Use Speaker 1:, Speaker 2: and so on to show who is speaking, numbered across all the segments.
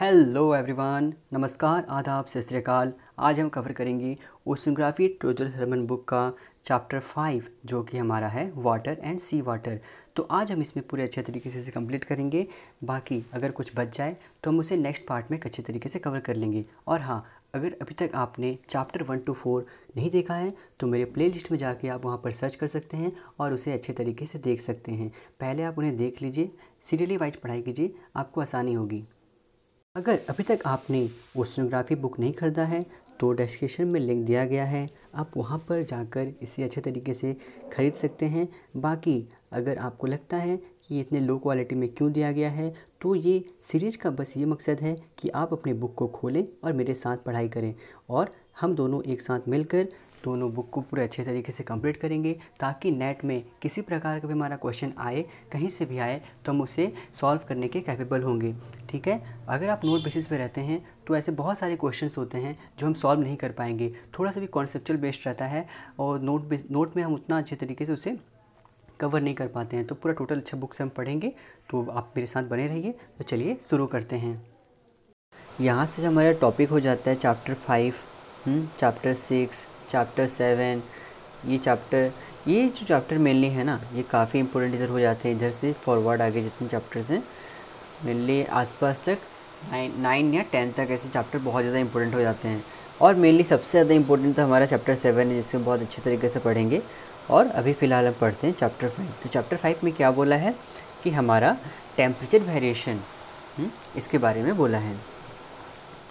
Speaker 1: Hello everyone नमस्कार आदाब सत आज हम कवर करेंगे ओसनोग्राफी ट्रोजल सरमन बुक का चैप्टर फाइव जो कि हमारा है वाटर एंड सी वाटर तो आज हम इसमें पूरे अच्छे तरीके से कंप्लीट करेंगे बाकी अगर कुछ बच जाए तो हम उसे नेक्स्ट पार्ट में एक अच्छे तरीके से कवर कर लेंगे और हाँ अगर अभी तक आपने चैप्टर वन टू फोर नहीं देखा है तो मेरे प्लेलिस्ट में जाके आप वहाँ पर सर्च कर सकते हैं और उसे अच्छे तरीके से देख सकते हैं पहले आप उन्हें देख लीजिए सीरियली वाइज पढ़ाई कीजिए आपको आसानी होगी अगर अभी तक आपने ओशनोग्राफी बुक नहीं खरीदा है तो डिस्क्रिप्शन में लिंक दिया गया है आप वहाँ पर जाकर इसे अच्छे तरीके से ख़रीद सकते हैं बाकी अगर आपको लगता है कि ये इतने लो क्वालिटी में क्यों दिया गया है तो ये सीरीज़ का बस ये मकसद है कि आप अपने बुक को खोलें और मेरे साथ पढ़ाई करें और हम दोनों एक साथ मिलकर दोनों बुक को पूरे अच्छे तरीके से कंप्लीट करेंगे ताकि नेट में किसी प्रकार का भी हमारा क्वेश्चन आए कहीं से भी आए तो हम उसे सॉल्व करने के कैपेबल होंगे ठीक है अगर आप नोट बेसिस पे रहते हैं तो ऐसे बहुत सारे क्वेश्चंस होते हैं जो हम सॉल्व नहीं कर पाएंगे थोड़ा सा भी कॉन्सेप्चुअल बेस्ड रहता है और नोट नोट में हम उतना अच्छे तरीके से उसे कवर नहीं कर पाते हैं तो पूरा टोटल अच्छा बुक से हम पढ़ेंगे तो आप मेरे साथ बने रहिए तो चलिए शुरू करते हैं यहाँ से जो हमारा टॉपिक हो जाता है chapter five chapter six chapter seven ये चैप्टर ये जो चैप्टर मेनली है ना ये काफ़ी इंपॉर्टेंट इधर हो जाते हैं इधर से फॉरवर्ड आगे जितने चैप्टर्स हैं मेनली आसपास तक नाइन नाइन या टेन तक ऐसे चैप्टर बहुत ज़्यादा इंपॉर्टेंट हो जाते हैं और मेनली सबसे ज़्यादा इंपॉर्टेंट तो हमारा चैप्टर सेवन है जिससे बहुत अच्छे तरीके से पढ़ेंगे और अभी फ़िलहाल हम पढ़ते हैं चैप्टर फाइव तो चैप्टर फाइव में क्या बोला है कि हमारा टेम्परेचर हम्म, वेरिएशन इसके बारे में बोला है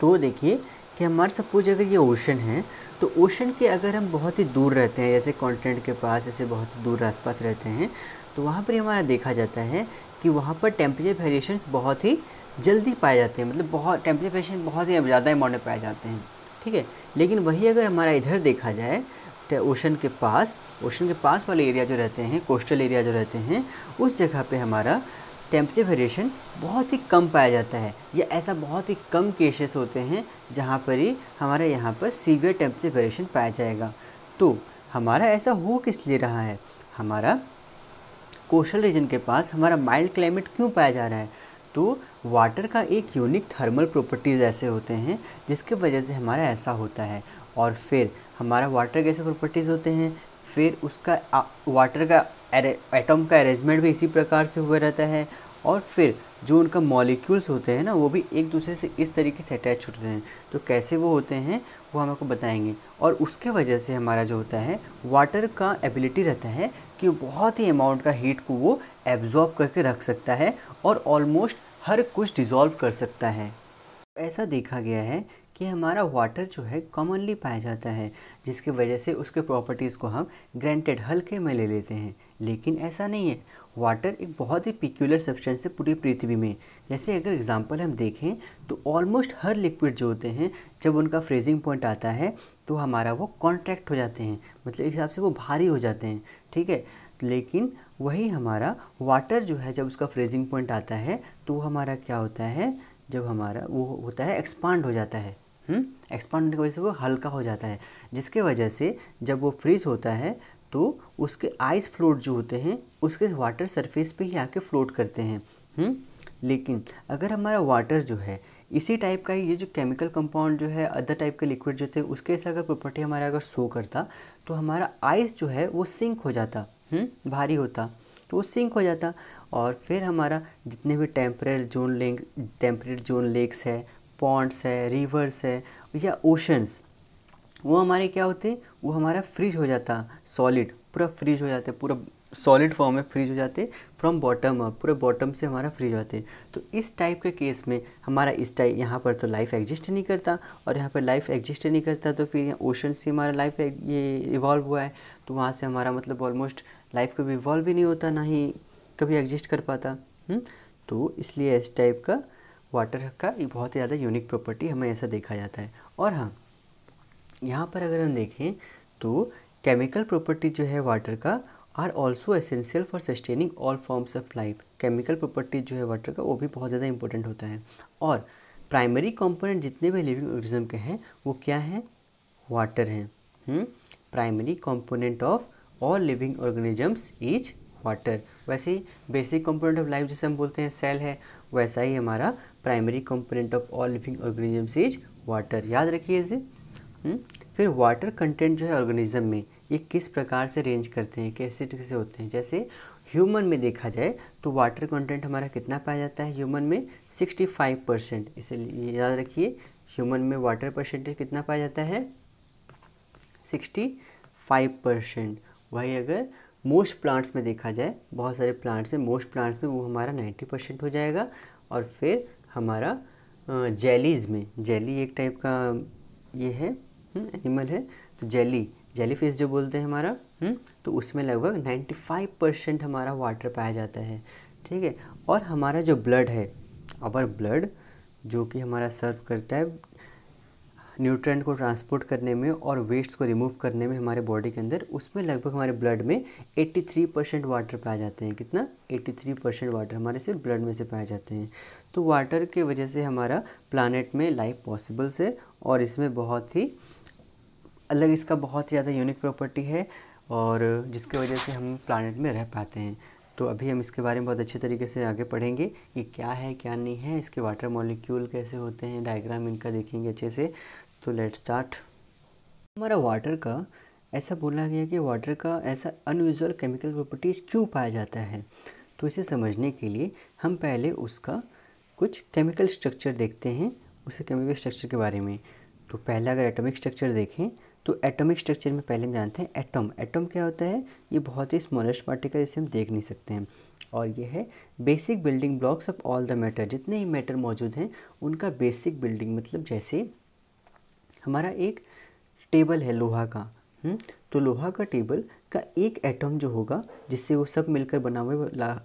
Speaker 1: तो देखिए कि हमारे सपोज अगर ये ओशन है तो ओशन के अगर हम बहुत ही दूर रहते हैं जैसे कॉन्टिनेंट के पास जैसे बहुत दूर आसपास रहते हैं तो वहाँ पर हमारा देखा जाता है कि वहाँ पर टेम्परेचर वेरिएशंस बहुत ही जल्दी पाए जाते हैं मतलब बहुत टेम्परेचर वेरिएशन बहुत ही ज़्यादा अमाउंट में पाए जाते हैं ठीक है लेकिन वही अगर हमारा इधर देखा जाए तो ओशन के पास ओशन के पास वाले एरिया जो रहते हैं कोस्टल एरिया जो रहते हैं उस जगह पर हमारा टेम्परेचर वेरिएशन बहुत ही कम पाया जाता है या ऐसा बहुत ही कम केसेस होते हैं जहाँ पर ही हमारे यहाँ पर सीवियर टेम्परेचर वेरिएशन पाया जाएगा तो हमारा ऐसा हो किस लिए रहा है हमारा कोशल रीजन के पास हमारा माइल्ड क्लाइमेट क्यों पाया जा रहा है तो वाटर का एक यूनिक थर्मल प्रॉपर्टीज़ ऐसे होते हैं जिसके वजह से हमारा ऐसा होता है और फिर हमारा वाटर कैसे प्रॉपर्टीज़ होते हैं फिर उसका वाटर का एटम का अरेंजमेंट भी इसी प्रकार से हुआ रहता है और फिर जो उनका मॉलिक्यूल्स होते हैं ना वो भी एक दूसरे से इस तरीके से अटैच होते हैं तो कैसे वो होते हैं वो हम आपको बताएंगे और उसके वजह से हमारा जो होता है वाटर का एबिलिटी रहता है कि बहुत ही अमाउंट का हीट को वो एब्जॉर्ब करके रख सकता है और ऑलमोस्ट हर कुछ डिज़ोल्व कर सकता है ऐसा देखा गया है कि हमारा वाटर जो है कॉमनली पाया जाता है जिसकी वजह से उसके प्रॉपर्टीज़ को हम ग्रांटेड हल्के में ले लेते हैं लेकिन ऐसा नहीं है वाटर एक बहुत ही पिक्यूलर सब्सटेंस है पूरी पृथ्वी में जैसे अगर एग्जांपल हम देखें तो ऑलमोस्ट हर लिक्विड जो होते हैं जब उनका फ्रीजिंग पॉइंट आता है तो हमारा वो कॉन्ट्रैक्ट हो जाते हैं मतलब एक हिसाब से वो भारी हो जाते हैं ठीक है लेकिन वही हमारा वाटर जो है जब उसका फ्रीजिंग पॉइंट आता है तो हमारा क्या होता है जब हमारा वो होता है एक्सपांड हो जाता है एक्सपांड हम्म, होने की वजह से वो हल्का हो जाता है जिसके वजह से जब वो फ्रीज होता है तो उसके आइस फ्लोट जो होते हैं उसके वाटर सरफेस पे ही आके फ्लोट करते हैं हुँ? हम्म, लेकिन अगर हमारा वाटर जो है इसी टाइप का ये जो केमिकल कंपाउंड जो है अदर टाइप के लिक्विड जो थे उसके ऐसा अगर प्रॉपर्टी हमारा अगर शो करता तो हमारा आइस जो है वो सिंक हो जाता हुँ? हम्म, भारी होता तो वो सिंक हो जाता और फिर हमारा जितने भी temperate zone lake temperate zone lakes है पॉन्ड्स है रिवर्स है या ओशंस वो हमारे क्या होते वो हमारा फ्रीज हो जाता सॉलिड पूरा फ्रीज हो जाता पूरा सॉलिड फॉर्म में फ्रीज हो जाते फ्रॉम बॉटम अप पूरे बॉटम से हमारा फ्रीज होते तो इस टाइप के केस में हमारा इस टाइप यहाँ पर तो लाइफ एग्जिस्ट नहीं करता और यहाँ पर लाइफ एग्जिस्ट नहीं करता तो फिर ओशन से हमारा लाइफ ये इवॉल्व हुआ है तो वहाँ से हमारा मतलब ऑलमोस्ट लाइफ कभी इवॉल्व ही नहीं होता ना ही कभी एग्जिस्ट कर पाता हुँ? हम्म? तो इसलिए इस टाइप का वाटर का एक बहुत ही ज़्यादा यूनिक प्रॉपर्टी हमें ऐसा देखा जाता है और हाँ यहाँ पर अगर हम देखें तो केमिकल प्रॉपर्टी जो है वाटर का are also essential for sustaining all forms of life chemical property जो है वाटर का वो भी बहुत ज़्यादा इंपॉर्टेंट होता है और प्राइमरी कंपोनेंट जितने भी लिविंग ऑर्गेनिज्म के हैं वो क्या हैं वाटर हैं hmm? Primary component of all living organisms is water वैसे ही बेसिक कंपोनेंट ऑफ लाइफ जैसे हम बोलते हैं सेल है वैसा ही हमारा primary component of all living organisms is water याद रखिए इसे हम्म, फिर वाटर कंटेंट जो है ऑर्गेनिज्म में ये किस प्रकार से रेंज करते हैं कैसे कैसे होते हैं जैसे ह्यूमन में देखा जाए तो वाटर कंटेंट हमारा कितना पाया जाता है ह्यूमन में 65 परसेंट इसलिए याद रखिए ह्यूमन में वाटर परसेंटेज कितना पाया जाता है 65 परसेंट वही अगर मोस्ट प्लांट्स में देखा जाए बहुत सारे प्लांट्स में मोस्ट प्लांट्स में वो हमारा 90 परसेंट हो जाएगा और फिर हमारा जेलीज में जेली एक टाइप का ये है एनिमल हम्म, है तो जेली जेली फिश जो बोलते हैं हमारा हुँ? हम्म, तो उसमें लगभग 95 परसेंट हमारा वाटर पाया जाता है ठीक है और हमारा जो ब्लड है अवर ब्लड जो कि हमारा सर्व करता है न्यूट्रेंट को ट्रांसपोर्ट करने में और वेस्ट को रिमूव करने में हमारे बॉडी के अंदर उसमें लगभग हमारे ब्लड में 83 परसेंट वाटर पाए जाते हैं कितना 83 परसेंट वाटर हमारे से ब्लड में से पाए जाते हैं तो वाटर के वजह से हमारा प्लानट में लाइफ पॉसिबल्स है और इसमें बहुत ही अलग इसका बहुत ही ज़्यादा यूनिक प्रॉपर्टी है और जिसके वजह से हम प्लानट में रह पाते हैं तो अभी हम इसके बारे में बहुत अच्छे तरीके से आगे पढ़ेंगे कि क्या है क्या नहीं है इसके वाटर मॉलिक्यूल कैसे होते हैं डायग्राम इनका देखेंगे अच्छे से तो लेट स्टार्ट हमारा वाटर का ऐसा बोला गया कि वाटर का ऐसा अनयूजल केमिकल प्रॉपर्टीज़ क्यों पाया जाता है तो इसे समझने के लिए हम पहले उसका कुछ केमिकल स्ट्रक्चर देखते हैं उस केमिकल स्ट्रक्चर के बारे में तो पहला अगर एटॉमिक स्ट्रक्चर देखें तो एटॉमिक स्ट्रक्चर में पहले हम जानते हैं एटम एटम क्या होता है ये बहुत ही स्मॉलेस्ट पार्टिकल इसे हम देख नहीं सकते हैं और ये है basic building blocks of all the matter जितने ही मैटर मौजूद हैं उनका बेसिक बिल्डिंग मतलब जैसे हमारा एक टेबल है लोहा का हुँ? हम्म, तो लोहा का टेबल का एक एटम जो होगा जिससे वो सब मिलकर बना हुआ है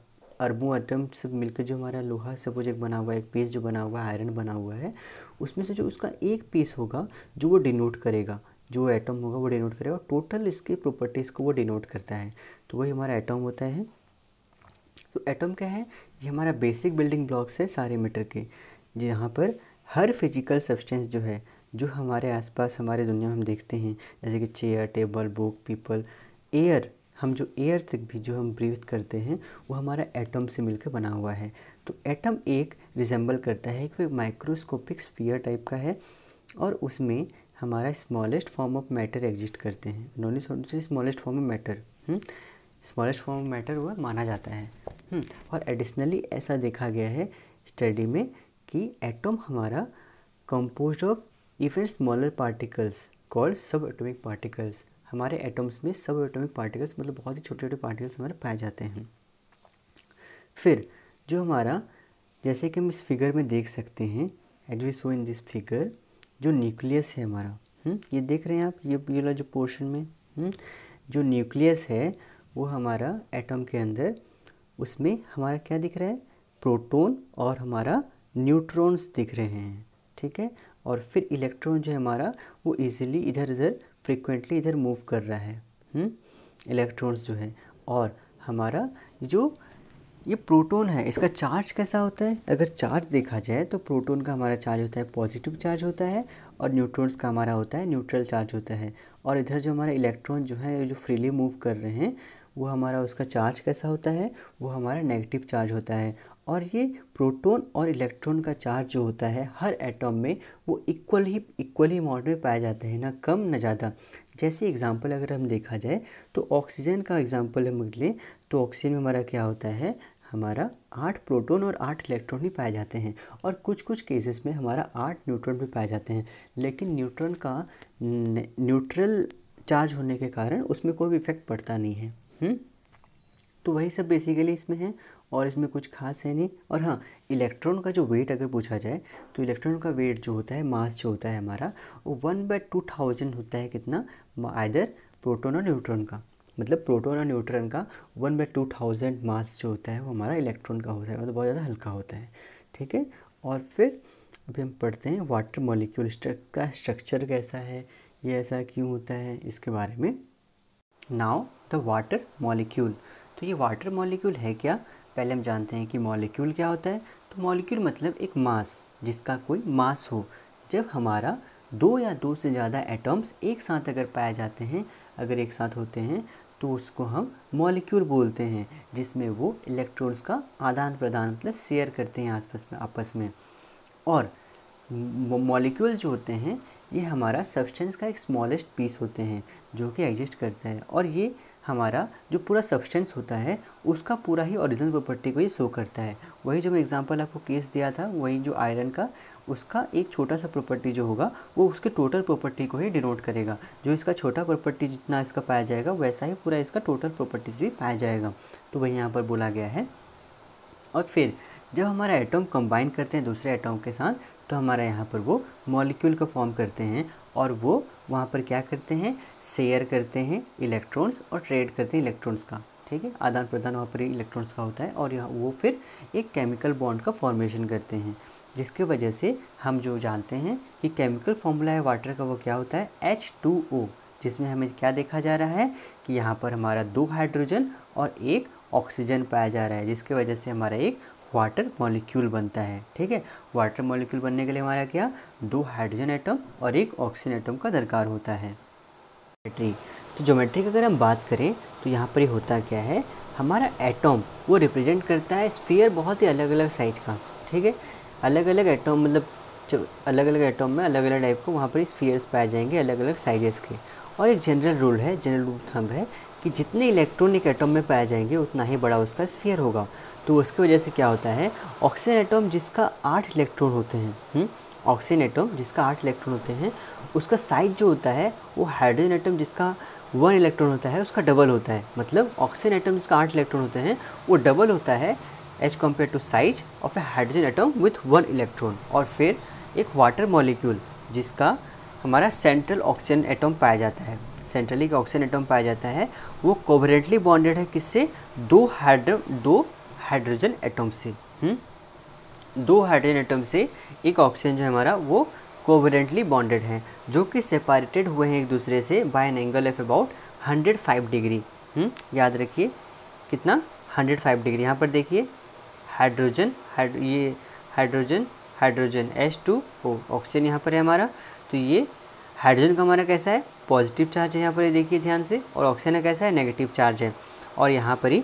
Speaker 1: अरबों एटम सब मिलकर जो हमारा लोहा सपोज एक बना हुआ है एक पीस जो बना हुआ है आयरन बना हुआ है उसमें से जो उसका एक पीस होगा जो वो डिनोट करेगा जो एटम होगा वो डिनोट करेगा टोटल इसके प्रॉपर्टीज़ को वो डिनोट करता है तो वही हमारा एटम होता है तो एटम क्या है ये हमारा बेसिक बिल्डिंग ब्लॉक्स है सारे मीटर के जहाँ पर हर फिजिकल सब्सटेंस जो है जो हमारे आसपास हमारे दुनिया में हम देखते हैं जैसे कि chair table book people air हम जो एयर तक भी जो हम ब्रीथ करते हैं वो हमारा एटम से मिलकर बना हुआ है तो एटम एक रिजेंबल करता है कि माइक्रोस्कोपिक स्फीयर टाइप का है और उसमें हमारा smallest form of matter exist करते हैं non smallest form of matter smallest form of matter वह माना जाता है हम्म, और एडिशनली ऐसा देखा गया है स्टडी में कि एटम हमारा compose of even smaller particles called sub atomic particles हमारे एटम्स में सब एटोमिक पार्टिकल्स मतलब बहुत ही छोटे छोटे पार्टिकल्स हमारे पाए जाते हैं फिर जो हमारा जैसे कि हम इस फिगर में देख सकते हैं as we saw in this figure जो न्यूक्लियस है हमारा हुँ? हम्म, ये देख रहे हैं आप ये वाला जो पोर्शन में हुँ? हम्म, जो न्यूक्लियस है वो हमारा एटम के अंदर उसमें हमारा क्या दिख रहा है प्रोटोन और हमारा न्यूट्रॉन्स दिख रहे हैं ठीक है और फिर इलेक्ट्रॉन जो है हमारा वो ईजिली इधर उधर फ्रिक्वेंटली इधर मूव कर रहा है इलेक्ट्रॉन्स हम्म? जो है और हमारा जो ये प्रोटॉन है इसका चार्ज कैसा होता है अगर चार्ज देखा जाए तो प्रोटॉन का हमारा चार्ज होता है पॉजिटिव चार्ज होता है और न्यूट्रॉन्स का हमारा होता है न्यूट्रल चार्ज होता है और इधर जो हमारा इलेक्ट्रॉन जो है जो फ्रीली मूव कर रहे हैं वो हमारा उसका चार्ज कैसा होता है वो हमारा नेगेटिव चार्ज होता है और ये प्रोटॉन और इलेक्ट्रॉन का चार्ज जो होता है हर एटम में वो इक्वल ही इक्वल ही अमाउंट में पाए जाते हैं ना कम ना ज़्यादा जैसे एग्जांपल अगर हम देखा जाए तो ऑक्सीजन का एग्जांपल हम लें तो ऑक्सीजन में हमारा क्या होता है हमारा आठ प्रोटॉन और आठ इलेक्ट्रॉन भी पाए जाते हैं और कुछ कुछ केसेस में हमारा आठ न्यूट्रॉन भी पाए जाते हैं लेकिन न्यूट्रॉन का न्यूट्रल चार्ज होने के कारण उसमें कोई भी इफेक्ट पड़ता नहीं है हुँ? हम्म? तो वही सब बेसिकली इसमें है और इसमें कुछ खास है नहीं और हाँ इलेक्ट्रॉन का जो वेट अगर पूछा जाए तो इलेक्ट्रॉन का वेट जो होता है मास जो होता है हमारा वो वन बाय टू थाउजेंड होता है कितना आइदर प्रोटोन और न्यूट्रॉन का मतलब प्रोटोन और न्यूट्रॉन का one by two thousand mass जो होता है वो हमारा इलेक्ट्रॉन का होता है मतलब बहुत ज़्यादा हल्का होता है ठीक है और फिर अभी हम पढ़ते हैं वाटर मॉलिक्यूल का स्ट्रक्चर कैसा है ये ऐसा क्यों होता है इसके बारे में नाव द वाटर मॉलिक्यूल तो ये वाटर मॉलिक्यूल है क्या पहले हम जानते हैं कि मॉलिक्यूल क्या होता है तो मॉलिक्यूल मतलब एक मास जिसका कोई मास हो जब हमारा दो या दो से ज़्यादा एटम्स एक साथ अगर पाए जाते हैं अगर एक साथ होते हैं तो उसको हम मॉलिक्यूल बोलते हैं जिसमें वो इलेक्ट्रॉन्स का आदान प्रदान मतलब शेयर करते हैं आसपास में आपस में और मॉलिक्यूल जो होते हैं ये हमारा सब्सटेंस का एक स्मॉलेस्ट पीस होते हैं जो कि एग्जिस्ट करता है और ये हमारा जो पूरा सब्सटेंस होता है उसका पूरा ही ओरिजिनल प्रॉपर्टी को ये शो करता है वही जो मैं एग्जांपल आपको केस दिया था वही जो आयरन का उसका एक छोटा सा प्रॉपर्टी जो होगा वो उसके टोटल प्रॉपर्टी को ही डिनोट करेगा जो इसका छोटा प्रॉपर्टी जितना इसका पाया जाएगा वैसा ही पूरा इसका टोटल प्रॉपर्टीज़ भी पाया जाएगा तो वही यहाँ पर बोला गया है और फिर जब हमारा एटम कंबाइन करते हैं दूसरे एटम के साथ तो हमारा यहाँ पर वो मॉलिक्यूल का फॉर्म करते हैं और वो वहाँ पर क्या करते हैं शेयर करते हैं इलेक्ट्रॉन्स और ट्रेड करते हैं इलेक्ट्रॉन्स का ठीक है आदान प्रदान वहाँ पर इलेक्ट्रॉन्स का होता है और यहाँ वो फिर एक केमिकल बॉन्ड का फॉर्मेशन करते हैं जिसके वजह से हम जो जानते हैं कि केमिकल फॉर्मूला है वाटर का वो क्या होता है एच टू ओ जिसमें हमें क्या देखा जा रहा है कि यहाँ पर हमारा दो हाइड्रोजन और एक ऑक्सीजन पाया जा रहा है जिसके वजह से हमारा एक वाटर मॉलिक्यूल बनता है ठीक है वाटर मॉलिक्यूल बनने के लिए हमारा क्या दो हाइड्रोजन एटम और एक ऑक्सीजन एटम का दरकार होता है ज्योमेट्री तो ज्योमेट्री की अगर हम बात करें तो यहाँ पर ये होता क्या है हमारा एटम वो रिप्रेजेंट करता है स्फीयर बहुत ही अलग अलग साइज का ठीक है अलग अलग एटम मतलब अलग अलग एटम में अलग अलग टाइप को वहाँ पर स्फीयर्स पाए जाएंगे अलग अलग साइजेस के और एक जनरल रूल है जनरल रूल थम्ब है कि जितने इलेक्ट्रॉनिक एटम में पाए जाएंगे उतना ही बड़ा उसका स्फीयर होगा तो उसकी वजह से क्या होता है ऑक्सीजन एटम जिसका आठ इलेक्ट्रॉन होते हैं हम्म, ऑक्सीजन एटम जिसका आठ इलेक्ट्रॉन होते हैं उसका साइज जो होता है वो हाइड्रोजन एटम जिसका वन इलेक्ट्रॉन होता है उसका डबल होता है मतलब ऑक्सीजन एटम जिसका आठ इलेक्ट्रॉन होते हैं वो डबल होता है as compare to size of a hydrogen atom with one electron और फिर एक वाटर मॉलिक्यूल जिसका हमारा सेंट्रल ऑक्सीजन एटम पाया जाता है सेंट्रली का ऑक्सीजन एटम पाया जाता है वो कोवरेंटली बॉन्डेड है किससे दो हाइड्रो दो हाइड्रोजन एटम से हुँ? हम्म? दो हाइड्रोजन एटम से एक ऑक्सीजन जो है हमारा वो कोवरेंटली बॉन्डेड है जो कि सेपरेटेड हुए हैं एक दूसरे से by an angle of about 105 degree याद रखिए कितना 105 डिग्री यहाँ पर देखिए हाइड्रोजन हाइड ये hydrogen hydrogen H two O oxygen यहाँ पर है हमारा तो ये हाइड्रोजन का हमारा कैसा है पॉजिटिव चार्ज है यहाँ पर देखिए ध्यान से और ऑक्सीजन का कैसा है नेगेटिव चार्ज है और यहाँ पर ही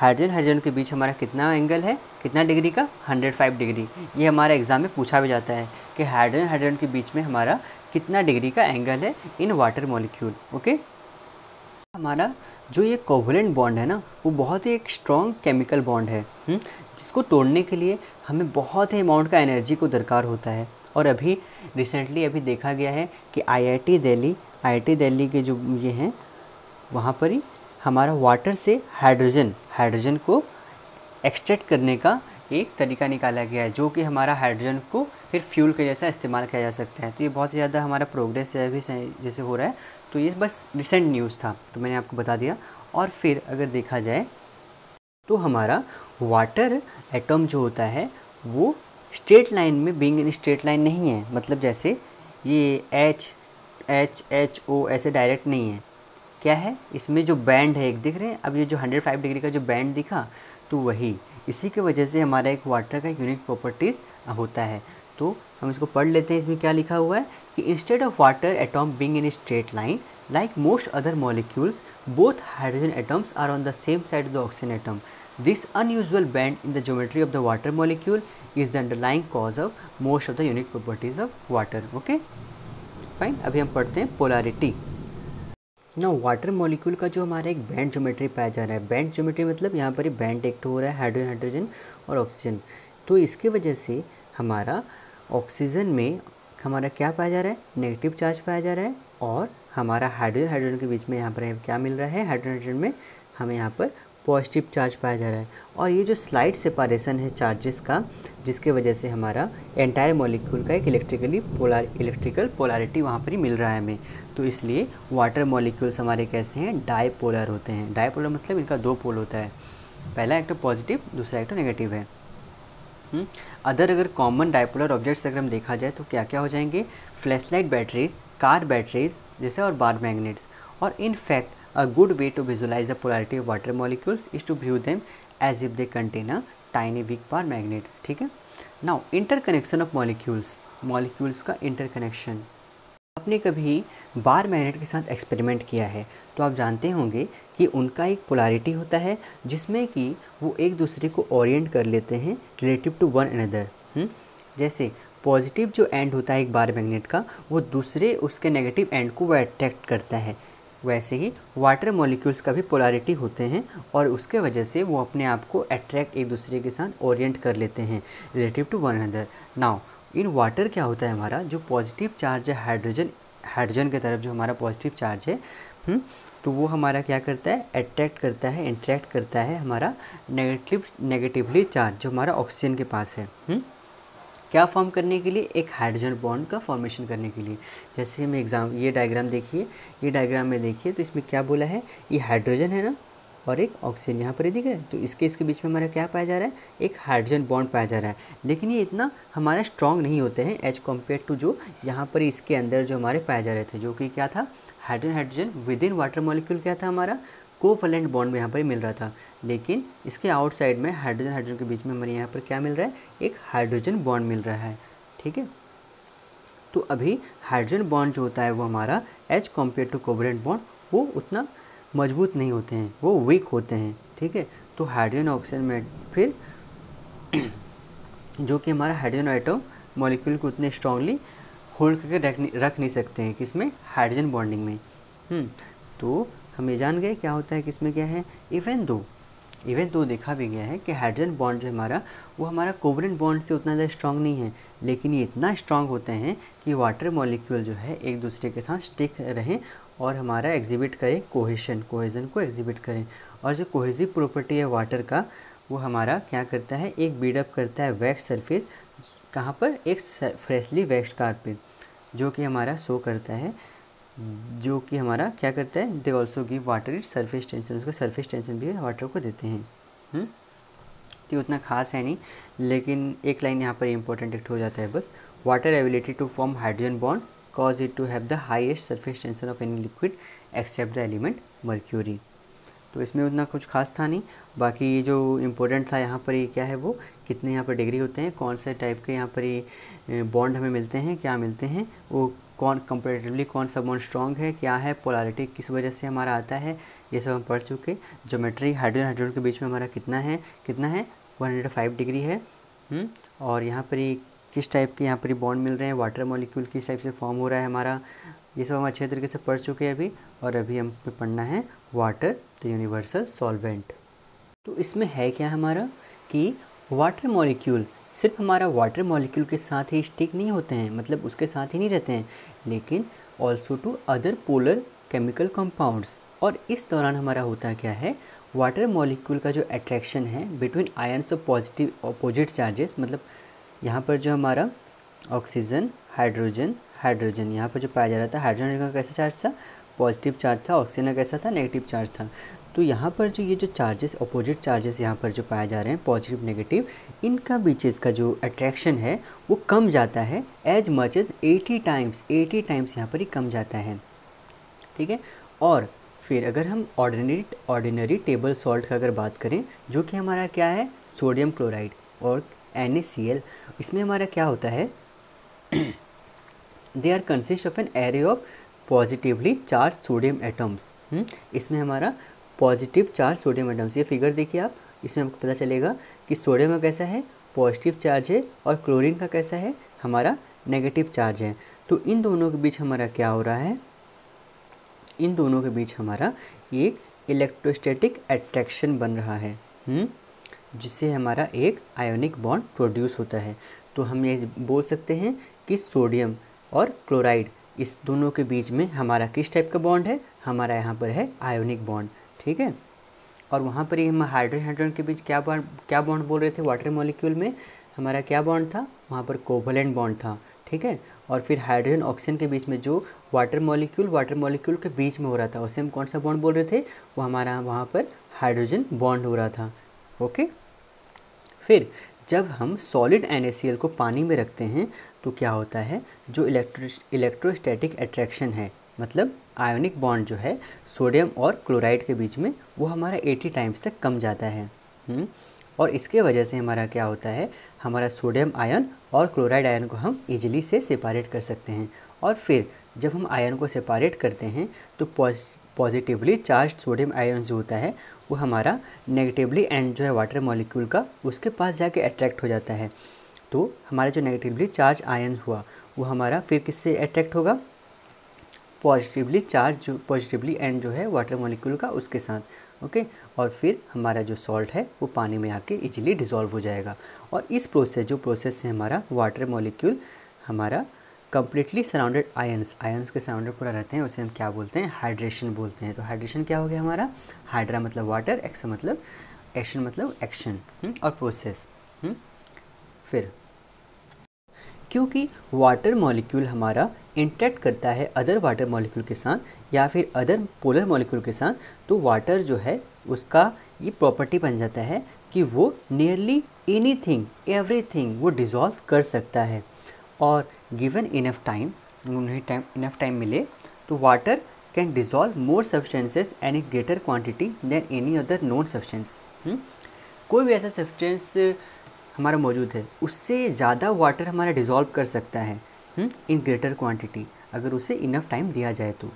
Speaker 1: हाइड्रोजन हाइड्रोजन के बीच हमारा कितना एंगल है कितना डिग्री का 105 डिग्री ये हमारा एग्ज़ाम में पूछा भी जाता है कि हाइड्रोजन हाइड्रोजन के बीच में हमारा कितना डिग्री का एंगल है इन वाटर मॉलिक्यूल ओके हमारा जो ये कोवलेंट बॉन्ड है ना वो बहुत ही एक स्ट्रॉन्ग केमिकल बॉन्ड है हम्म? जिसको तोड़ने के लिए हमें बहुत ही अमाउंट का एनर्जी को दरकार होता है और अभी रिसेंटली अभी देखा गया है कि आईआईटी दिल्ली आईआईटी दिल्ली के जो ये हैं वहाँ पर ही हमारा वाटर से हाइड्रोजन हाइड्रोजन को एक्सट्रैक्ट करने का एक तरीका निकाला गया है जो कि हमारा हाइड्रोजन को फिर फ्यूल के जैसा इस्तेमाल किया जा सकता है तो ये बहुत ज़्यादा हमारा प्रोग्रेस है अभी जैसे हो रहा है तो ये बस रिसेंट न्यूज़ था तो मैंने आपको बता दिया और फिर अगर देखा जाए तो हमारा वाटर एटम जो होता है वो स्ट्रेट लाइन में बींग इन स्ट्रेट लाइन नहीं है मतलब जैसे ये एच एच एच ओ ऐसे डायरेक्ट नहीं है क्या है इसमें जो बैंड है एक दिख रहे हैं अब ये जो 105 डिग्री का जो बैंड दिखा तो वही इसी की वजह से हमारा एक वाटर का यूनिक प्रॉपर्टीज़ होता है तो हम इसको पढ़ लेते हैं इसमें क्या लिखा हुआ है कि instead of water atom being in straight line like most other molecules both hydrogen atoms are on the same side of the oxygen atom this unusual bend in the geometry of the water molecule is the underlying cause of most of the unique properties of water okay fine अभी हम पढ़ते हैं polarity ना water molecule का जो हमारा एक band geometry पाया जा रहा है बैंड ज्योमेट्री मतलब यहाँ पर ही बैंड एक तो हो रहा है हाइड्रोजन हाइड्रोजन और ऑक्सीजन तो इसकी वजह से हमारा ऑक्सीजन में हमारा क्या पाया जा रहा है नेगेटिव चार्ज पाया जा रहा है और हमारा हाइड्रोजन हाइड्रोजन के बीच में यहाँ पर क्या मिल रहा है हाइड्रोजन हाइड्रोजन में हमें यहाँ पर पॉजिटिव चार्ज पाया जा रहा है और ये जो स्लाइड सेपारेशन है चार्जेस का जिसके वजह से हमारा एंटायर मॉलिक्यूल का एक इलेक्ट्रिकली पोलार इलेक्ट्रिकल पोलारिटी वहाँ पर ही मिल रहा है हमें तो इसलिए वाटर मॉलिक्यूल्स हमारे कैसे हैं डाईपोलर होते हैं डाईपोलर मतलब इनका दो पोल होता है पहला एक तो पॉजिटिव दूसरा एक तो नेगेटिव है हम्म। अदर अगर कॉमन डायपोलर ऑब्जेक्ट्स अगर हम देखा जाए तो क्या क्या हो जाएंगे flash light batteries car batteries जैसे और बार मैग्नेट्स और in fact A good way to visualize the polarity of water molecules is to view them as if they contain a tiny weak bar magnet. ठीक है now interconnection of molecules molecules का interconnection. आपने कभी bar magnet के साथ experiment किया है तो आप जानते होंगे कि उनका एक पोलारिटी होता है जिसमें कि वो एक दूसरे को ओरिएंट कर लेते हैं रिलेटिव टू वन अनदर जैसे पॉजिटिव जो एंड होता है एक बार मैग्नेट का वो दूसरे उसके नेगेटिव एंड को वो अट्रैक्ट करता है वैसे ही वाटर मॉलिक्यूल्स का भी पोलारिटी होते हैं और उसके वजह से वो अपने आप को अट्रैक्ट एक दूसरे के साथ ओरिएंट कर लेते हैं relative to one another now in water क्या होता है हमारा जो पॉजिटिव चार्ज है हाइड्रोजन हाइड्रोजन की तरफ जो हमारा पॉजिटिव चार्ज है हुँ? हम्म, तो वो हमारा क्या करता है अट्रैक्ट करता है इंट्रैक्ट करता है हमारा नेगेटिव नेगेटिवली चार्ज जो हमारा ऑक्सीजन के पास है हु? हम्म। क्या फॉर्म करने के लिए एक हाइड्रोजन बॉन्ड का फॉर्मेशन करने के लिए जैसे हम एग्जाम ये डायग्राम देखिए ये डायग्राम में देखिए तो इसमें क्या बोला है ये हाइड्रोजन है ना और एक ऑक्सीजन यहाँ पर दिख रहा है तो इसके इसके बीच में हमारा क्या पाया जा रहा है एक हाइड्रोजन बॉन्ड पाया जा रहा है लेकिन ये इतना हमारा स्ट्रॉन्ग नहीं होते हैं एज कम्पेयर टू जो यहाँ पर इसके अंदर जो हमारे पाए जा रहे थे जो कि क्या था hydrogen hydrogen within water molecule क्या था हमारा कोवलेंट बॉन्ड में यहाँ पर मिल रहा था लेकिन इसके आउटसाइड में हाइड्रोजन हाइड्रोजन के बीच में हमारे यहाँ पर क्या मिल रहा है एक हाइड्रोजन बॉन्ड मिल रहा है ठीक है तो अभी हाइड्रोजन बॉन्ड जो होता है वो हमारा H compare to covalent bond वो उतना मजबूत नहीं होते हैं वो वीक होते हैं ठीक है तो हाइड्रोजन ऑक्सीजन में फिर जो कि हमारा हाइड्रोजन आइटम मॉलिक्यूल को उतने स्ट्रांगली होल्ड करके रख नहीं रख नहीं सकते हैं किसमें हाइड्रोजन बॉन्डिंग में, में। हम्म, तो हम ये जान गए क्या होता है किसमें क्या है इवन दो इवन तो देखा भी गया है कि हाइड्रोजन बॉन्ड जो हमारा वो हमारा कोवरेंट बॉन्ड से उतना ज़्यादा स्ट्रॉन्ग नहीं है लेकिन ये इतना स्ट्रांग होते हैं कि वाटर मॉलिक्यूल जो है एक दूसरे के साथ स्टिक रहें और हमारा एग्जिबिट करें कोहेशन कोहेजन को एग्जिबिट करें और जो कोहेजिव प्रॉपर्टी है वाटर का वो हमारा क्या करता है एक बीडअप करता है वैक्स सरफेस कहाँ पर एक फ्रेशली वैक्स कारपेट जो कि हमारा शो करता है जो कि हमारा क्या करता है they also give water it surface tension उसका सरफेस टेंशन भी वाटर को देते हैं हम्म? तो उतना खास है नहीं लेकिन एक लाइन यहाँ पर इंपॉर्टेंट एक्ट हो जाता है बस water ability to form hydrogen bond cause it to have the highest surface tension of any liquid except the element mercury तो इसमें उतना कुछ खास था नहीं बाकी ये जो इम्पोर्टेंट था यहाँ पर ये क्या है वो कितने यहाँ पर डिग्री होते हैं कौन से टाइप के यहाँ पर ये बॉन्ड हमें मिलते हैं क्या मिलते हैं वो कौन कंपेरेटिवली कौन सा बॉन्ड स्ट्रॉन्ग है क्या है पोलारिटी किस वजह से हमारा आता है ये सब हम पढ़ चुके जोमेट्री हाइड्रोजन हाइड्रोजन के बीच में हमारा कितना है कितना है 105 डिग्री है हुँ? हम्म, और यहाँ पर किस टाइप के यहाँ पर बॉन्ड मिल रहे हैं वाटर मॉलिक्यूल किस टाइप से फॉर्म हो रहा है हमारा ये सब हम अच्छे तरीके से पढ़ चुके हैं अभी और अभी हम पढ़ना है वाटर द यूनिवर्सल सॉल्वेंट तो इसमें है क्या हमारा कि वाटर मॉलिक्यूल सिर्फ हमारा वाटर मॉलिक्यूल के साथ ही स्टिक नहीं होते हैं मतलब उसके साथ ही नहीं रहते हैं लेकिन also to other polar chemical compounds और इस दौरान हमारा होता क्या है वाटर मॉलिक्यूल का जो अट्रैक्शन है between ions of positive opposite charges मतलब यहाँ पर जो हमारा ऑक्सीजन हाइड्रोजन हाइड्रोजन यहाँ पर जो पाया जा रहा था हाइड्रोजन का कैसा चार्ज था पॉजिटिव चार्ज था ऑक्सीजन का कैसा था नेगेटिव चार्ज था तो यहाँ पर जो ये जो चार्जेस अपोजिट चार्जेस यहाँ पर जो पाए जा रहे हैं पॉजिटिव नेगेटिव इनका बीचेस का जो अट्रैक्शन है वो कम जाता है as much as eighty times eighty times यहाँ पर ही कम जाता है ठीक है और फिर अगर हम ऑर्डिनरी ऑर्डिनरी टेबल सॉल्ट का अगर बात करें जो कि हमारा क्या है सोडियम क्लोराइड और एन इसमें हमारा क्या होता है they are consist of an array of positively charged sodium atoms इसमें हमारा पॉजिटिव चार्ज सोडियम एटम्स ये फिगर देखिए आप इसमें हमको पता चलेगा कि सोडियम का कैसा है पॉजिटिव चार्ज है और क्लोरीन का कैसा है हमारा नेगेटिव चार्ज है तो इन दोनों के बीच हमारा क्या हो रहा है इन दोनों के बीच हमारा एक इलेक्ट्रोस्टैटिक एट्रैक्शन बन रहा है हुँ? हम्म, जिससे हमारा एक आयोनिक बॉन्ड प्रोड्यूस होता है तो हम ये बोल सकते हैं कि सोडियम और क्लोराइड इस दोनों के बीच में हमारा किस टाइप का बॉन्ड है हमारा यहाँ पर है आयोनिक बॉन्ड ठीक है और वहाँ पर ही हम हाइड्रोजन हाइड्रोजन के बीच क्या बॉन्ड क्या बॉन्ड बोल रहे थे वाटर मॉलिक्यूल में हमारा क्या बॉन्ड था वहाँ पर कोवलेंट बॉन्ड था ठीक है और फिर हाइड्रोजन ऑक्सीजन के बीच में जो वाटर मॉलिक्यूल वाटर मॉलिक्यूल के बीच में हो रहा था उसे हम कौन सा बॉन्ड बोल रहे थे वो हमारा वहाँ पर हाइड्रोजन बॉन्ड हो रहा था ओके फिर जब हम सॉलिड एन को पानी में रखते हैं तो क्या होता है जो इलेक्ट्रो इलेक्ट्रोस्टैटिक अट्रैक्शन है मतलब आयोनिक बॉन्ड जो है सोडियम और क्लोराइड के बीच में वो हमारा 80 टाइम्स तक कम जाता है हम्म? और इसके वजह से हमारा क्या होता है हमारा सोडियम आयन और क्लोराइड आयन को हम इजीली से सेपारेट कर सकते हैं और फिर जब हम आयन को सेपारेट करते हैं तो पॉजिटिवली चार्ज सोडियम आयन जो होता है वो हमारा नेगेटिवली एंड जो है वाटर मॉलिक्यूल का उसके पास जाके अट्रैक्ट हो जाता है तो हमारा जो नेगेटिवली चार्ज आयन हुआ वो हमारा फिर किससे अट्रैक्ट होगा पॉजिटिवली चार्ज जो पॉजिटिवली एंड जो है वाटर मॉलिक्यूल का उसके साथ ओके और फिर हमारा जो सॉल्ट है वो पानी में आके इजीली डिजॉल्व हो जाएगा और इस प्रोसेस जो प्रोसेस से हमारा वाटर मॉलिक्यूल हमारा कम्प्लीटली सराउंडेड आयन्स आयन्स के सराउंडेड पूरा रहते हैं उसे हम क्या बोलते हैं हाइड्रेशन बोलते हैं तो हाइड्रेशन क्या हो गया हमारा हाइड्रा मतलब वाटर एक्स मतलब एक्शन मतलब एक्शन हम्म, और प्रोसेस हम्म। फिर क्योंकि वाटर मॉलिक्यूल हमारा इंटरेक्ट करता है अदर वाटर मॉलिक्यूल के साथ या फिर अदर पोलर मॉलिक्यूल के साथ तो वाटर जो है उसका ये प्रॉपर्टी बन जाता है कि वो nearly anything everything वो डिज़ोल्व कर सकता है और गिवन इनफ टाइम उन्हें टाइम इनफ टाइम मिले तो water can dissolve more substances in a greater quantity than any other known substance कोई भी ऐसा सब्सटेंस हमारा मौजूद है उससे ज़्यादा वाटर हमारा डिज़ोल्व कर सकता है इन ग्रेटर क्वांटिटी अगर उसे इनफ टाइम दिया जाए तो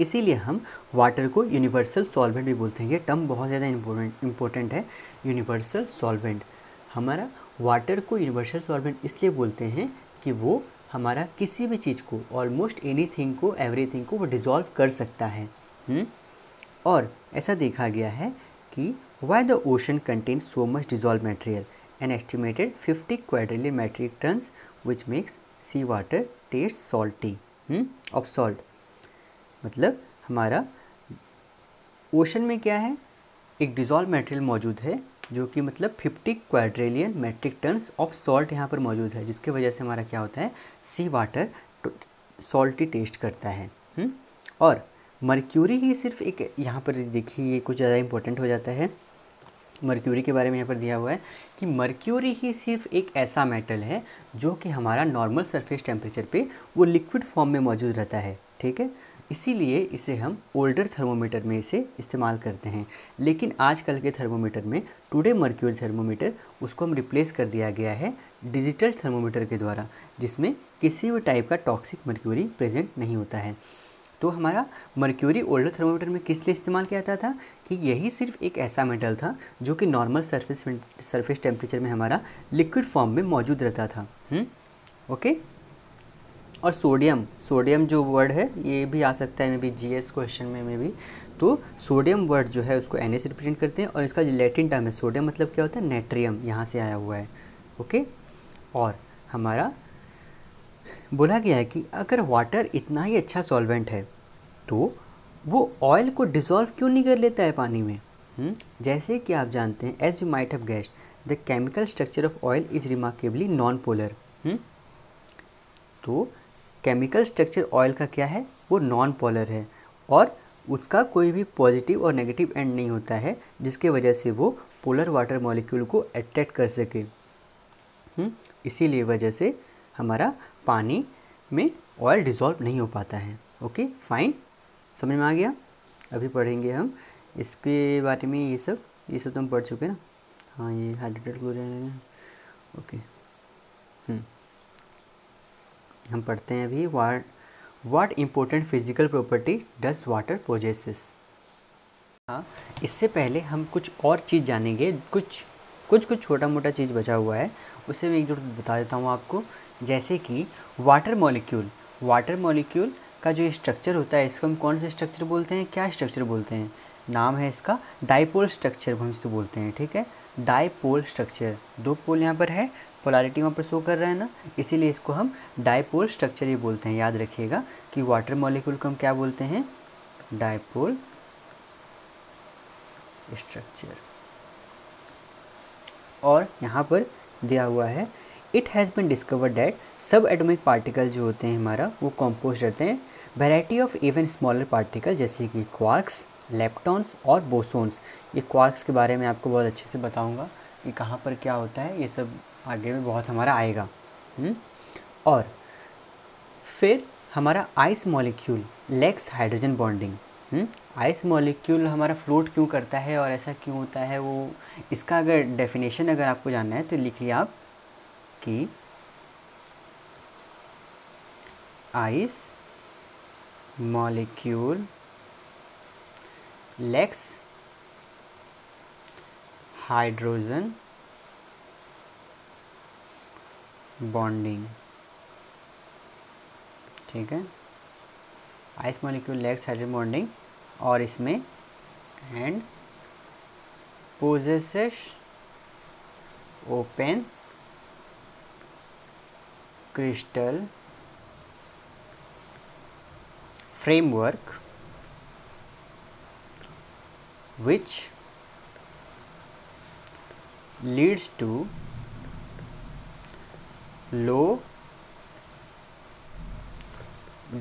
Speaker 1: इसीलिए हम वाटर को यूनिवर्सल सॉल्वेंट भी बोलते हैं ये टर्म बहुत ज़्यादा इम्पोर्टेंट है यूनिवर्सल सॉल्वेंट हमारा वाटर को यूनिवर्सल सॉल्वेंट इसलिए बोलते हैं कि वो हमारा किसी भी चीज़ को ऑलमोस्ट एनी थिंग को एवरी थिंग को वो डिज़ोल्व कर सकता है हुँ? हम्म। और ऐसा देखा गया है कि why the ocean contain so much dissolve material an estimated 50 quadrillion metric tons which makes sea water taste salty hmm? of salt मतलब हमारा ओशन में क्या है एक डिजॉल्व मटेरियल मौजूद है जो कि मतलब 50 quadrillion metric tons of salt यहाँ पर मौजूद है जिसके वजह से हमारा क्या होता है सी वाटर सॉल्टी टेस्ट करता है हुँ? Hmm. और मर्क्यूरी ही सिर्फ एक यहाँ पर देखिए ये कुछ ज़्यादा इंपॉर्टेंट हो जाता है मर्क्यूरी के बारे में यहाँ पर दिया हुआ है कि मर्क्यूरी ही सिर्फ एक ऐसा मेटल है जो कि हमारा नॉर्मल सरफेस टेम्परेचर पे वो लिक्विड फॉर्म में मौजूद रहता है ठीक है इसीलिए इसे हम ओल्डर थर्मोमीटर में इसे इस्तेमाल करते हैं लेकिन आजकल के थर्मोमीटर में टुडे मर्क्यूरी थर्मोमीटर उसको हम रिप्लेस कर दिया गया है डिजिटल थर्मोमीटर के द्वारा जिसमें किसी भी टाइप का टॉक्सिक मर्क्यूरी प्रेजेंट नहीं होता है तो हमारा मर्क्यूरी ओल्डर थर्मोमीटर में किस लिए इस्तेमाल किया जाता था कि यही सिर्फ एक ऐसा मेटल था जो कि नॉर्मल सरफेस सरफेस टेम्परेचर में हमारा लिक्विड फॉर्म में मौजूद रहता था ओके हम्म? और सोडियम सोडियम जो वर्ड है ये भी आ सकता है मे बी जी क्वेश्चन में मे भी तो सोडियम वर्ड जो है उसको एन रिप्रेजेंट करते हैं और इसका जो लेटिन टर्म है सोडियम मतलब क्या होता है नेट्रियम यहाँ से आया हुआ है ओके और हमारा बोला गया है कि अगर वाटर इतना ही अच्छा सॉल्वेंट है तो वो ऑयल को डिज़ोल्व क्यों नहीं कर लेता है पानी में हुँ? हम्म? जैसे कि आप जानते हैं as you might have guessed the chemical structure of oil is remarkably non polar तो केमिकल स्ट्रक्चर ऑयल का क्या है वो नॉन पोलर है और उसका कोई भी पॉजिटिव और नेगेटिव एंड नहीं होता है जिसके वजह से वो पोलर वाटर मॉलिक्यूल को अट्रैक्ट कर सके हम्म? इसीलिए वजह से हमारा पानी में ऑयल डिज़ोल्व नहीं हो पाता है ओके फाइन समझ में आ गया अभी पढ़ेंगे हम इसके बारे में ये सब ये सब तो हम पढ़ चुके हैं ना हाँ ये हाइड्रेटेड क्लोराइन है ओके हम्म। हम पढ़ते हैं अभी what what important physical property does water possesses हाँ इससे पहले हम कुछ और चीज़ जानेंगे कुछ कुछ कुछ छोटा मोटा चीज़ बचा हुआ है उसे मैं एक जुट बता देता हूँ आपको जैसे कि वाटर मॉलिक्यूल वाटर मॉलिक्यूल का जो स्ट्रक्चर होता है इसको हम कौन सा स्ट्रक्चर बोलते हैं क्या स्ट्रक्चर बोलते हैं नाम है इसका डाईपोल स्ट्रक्चर हम इसको बोलते हैं ठीक है डाईपोल स्ट्रक्चर दो पोल यहाँ पर है पोलारिटी वहाँ पर शो कर रहा है ना इसीलिए इसको हम डाईपोल स्ट्रक्चर ही बोलते हैं याद रखिएगा कि वाटर मॉलिक्यूल को हम क्या बोलते हैं डाईपोल स्ट्रक्चर और यहाँ पर दिया हुआ है it has been discovered that subatomic particle जो होते हैं हमारा वो कॉम्पोज रहते हैं variety of even smaller particle जैसे कि क्वार्क्स लेप्टॉन्स और बोसोन्स ये क्वार्क्स के बारे में आपको बहुत अच्छे से बताऊँगा कि कहाँ पर क्या होता है ये सब आगे में बहुत हमारा आएगा हुँ? हम्म? और फिर हमारा ice molecule lacks hydrogen bonding ice molecule हमारा फ्लोट क्यों करता है और ऐसा क्यों होता है वो इसका अगर डेफिनेशन अगर आपको जानना है तो लिख लिया आप कि ice molecule lacks hydrogen bonding ठीक है ice molecule lacks hydrogen bonding और इसमें and possesses open crystal framework which leads to low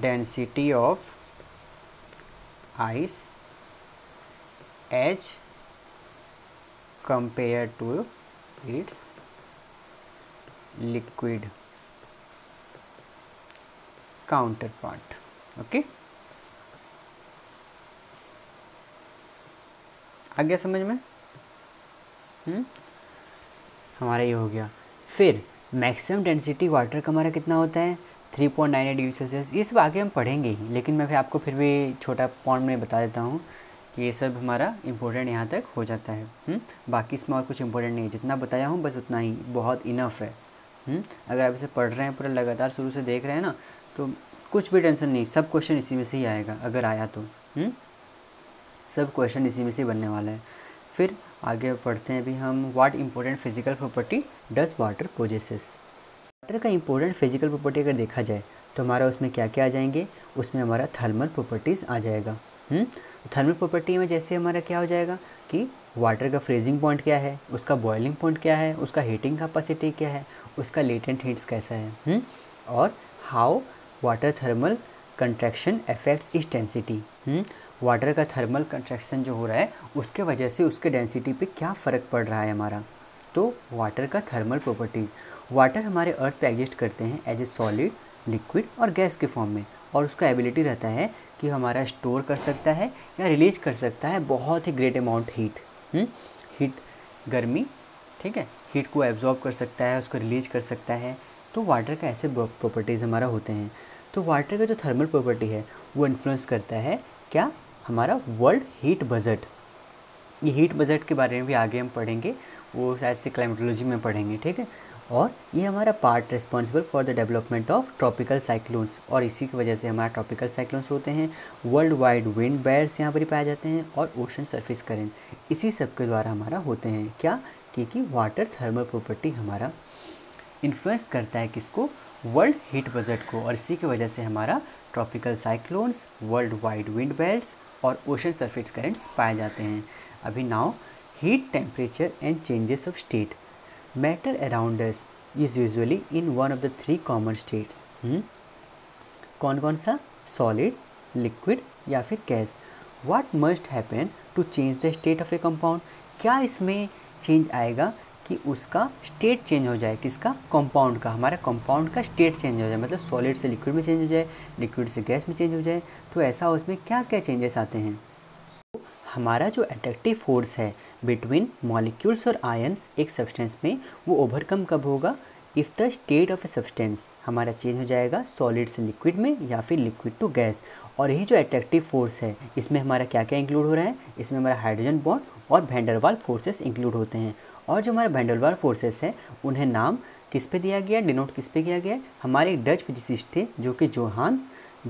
Speaker 1: density of ice as compared to its liquid counterpart okay आ गया समझ में हुँ? हम्म? हमारा ये हो गया फिर मैक्सिमम डेंसिटी वाटर का हमारा कितना होता है three point nine eight degree Celsius ये सब आगे हम पढ़ेंगे ही लेकिन मैं फिर आपको फिर भी छोटा पॉइंट में बता देता हूँ कि ये सब हमारा इम्पोर्टेंट यहाँ तक हो जाता है हुँ? हम्म? बाकी इसमें और कुछ इम्पोर्टेंट नहीं है जितना बताया हूँ बस उतना ही बहुत इनफ है हुँ? हम्म? अगर आप इसे पढ़ रहे हैं पूरा लगातार शुरू से देख रहे हैं ना तो कुछ भी टेंशन नहीं सब क्वेश्चन इसी में से ही आएगा अगर आया तो सब क्वेश्चन इसी में से बनने वाला है फिर आगे पढ़ते हैं अभी हम what important physical property does water possesses water का इम्पोर्टेंट फिजिकल प्रॉपर्टी अगर देखा जाए तो हमारा उसमें क्या क्या आ जाएंगे उसमें हमारा थर्मल प्रॉपर्टीज़ आ जाएगा थर्मल हम्म? प्रॉपर्टी में जैसे हमारा क्या हो जाएगा कि वाटर का फ्रीजिंग पॉइंट क्या है उसका बॉइलिंग पॉइंट क्या है उसका हीटिंग कैपेसिटी क्या है उसका लेटेंट हीट्स कैसा है
Speaker 2: हुँ? हम्म?
Speaker 1: और how water thermal contraction affects its density water का थर्मल कंट्रैक्शन जो हो रहा है उसके वजह से उसके डेंसिटी पे क्या फ़र्क पड़ रहा है हमारा तो वाटर का थर्मल प्रॉपर्टीज़ वाटर हमारे अर्थ पे एग्जिस्ट करते हैं एज ए सॉलिड लिक्विड और गैस के फॉर्म में और उसका एबिलिटी रहता है कि हमारा स्टोर कर सकता है या रिलीज कर सकता है बहुत ही ग्रेट अमाउंट हीट हीट गर्मी ठीक है हीट को एब्जॉर्ब कर सकता है उसको रिलीज कर सकता है तो वाटर का ऐसे प्रॉपर्टीज़ हमारा होते हैं तो वाटर का जो थर्मल प्रॉपर्टी है वो इन्फ्लुएंस करता है क्या हमारा वर्ल्ड हीट बजट ये हीट बजट के बारे में भी आगे हम पढ़ेंगे वो शायद से क्लाइमेटोलॉजी में पढ़ेंगे ठीक है और ये हमारा part responsible for the development of tropical cyclones और इसी की वजह से हमारे ट्रॉपिकल साइक्लोन्स होते हैं वर्ल्ड वाइड विंड बैर्स यहाँ पर ही पाए जाते हैं और ओशन सरफेस करेंट इसी सब के द्वारा हमारा होते हैं क्या क्योंकि वाटर थर्मल प्रॉपर्टी हमारा इन्फ्लुएंस करता है किसको वर्ल्ड हीट बजट को और इसी की वजह से हमारा tropical cyclones world wide wind belt और ओशन सरफेस करेंट्स पाए जाते हैं अभी now heat temperature and changes of state matter around is usually in one of the three common states कौन कौन सा सॉलिड लिक्विड या फिर gas what must happen to change the state of a compound क्या इसमें change आएगा कि उसका स्टेट चेंज हो जाए किसका कंपाउंड का हमारा कंपाउंड का स्टेट चेंज हो जाए मतलब सॉलिड से लिक्विड में चेंज हो जाए लिक्विड से गैस में चेंज हो जाए तो ऐसा उसमें क्या क्या चेंजेस आते हैं तो हमारा जो अट्रैक्टिव फोर्स है बिटवीन मॉलिक्यूल्स और आयंस एक सब्सटेंस में वो ओवरकम कब होगा if the state of a substance हमारा चेंज हो जाएगा सॉलिड से लिक्विड में या फिर लिक्विड टू गैस और यही जो एट्रैक्टिव फोर्स है इसमें हमारा क्या क्या इंक्लूड हो रहा है इसमें हमारा हाइड्रोजन बॉन्ड और भेंडरवाल फोर्सेस इंक्लूड होते हैं और जो हमारे वेंडलवार फोर्सेस हैं उन्हें नाम किस पे दिया गया डिनोट किस पे किया गया हमारे एक डच फिजिसिस्ट थे जो कि जोहान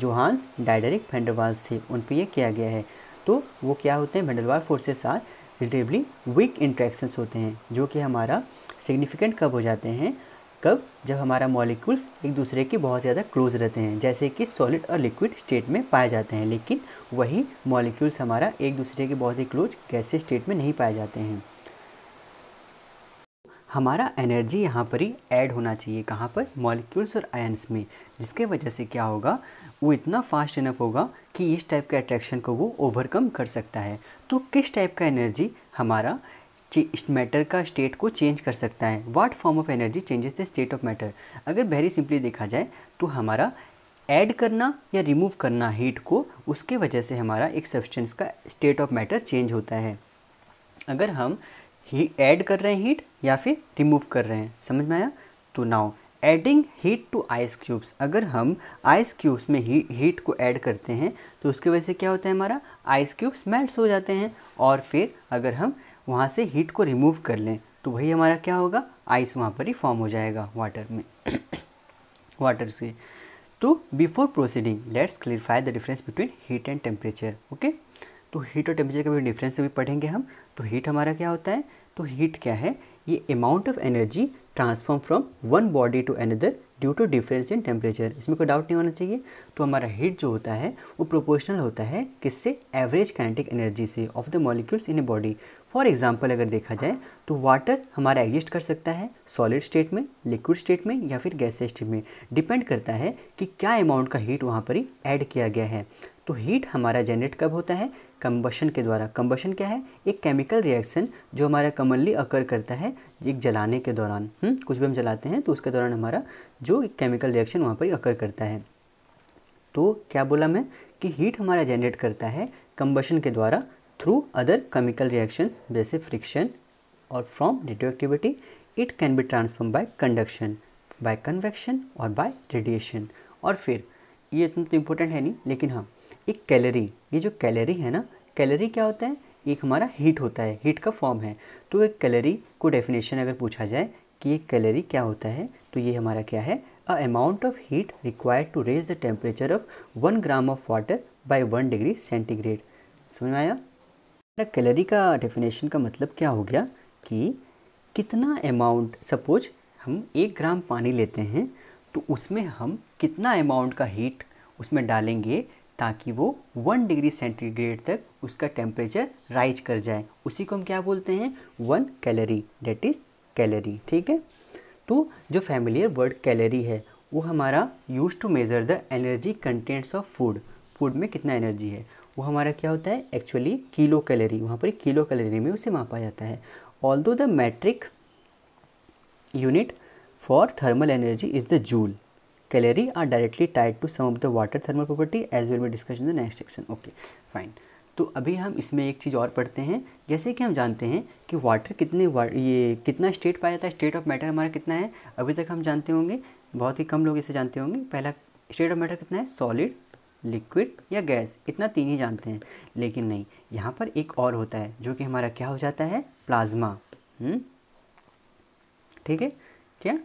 Speaker 1: जोहान्स डायडरिक फेंडरवाल्स थे उन पर यह किया गया है तो वो क्या होते हैं van der Waals forces are relatively weak interactions होते हैं जो कि हमारा सिग्निफिकेंट कब हो जाते हैं कब जब हमारा मॉलिक्यूल्स एक दूसरे के बहुत ज़्यादा क्लोज रहते हैं जैसे कि सॉलिड और लिक्विड स्टेट में पाए जाते हैं लेकिन वही मॉलिक्यूल्स हमारा एक दूसरे के बहुत ही क्लोज गैसे स्टेट में नहीं पाए जाते हैं हमारा एनर्जी यहाँ पर ही ऐड होना चाहिए कहाँ पर मॉलिक्यूल्स और आयंस में जिसके वजह से क्या होगा वो इतना फास्ट इनफ होगा कि इस टाइप के अट्रैक्शन को वो ओवरकम कर सकता है तो किस टाइप का एनर्जी हमारा मैटर का स्टेट को चेंज कर सकता है what form of energy changes the state of matter अगर वेरी सिंपली देखा जाए तो हमारा ऐड करना या रिमूव करना हीट को उसके वजह से हमारा एक सब्सटेंस का स्टेट ऑफ मैटर चेंज होता है अगर हम ही ऐड कर रहे हैं हीट या फिर रिमूव कर रहे हैं समझ में आया तो now adding heat to ice cubes अगर हम आइस क्यूब्स में ही हीट को ऐड करते हैं तो उसकी वजह से क्या होता है हमारा आइस क्यूब्स मेल्ट हो जाते हैं और फिर अगर हम वहाँ से हीट को रिमूव कर लें तो वही हमारा क्या होगा आइस वहाँ पर ही फॉर्म हो जाएगा वाटर में वाटर से तो before proceeding let's clarify the difference between heat and temperature okay तो हीट और टेम्परेचर का भी डिफरेंस भी पढ़ेंगे हम तो हीट हमारा क्या होता है तो हीट क्या है ये amount of energy transform from one body to another due to difference in temperature इसमें कोई डाउट नहीं होना चाहिए तो हमारा हीट जो होता है वो प्रोपोर्शनल होता है किससे एवरेज काइनेटिक एनर्जी से of the molecules in a body for example अगर देखा जाए तो वाटर हमारा एग्जिस्ट कर सकता है सॉलिड स्टेट में लिक्विड स्टेट में या फिर गैस स्टेट में डिपेंड करता है कि क्या अमाउंट का हीट वहाँ पर ही ऐड किया गया है तो हीट हमारा जनरेट कब होता है कम्बशन के द्वारा कम्बशन क्या है एक केमिकल रिएक्शन जो हमारा कॉमनली अकर करता है एक जलाने के दौरान हुँ? हम्म, कुछ भी हम जलाते हैं तो उसके दौरान हमारा जो एक केमिकल रिएक्शन वहाँ पर अकर करता है तो क्या बोला मैं कि हीट हमारा जनरेट करता है कम्बशन के द्वारा थ्रू अदर केमिकल रिएक्शंस जैसे फ्रिक्शन और from radioactivity it can be transform by conduction by convection और बाय रेडिएशन और फिर ये इतना तो इम्पोर्टेंट है नहीं लेकिन हाँ एक कैलरी ये जो कैलरी है ना कैलरी क्या होता है एक हमारा हीट होता है हीट का फॉर्म है तो एक कैलरी को डेफिनेशन अगर पूछा जाए कि ये कैलरी क्या होता है तो ये हमारा क्या है a amount of heat required to raise the temperature of one gram of water by one degree centigrade समझ में आया कैलरी का डेफिनेशन का मतलब क्या हो गया कि कितना अमाउंट सपोज हम एक ग्राम पानी लेते हैं तो उसमें हम कितना अमाउंट का हीट उसमें डालेंगे ताकि वो वन डिग्री सेंटीग्रेड तक उसका टेम्परेचर राइज कर जाए उसी को हम क्या बोलते हैं one calorie that is calorie ठीक है तो जो फैमिलियर वर्ड कैलरी है वो हमारा use to measure the energy contents of food food में कितना एनर्जी है वो हमारा क्या होता है एक्चुअली किलो कैलरी वहाँ पर किलो कैलरी में उसे मापा जाता है although the metric unit for thermal energy is the joule calorie are directly tied to some of the water thermal property as well we discuss in the next section. Okay, fine. तो अभी हम इसमें एक चीज़ और पढ़ते हैं जैसे कि हम जानते हैं कि वाटर कितने वा, ये कितना स्टेट पाया जाता है स्टेट ऑफ मैटर हमारा कितना है अभी तक हम जानते होंगे बहुत ही कम लोग इसे जानते होंगे पहला स्टेट ऑफ मैटर कितना है सॉलिड लिक्विड या गैस इतना तीन ही जानते हैं लेकिन नहीं यहाँ पर एक और होता है जो कि हमारा क्या हो जाता है प्लाज्मा हम्म? ठीक है क्या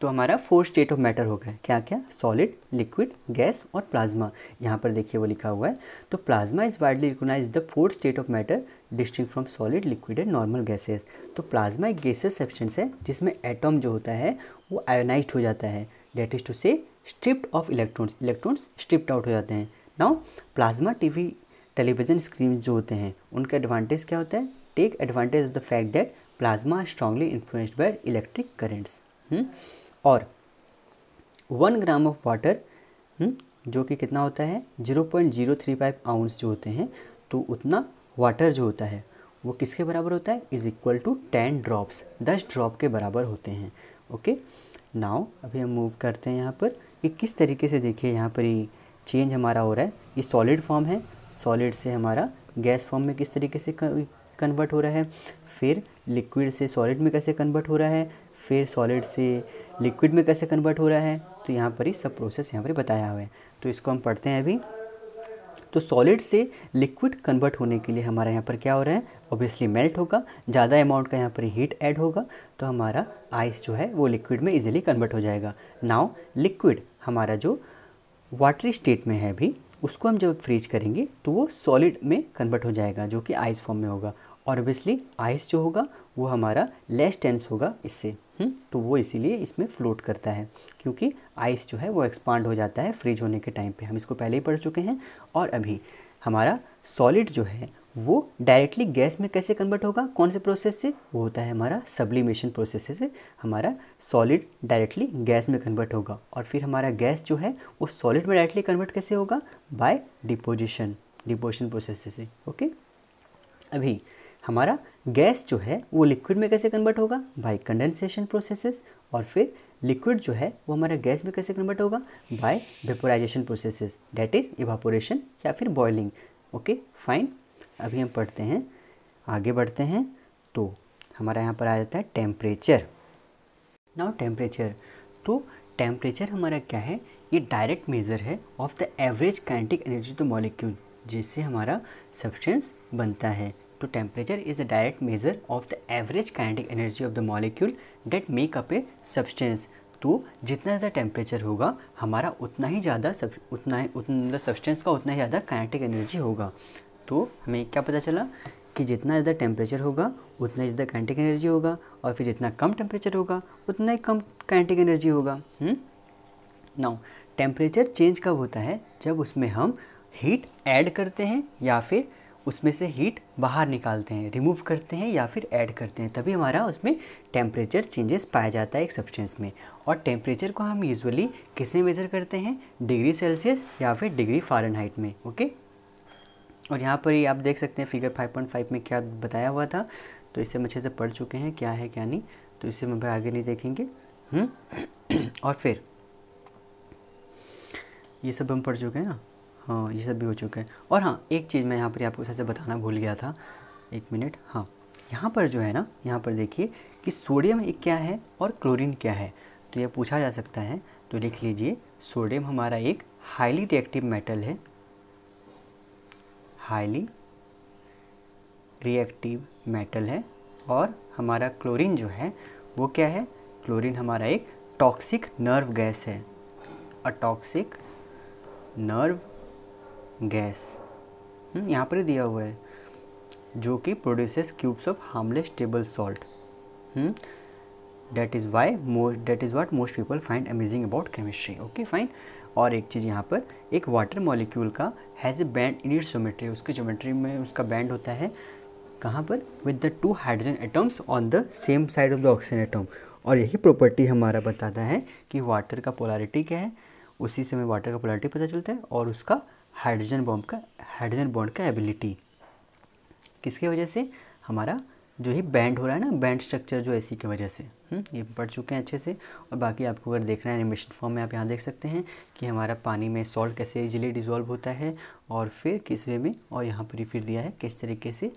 Speaker 1: तो हमारा फोर स्टेट ऑफ मैटर हो गया क्या क्या सॉलिड लिक्विड गैस और प्लाज्मा यहाँ पर देखिए वो लिखा हुआ है तो plasma is widely recognise the fourth state of matter distinct from solid liquid and normal gases तो प्लाज्मा एक गैसेस सब्सटेंस है जिसमें एटम जो होता है वो आयोनाइज हो जाता है date is to say stripped of electrons electrons stripped out हो जाते हैं now plasma TV television screen जो होते हैं उनका एडवांटेज क्या होता है take advantage of the fact that plasma strongly influenced by electric currents और one gram of water hmm, जो कि कितना होता है zero point zero three five ounce जो होते हैं तो उतना वाटर जो होता है वो किसके बराबर होता है is equal to ten drops दस ड्रॉप के बराबर होते हैं ओके नाव अभी हम मूव करते हैं यहाँ पर कि किस तरीके से देखिए यहाँ पर ये चेंज हमारा हो रहा है ये सॉलिड फॉर्म है सॉलिड से हमारा गैस फॉर्म में किस तरीके से कन्वर्ट हो रहा है फिर लिक्विड से सॉलिड में कैसे कन्वर्ट हो रहा है फिर सॉलिड से लिक्विड में कैसे कन्वर्ट हो रहा है तो यहाँ पर ही सब प्रोसेस यहाँ पर बताया हुआ है तो इसको हम पढ़ते हैं अभी तो सॉलिड से लिक्विड कन्वर्ट होने के लिए हमारा यहाँ पर क्या हो रहा है ऑब्वियसली मेल्ट होगा ज़्यादा अमाउंट का यहाँ पर हीट ऐड होगा तो हमारा आइस जो है वो लिक्विड में इजीली कन्वर्ट हो जाएगा नाव लिक्विड हमारा जो वाटरी स्टेट में है अभी उसको हम जब फ्रीज करेंगे तो वो सॉलिड में कन्वर्ट हो जाएगा जो कि आइस फॉर्म में होगा और ऑब्वियसली आइस जो होगा वो हमारा लेस टेंस होगा इससे हुँ? हम्म, तो वो इसीलिए इसमें फ्लोट करता है क्योंकि आइस जो है वो एक्सपांड हो जाता है फ्रीज होने के टाइम पे हम इसको पहले ही पढ़ चुके हैं और अभी हमारा सॉलिड जो है वो डायरेक्टली गैस में कैसे कन्वर्ट होगा कौन से प्रोसेस से वो होता है हमारा सब्लिमेशन प्रोसेस से हमारा सॉलिड डायरेक्टली गैस में कन्वर्ट होगा और फिर हमारा गैस जो है वो सॉलिड में डायरेक्टली कन्वर्ट कैसे होगा बाय डिपोजिशन डिपोजिशन प्रोसेस से ओके अभी हमारा गैस जो है वो लिक्विड में कैसे कन्वर्ट होगा बाय कंडेंसेशन प्रोसेसेस और फिर लिक्विड जो है वो हमारा गैस में कैसे कन्वर्ट होगा by vaporisation processes that is evaporation या फिर बॉयलिंग ओके फाइन अभी हम पढ़ते हैं आगे बढ़ते हैं तो हमारा यहाँ पर आ जाता है टेम्परेचर नाउ टेम्परेचर तो टेम्परेचर हमारा क्या है ये डायरेक्ट मेज़र है of the average kinetic energy of the molecule जिससे हमारा सब्सटेंस बनता है to temperature is a direct measure of the average kinetic energy of the molecule that make up a substance तो जितना ज़्यादा टेम्परेचर होगा हमारा उतना ही ज़्यादा सब उतना ही मतलब सब्सटेंस का उतना ही ज़्यादा काइनेटिक एनर्जी होगा तो हमें क्या पता चला कि जितना ज़्यादा टेम्परेचर होगा उतना ज़्यादा काइनेटिक एनर्जी होगा और फिर जितना कम टेम्परेचर होगा उतना ही कम काइनेटिक एनर्जी होगा नाउ टेम्परेचर चेंज कब होता है जब उसमें हम हीट ऐड करते हैं या फिर उसमें से हीट बाहर निकालते हैं रिमूव करते हैं या फिर ऐड करते हैं तभी हमारा उसमें टेम्परेचर चेंजेस पाया जाता है एक सब्सटेंस में और टेम्परेचर को हम यूजुअली किसे मेज़र करते हैं डिग्री सेल्सियस या फिर डिग्री फ़ारेनहाइट में ओके और यहाँ पर ही आप देख सकते हैं फिगर 5.5 में क्या बताया हुआ था तो इसे हम अच्छे से पढ़ चुके हैं क्या है क्या नहीं तो इससे हम आगे नहीं देखेंगे हुँ? हम्म? और फिर ये सब हम पढ़ चुके हैं ना हाँ ये सब भी हो चुका है और हाँ एक चीज़ मैं यहाँ पर आपको सबसे बताना भूल गया था एक मिनट हाँ यहाँ पर जो है ना यहाँ पर देखिए कि सोडियम एक क्या है और क्लोरीन क्या है तो यह पूछा जा सकता है तो लिख लीजिए सोडियम हमारा एक हाईली रिएक्टिव मेटल है हाईली रिएक्टिव मेटल है और हमारा क्लोरीन जो है वो क्या है क्लोरीन हमारा एक टॉक्सिक नर्व गैस है a toxic nerve gas hmm, यहाँ पर दिया हुआ है जो कि produces cubes of harmless stable salt that is why most that is what most people find amazing about chemistry okay fine और एक चीज़ यहाँ पर एक वाटर मॉलिक्यूल का has a bend in its geometry उसकी जोमेट्री में उसका बैंड होता है कहाँ पर with the two hydrogen atoms on the same side of the oxygen atom और यही प्रॉपर्टी हमारा बताता है कि वाटर का पोलारिटी क्या है उसी समय वाटर का पोलारिटी पता चलता है और उसका हाइड्रोजन बॉम्ब का हाइड्रोजन बॉन्ड का एबिलिटी किसके वजह से हमारा जो ही बैंड हो रहा है ना बैंड स्ट्रक्चर जो ऐसी की वजह से हुँ? हम्म, ये पढ़ चुके हैं अच्छे से और बाकी आपको अगर देखना है एनिमेशन फॉर्म में आप यहाँ देख सकते हैं कि हमारा पानी में सॉल्ट कैसे इजीली डिजॉल्व होता है और फिर किस वे में और यहाँ पर फिर दिया है किस तरीके से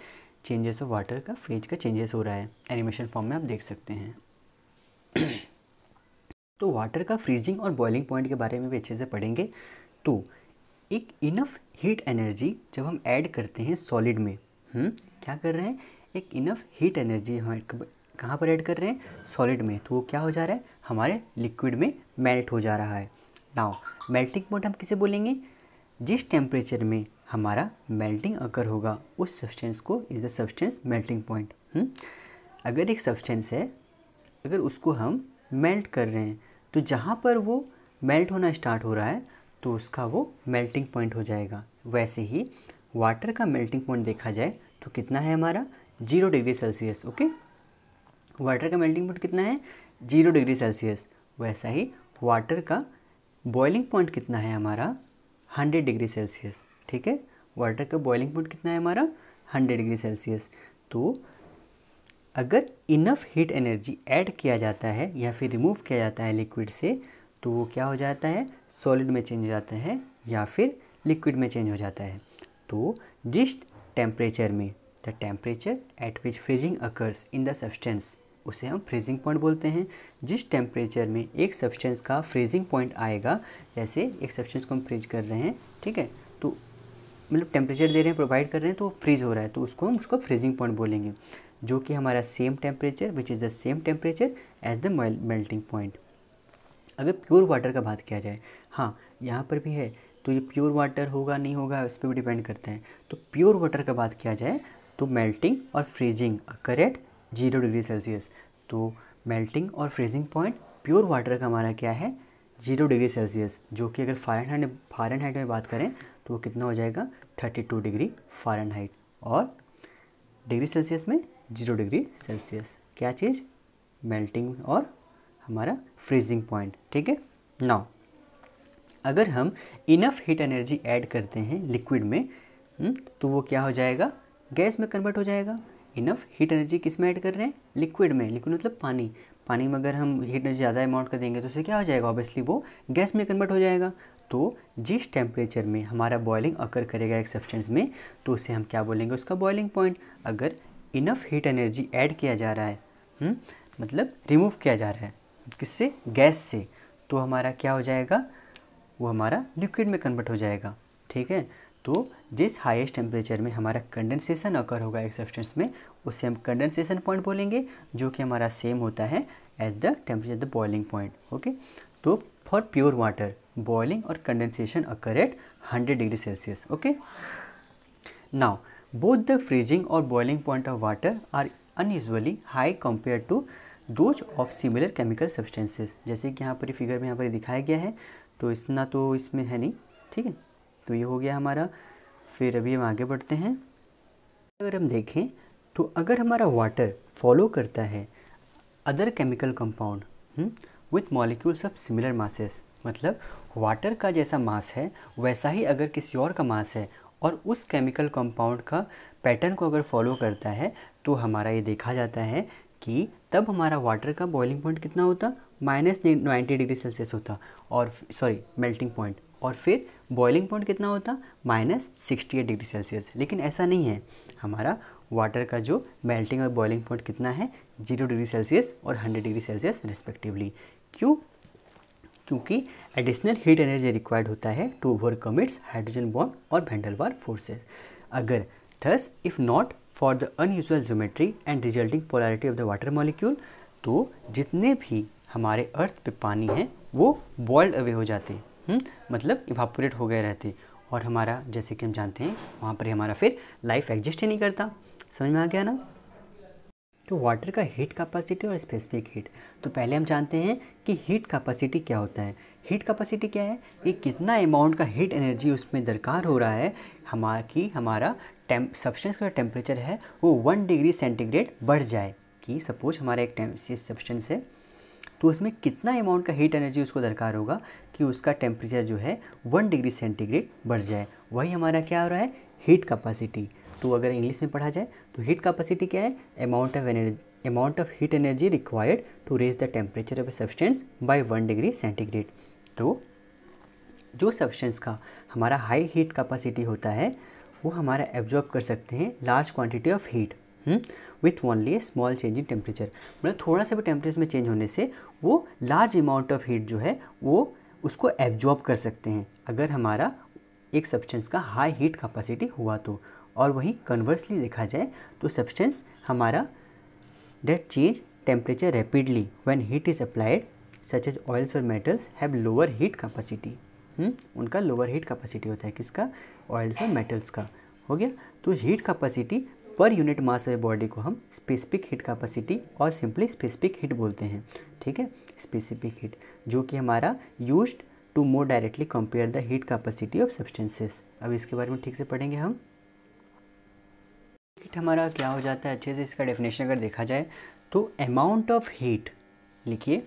Speaker 1: चेंजेस ऑफ वाटर का फेज का चेंजेस हो रहा है एनिमेशन फॉर्म में आप देख सकते हैं तो वाटर का फ्रीजिंग और बॉइलिंग पॉइंट के बारे में भी अच्छे से पढ़ेंगे तो एक इनफ हीट एनर्जी जब हम ऐड करते हैं सॉलिड में हम हम्म, क्या कर रहे हैं एक इनफ हीट एनर्जी हम कहाँ पर ऐड कर रहे हैं सॉलिड में तो वो क्या हो जा रहा है हमारे लिक्विड में मेल्ट हो जा रहा है नाउ मेल्टिंग पॉइंट हम किसे बोलेंगे जिस टेम्परेचर में हमारा मेल्टिंग अगर होगा उस सब्सटेंस को is the substance melting point अगर एक सब्सटेंस है अगर उसको हम मेल्ट कर रहे हैं तो जहाँ पर वो मेल्ट होना स्टार्ट हो रहा है तो उसका वो मेल्टिंग पॉइंट हो जाएगा वैसे ही वाटर का मेल्टिंग पॉइंट देखा जाए तो कितना है हमारा zero degree Celsius okay water का मेल्टिंग पॉइंट कितना है जीरो डिग्री सेल्सियस वैसा ही वाटर का बॉइलिंग पॉइंट कितना है हमारा हंड्रेड डिग्री सेल्सियस ठीक है वाटर का बॉइलिंग पॉइंट कितना है हमारा हंड्रेड डिग्री सेल्सियस तो अगर इनफ हीट एनर्जी ऐड किया जाता है या फिर रिमूव किया जाता है लिक्विड से तो वो क्या हो जाता है सॉलिड में चेंज हो जाता है या फिर लिक्विड में चेंज हो जाता है तो जिस टेम्परेचर में the temperature at which freezing occurs in the substance उसे हम फ्रीजिंग पॉइंट बोलते हैं जिस टेम्परेचर में एक सब्सटेंस का फ्रीजिंग पॉइंट आएगा जैसे एक सब्सटेंस को हम फ्रीज कर रहे हैं ठीक है तो मतलब टेम्परेचर दे रहे हैं प्रोवाइड कर रहे हैं तो फ्रीज हो रहा है तो उसको हम उसको फ्रीजिंग पॉइंट बोलेंगे जो कि हमारा same temperature which is the same temperature as the melting point अगर प्योर वाटर का बात किया जाए हाँ यहाँ पर भी है तो ये प्योर वाटर होगा नहीं होगा उस पर भी डिपेंड करते हैं तो प्योर वाटर का बात किया जाए तो मेल्टिंग और freezing occur at zero degree Celsius तो मेल्टिंग और फ्रीजिंग पॉइंट प्योर वाटर का हमारा क्या है जीरो डिग्री सेल्सियस जो कि अगर फारन हाइट फारन हाइट में बात करें तो वो कितना हो जाएगा thirty two degree Fahrenheit और डिग्री सेल्सियस में जीरो डिग्री सेल्सियस क्या चीज़ मेल्टिंग और हमारा फ्रीजिंग पॉइंट ठीक है नाउ अगर हम इनफ हीट एनर्जी ऐड करते हैं लिक्विड में हम्म, तो वो क्या हो जाएगा गैस में कन्वर्ट हो जाएगा इनफ हीट एनर्जी किस में ऐड कर रहे हैं लिक्विड में लिक्विड मतलब पानी पानी में अगर हम हीट एनर्जी ज़्यादा अमाउंट का देंगे तो उससे क्या हो जाएगा ऑब्वियसली वो गैस में कन्वर्ट हो जाएगा तो जिस टेम्परेचर में हमारा बॉयलिंग अकर करेगा एक सब्सटेंस में तो उसे हम क्या बोलेंगे उसका बॉयलिंग पॉइंट अगर इनफ हीट एनर्जी ऐड किया जा रहा है हुँ? हम्म, मतलब रिमूव किया जा रहा है किससे गैस से तो हमारा क्या हो जाएगा वो हमारा लिक्विड में कन्वर्ट हो जाएगा ठीक है तो जिस हाईएस्ट टेम्परेचर में हमारा कंडेंसेशन अकर होगा एक सब्सटेंस में उसे हम कंडेंसेशन पॉइंट बोलेंगे जो कि हमारा सेम होता है as the temperature the boiling point okay तो फॉर प्योर वाटर बॉइलिंग और condensation occur at hundred degree Celsius okay now both the freezing और boiling point of water are unusually high compare to those of similar chemical substances जैसे कि यहाँ पर figure में यहाँ पर दिखाया गया है तो इतना तो इसमें है नहीं ठीक है तो ये हो गया हमारा फिर अभी हम आगे बढ़ते हैं अगर हम देखें तो अगर हमारा वाटर फॉलो करता है other chemical compound with molecules of similar masses मतलब वाटर का जैसा मास है वैसा ही अगर किसी और का मास है और उस केमिकल कंपाउंड का पैटर्न को अगर फॉलो करता है तो हमारा ये देखा जाता है कि तब हमारा वाटर का बॉइलिंग पॉइंट कितना होता माइनस नाइन्टी डिग्री सेल्सियस होता और सॉरी मेल्टिंग पॉइंट और फिर बॉइलिंग पॉइंट कितना होता minus sixty eight degree Celsius लेकिन ऐसा नहीं है हमारा वाटर का जो मेल्टिंग और बॉइलिंग पॉइंट कितना है जीरो डिग्री सेल्सियस और हंड्रेड डिग्री सेल्सियस रेस्पेक्टिवली क्यों क्योंकि एडिशनल हीट एनर्जी रिक्वायर्ड होता है to overcome its hydrogen bond और भेंडलवार फोर्सेस अगर thus if not for the unusual geometry and resulting polarity of the water molecule तो जितने भी हमारे अर्थ पे पानी है वो बॉयल्ड अवे हो जाते हैं हम्म, मतलब इवापोरेट हो गए रहते और हमारा जैसे कि हम जानते हैं वहाँ पर हमारा फिर लाइफ एग्जिस्ट ही नहीं करता समझ में आ गया ना तो वाटर का हीट कैपेसिटी और स्पेसिफिक हीट तो पहले हम जानते हैं कि हीट कैपेसिटी क्या होता है हीट कैपेसिटी क्या है कि कितना अमाउंट का हीट एनर्जी उसमें दरकार हो रहा है हमारा कि हमारा सब्सटेंस का जो टेम्परेचर है वो वन डिग्री सेंटीग्रेड बढ़ जाए कि सपोज हमारा एक सब्सटेंस है तो उसमें कितना अमाउंट का हीट एनर्जी उसको दरकार होगा कि उसका टेम्परेचर जो है वन डिग्री सेंटीग्रेड बढ़ जाए वही हमारा क्या हो रहा है हीट कैपेसिटी तो अगर इंग्लिश में पढ़ा जाए तो हीट कैपेसिटी क्या है amount of energy amount of heat energy required to raise the temperature of a substance by one degree centigrade तो जो सब्सटेंस का हमारा हाई हीट कैपेसिटी होता है वो हमारा एब्जॉर्ब कर सकते हैं large quantity of heat with only small change in temperature मतलब थोड़ा सा भी टेम्परेचर में चेंज होने से वो लार्ज अमाउंट ऑफ हीट जो है वो उसको एब्जॉर्ब कर सकते हैं अगर हमारा एक सब्सटेंस का हाई हीट कैपेसिटी हुआ तो और वहीं कन्वर्सली देखा जाए तो सब्सटेंस हमारा that change temperature rapidly when heat is applied such as oils और metals have lower heat capacity उनका लोअर हीट कैपेसिटी होता है किसका ऑयल्स और मेटल्स का हो गया तो heat capacity per unit mass of body को हम स्पेसिफिक हीट कैपेसिटी और सिंपली स्पेसिफिक हीट बोलते हैं ठीक है स्पेसिफिक हीट जो कि हमारा use to more directly compare the heat capacity of substances अब इसके बारे में ठीक से पढ़ेंगे हम हीट हमारा क्या हो जाता है अच्छे से इसका डेफिनेशन अगर देखा जाए तो अमाउंट ऑफ हीट लिखिए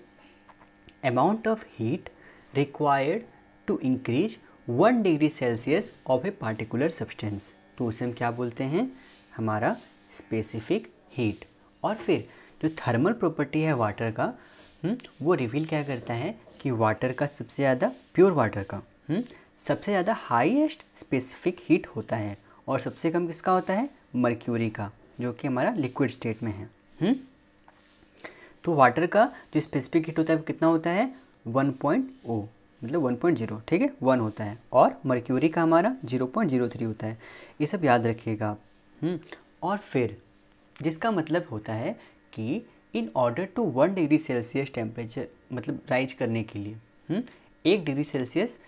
Speaker 1: amount of heat required to increase one degree Celsius of a particular substance तो उसे हम क्या बोलते हैं हमारा स्पेसिफिक हीट और फिर जो थर्मल प्रॉपर्टी है वाटर का हुँ? हम्म, वो रिवील क्या करता है कि वाटर का सबसे ज़्यादा प्योर वाटर का हुँ? हम्म, सबसे ज़्यादा हाईएस्ट स्पेसिफिक हीट होता है और सबसे कम किसका होता है मर्क्यूरी का जो कि हमारा लिक्विड स्टेट में है हुँ? हम्म। तो वाटर का जो स्पेसिफिक हीट होता है वो कितना होता है वन मतलब 1.0 ठीक है वन होता है और मर्क्यूरी का हमारा 0.03 होता है ये सब याद रखिएगा आप हम्म, और फिर जिसका मतलब होता है कि in order to one degree Celsius temperature मतलब राइज करने के लिए हम्म, एक डिग्री सेल्सियस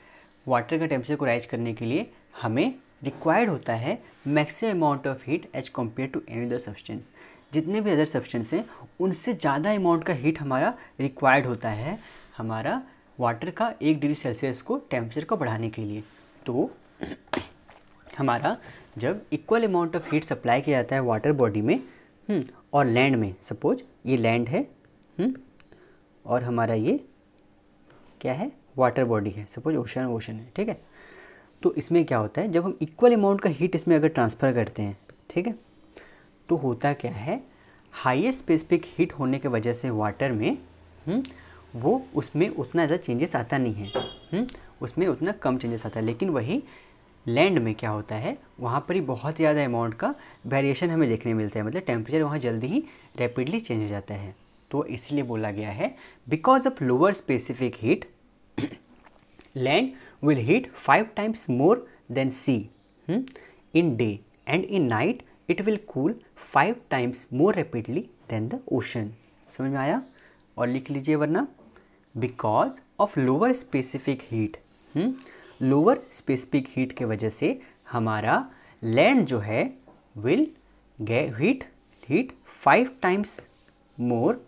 Speaker 1: वाटर का टेम्परेचर को राइज करने के लिए हमें रिक्वायर्ड होता है maximum amount of heat as compare to any other substance जितने भी अदर सब्सटेंस हैं उनसे ज़्यादा अमाउंट का हीट हमारा रिक्वायर्ड होता है हमारा वाटर का एक डिग्री सेल्सियस को टेम्परेचर को बढ़ाने के लिए तो हमारा जब equal amount of heat supply किया जाता है वाटर बॉडी में हम्म, और लैंड में सपोज ये लैंड है हम्म, और हमारा ये क्या है वाटर बॉडी है सपोज ओशन ओशन है ठीक है तो इसमें क्या होता है जब हम इक्वल अमाउंट का हीट इसमें अगर ट्रांसफ़र करते हैं ठीक है तो होता क्या है हाइएस्ट स्पेसिफिक हीट होने की वजह से वाटर में हम्म, वो उसमें उतना ज़्यादा चेंजेस आता नहीं है हुँ? हम्म? उसमें उतना कम चेंजेस आता है लेकिन वही लैंड में क्या होता है वहाँ पर ही बहुत ज़्यादा अमाउंट का वेरिएशन हमें देखने मिलता है मतलब टेम्परेचर वहाँ जल्दी ही रैपिडली चेंज हो जाता है तो इसलिए बोला गया है because of lower specific heat land will heat five times more than sea in day and in night it will cool five times more rapidly than the ocean समझ में आया और लिख लीजिए वरना because of lower specific heat lower specific heat के वजह से हमारा लैंड जो है will get heat heat five times more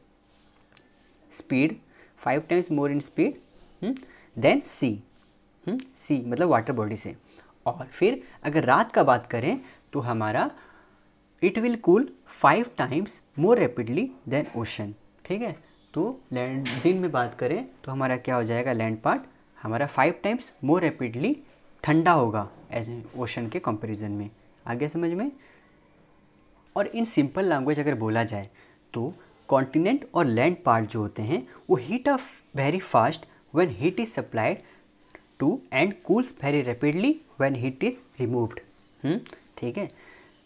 Speaker 1: speed five times more in speed than sea सी मतलब वाटर बॉडी से और फिर अगर रात का बात करें तो हमारा it will cool five times more rapidly than ocean ठीक है तो लैंड दिन में बात करें तो हमारा क्या हो जाएगा लैंड पार्ट हमारा फाइव टाइम्स मोर रैपिडली ठंडा होगा एज ओशन के कंपैरिजन में आगे समझ में और इन सिंपल लैंग्वेज अगर बोला जाए तो कॉन्टिनेंट और लैंड पार्ट जो होते हैं वो heat up very fast when heat is supplied to and cools very rapidly when heat is removed ठीक है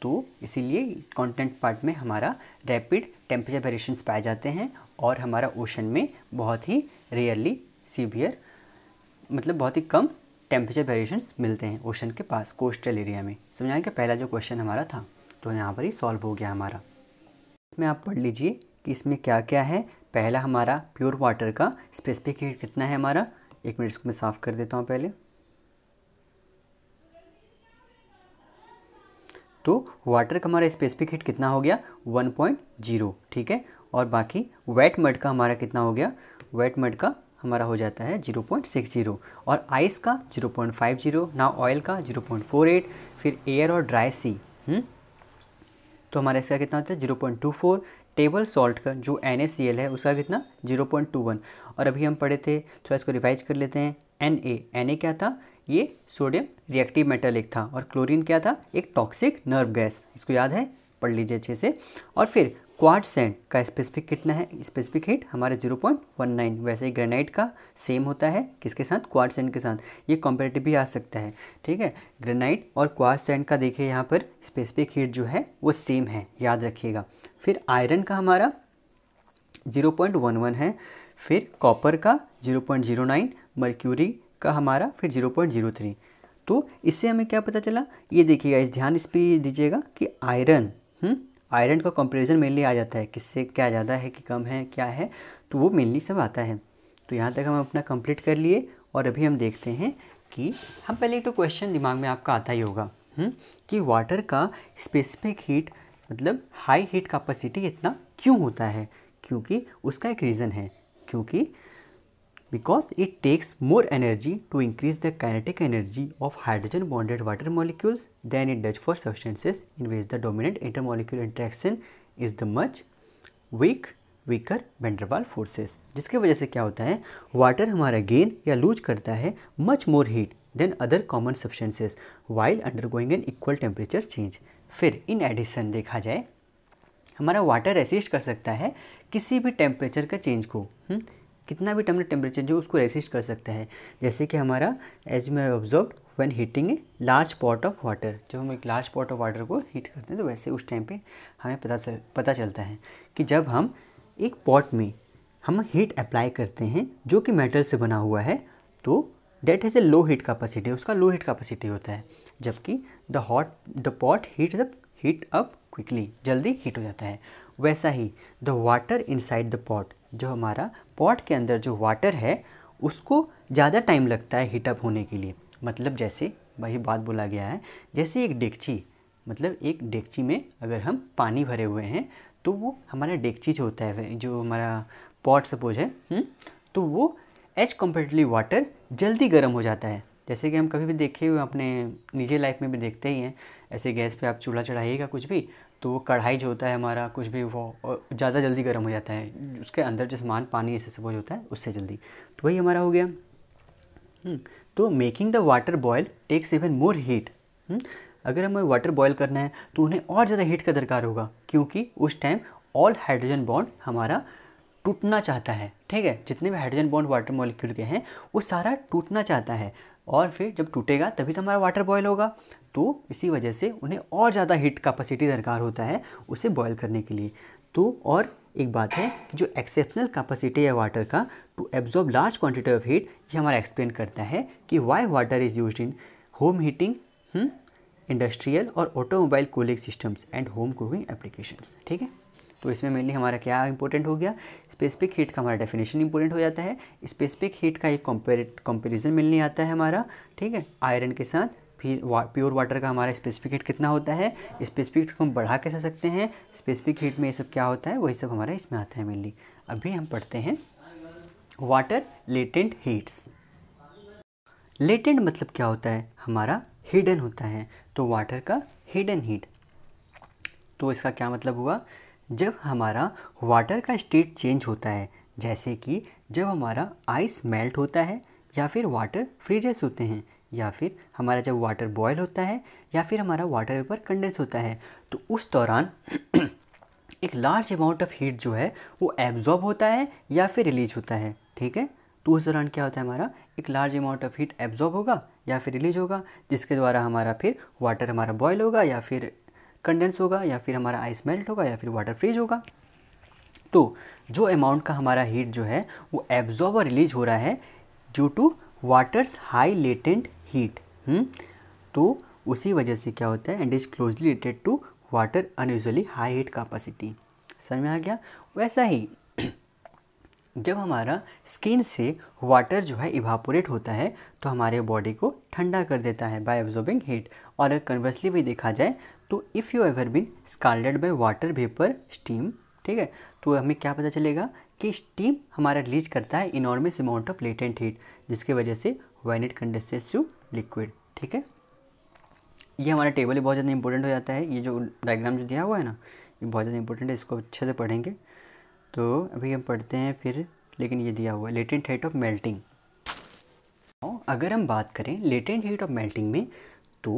Speaker 1: तो इसीलिए कॉन्टिनेंट पार्ट में हमारा रैपिड टेम्परेचर वेरिएशन पाए जाते हैं और हमारा ओशन में बहुत ही रेयरली सीवियर मतलब बहुत ही कम टेम्परेचर वेरिएशन मिलते हैं ओशन के पास कोस्टल एरिया में समझाए कि पहला जो क्वेश्चन हमारा था तो यहाँ पर ही सॉल्व हो गया हमारा इसमें आप पढ़ लीजिए कि इसमें क्या क्या है पहला हमारा प्योर वाटर का स्पेसिफिक हीट कितना है हमारा एक मिनट इसको मैं साफ़ कर देता हूँ पहले तो वाटर का हमारा स्पेसिफिक हीट कितना हो गया 1.0 ठीक है और बाकी वेट मड का हमारा कितना हो गया वेट मड का हमारा हो जाता है 0.60 और आइस का 0.50 ना ऑयल का 0.48 फिर एयर और ड्राई सी हुँ? तो हमारा इसका कितना होता है 0.24 टेबल सॉल्ट का जो एन है उसका कितना 0.21 और अभी हम पढ़े थे थोड़ा तो इसको रिवाइज कर लेते हैं एन ए एन ए क्या था ये सोडियम रिएक्टिव मेटल एक था और क्लोरीन क्या था एक टॉक्सिक नर्व गैस इसको याद है पढ़ लीजिए अच्छे से और फिर क्वाड सैंड का स्पेसिफिक कितना है स्पेसिफिक हीट हमारे 0.19 वैसे ही ग्रेनाइट का सेम होता है किसके साथ क्वाड सैंड के साथ ये कॉम्पेटिव भी आ सकता है ठीक है ग्रेनाइट और क्वाड सैंड का देखिए यहाँ पर स्पेसिफिक हीट जो है वो सेम है याद रखिएगा फिर आयरन का हमारा 0.11 है फिर कॉपर का 0.09 मर्क्यूरी का हमारा फिर 0.03 तो इससे हमें क्या पता चला ये देखिएगा इस ध्यान इस पर दीजिएगा कि आयरन आयरन का कंपेरिजन मेनली आ जाता है किससे क्या ज़्यादा है कि कम है क्या है तो वो मेनली सब आता है तो यहाँ तक हम अपना कंप्लीट कर लिए और अभी हम देखते हैं कि हम पहले तो क्वेश्चन दिमाग में आपका आता ही होगा हुँ? हम्म, कि वाटर का स्पेसिफिक हीट मतलब हाई हीट कैपेसिटी इतना क्यों होता है क्योंकि उसका एक रीज़न है क्योंकि because it takes more energy to increase the kinetic energy of hydrogen bonded water molecules than it does for substances in which the dominant intermolecular interaction is the much weak weaker van der Waals forces जिसकी वजह से क्या होता है water हमारा gain या lose करता है much more heat than other common substances while undergoing an equal temperature change फिर इन एडिशन देखा जाए हमारा वाटर रेसिस्ट कर सकता है किसी भी टेम्परेचर का चेंज को हुँ? कितना भी टर्मिनल टेम्परेचर जो उसको रेसिस्ट कर सकता है जैसे कि हमारा एज में observe when heating a large pot of water जब हम एक लार्ज पॉट ऑफ वाटर को हीट करते हैं तो वैसे उस टाइम पे हमें पता चल पता चलता है कि जब हम एक पॉट में हम हीट अप्लाई करते हैं जो कि मेटल से बना हुआ है तो that has a low heat capacity उसका लो हीट कैपेसिटी होता है जबकि the hot the pot heat up heat up quickly जल्दी हीट हो जाता है वैसा ही the water inside the pot जो हमारा पॉट के अंदर जो वाटर है उसको ज़्यादा टाइम लगता है हीटअप होने के लिए मतलब जैसे वही बात बोला गया है जैसे एक डेगची मतलब एक डेगची में अगर हम पानी भरे हुए हैं तो वो हमारा डेगची जो होता है जो हमारा पॉट सपोज है हुँ? हम्म, तो वो एच कम्पेटली वाटर जल्दी गर्म हो जाता है जैसे कि हम कभी भी देखे हुए अपने निजी लाइफ में भी देखते ही हैं ऐसे गैस पे आप चूल्हा चढ़ाइएगा कुछ भी तो वो कढ़ाई जो होता है हमारा कुछ भी वो ज़्यादा जल्दी गर्म हो जाता है उसके अंदर जो सामान पानी ऐसे सब होता है उससे जल्दी तो वही हमारा हो गया हम्म, तो making the water boil takes even more heat अगर हमें वाटर बॉयल करना है तो उन्हें और ज़्यादा हीट का दरकार होगा क्योंकि उस टाइम ऑल हाइड्रोजन बॉन्ड हमारा टूटना चाहता है ठीक है जितने भी हाइड्रोजन बॉन्ड वाटर मॉलिक्यूल के हैं वो सारा टूटना चाहता है और फिर जब टूटेगा तभी तो हमारा वाटर बॉयल होगा तो इसी वजह से उन्हें और ज़्यादा हीट कैपेसिटी दरकार होता है उसे बॉयल करने के लिए तो और एक बात है कि जो एक्सेप्शनल कैपेसिटी है वाटर का to absorb large quantity of heat ये हमारा एक्सप्लेन करता है कि why water is use in home heating industrial और automobile cooling systems and home cooking applications ठीक है तो इसमें मेनली हमारा क्या इंपॉर्टेंट हो गया स्पेसिफिक हीट का हमारा डेफिनेशन इंपॉर्टेंट हो जाता है स्पेसिफिक हीट का एक कंपेरिजन मिलने आता है हमारा ठीक है आयरन के साथ फिर वा, प्योर वाटर का हमारा स्पेसिफिक हीट कितना होता है स्पेसिफिक हीट को हम बढ़ा कैसे सकते हैं स्पेसिफिक हीट में ये सब क्या होता है वही सब हमारा इसमें आता है मेनली अभी हम पढ़ते हैं वाटर लेटेंट हीट्स लेटेंट मतलब क्या होता है हमारा हिडन होता है तो वाटर का हिडन हीट तो इसका क्या मतलब हुआ जब हमारा वाटर का स्टेट चेंज होता है जैसे कि जब हमारा आइस मेल्ट होता है या फिर वाटर फ्रीजेस होते हैं या फिर हमारा जब वाटर बॉयल होता है या फिर हमारा वाटर पर कंडेंस होता है तो उस दौरान एक लार्ज अमाउंट ऑफ हीट जो है वो एब्जॉर्ब होता है या फिर रिलीज होता है ठीक है तो उस दौरान क्या होता है हमारा एक large amount of heat absorb होगा या फिर रिलीज होगा जिसके द्वारा हमारा फिर वाटर हमारा बॉयल होगा या फिर कंडेंस होगा या फिर हमारा आइस मेल्ट होगा या फिर वाटर फ्रीज होगा तो जो अमाउंट का हमारा हीट जो है वो एब्जॉर्ब और रिलीज हो रहा है due to water's high latent heat तो उसी वजह से क्या होता है and is closely related to water unusually high heat capacity समझ में आ गया वैसा ही जब हमारा स्किन से वाटर जो है इवापोरेट होता है तो हमारे बॉडी को ठंडा कर देता है बाय एब्जॉर्बिंग हीट और अगर कन्वर्सली भी देखा जाए तो if you ever been scalded by water vapour steam ठीक है तो हमें क्या पता चलेगा कि स्टीम हमारा रिलीज करता है enormous amount of latent heat जिसकी वजह से वैन इट लिक्विड ठीक है ये हमारा टेबल बहुत ज़्यादा इंपॉर्टेंट हो जाता है ये जो डायग्राम जो दिया हुआ है ना ये बहुत ज़्यादा इंपॉर्टेंट है इसको अच्छे से पढ़ेंगे तो अभी हम पढ़ते हैं फिर लेकिन ये दिया हुआ है लेटेंट हीट ऑफ मेल्टिंग अगर हम बात करें लेटेंट हीट ऑफ मेल्टिंग में तो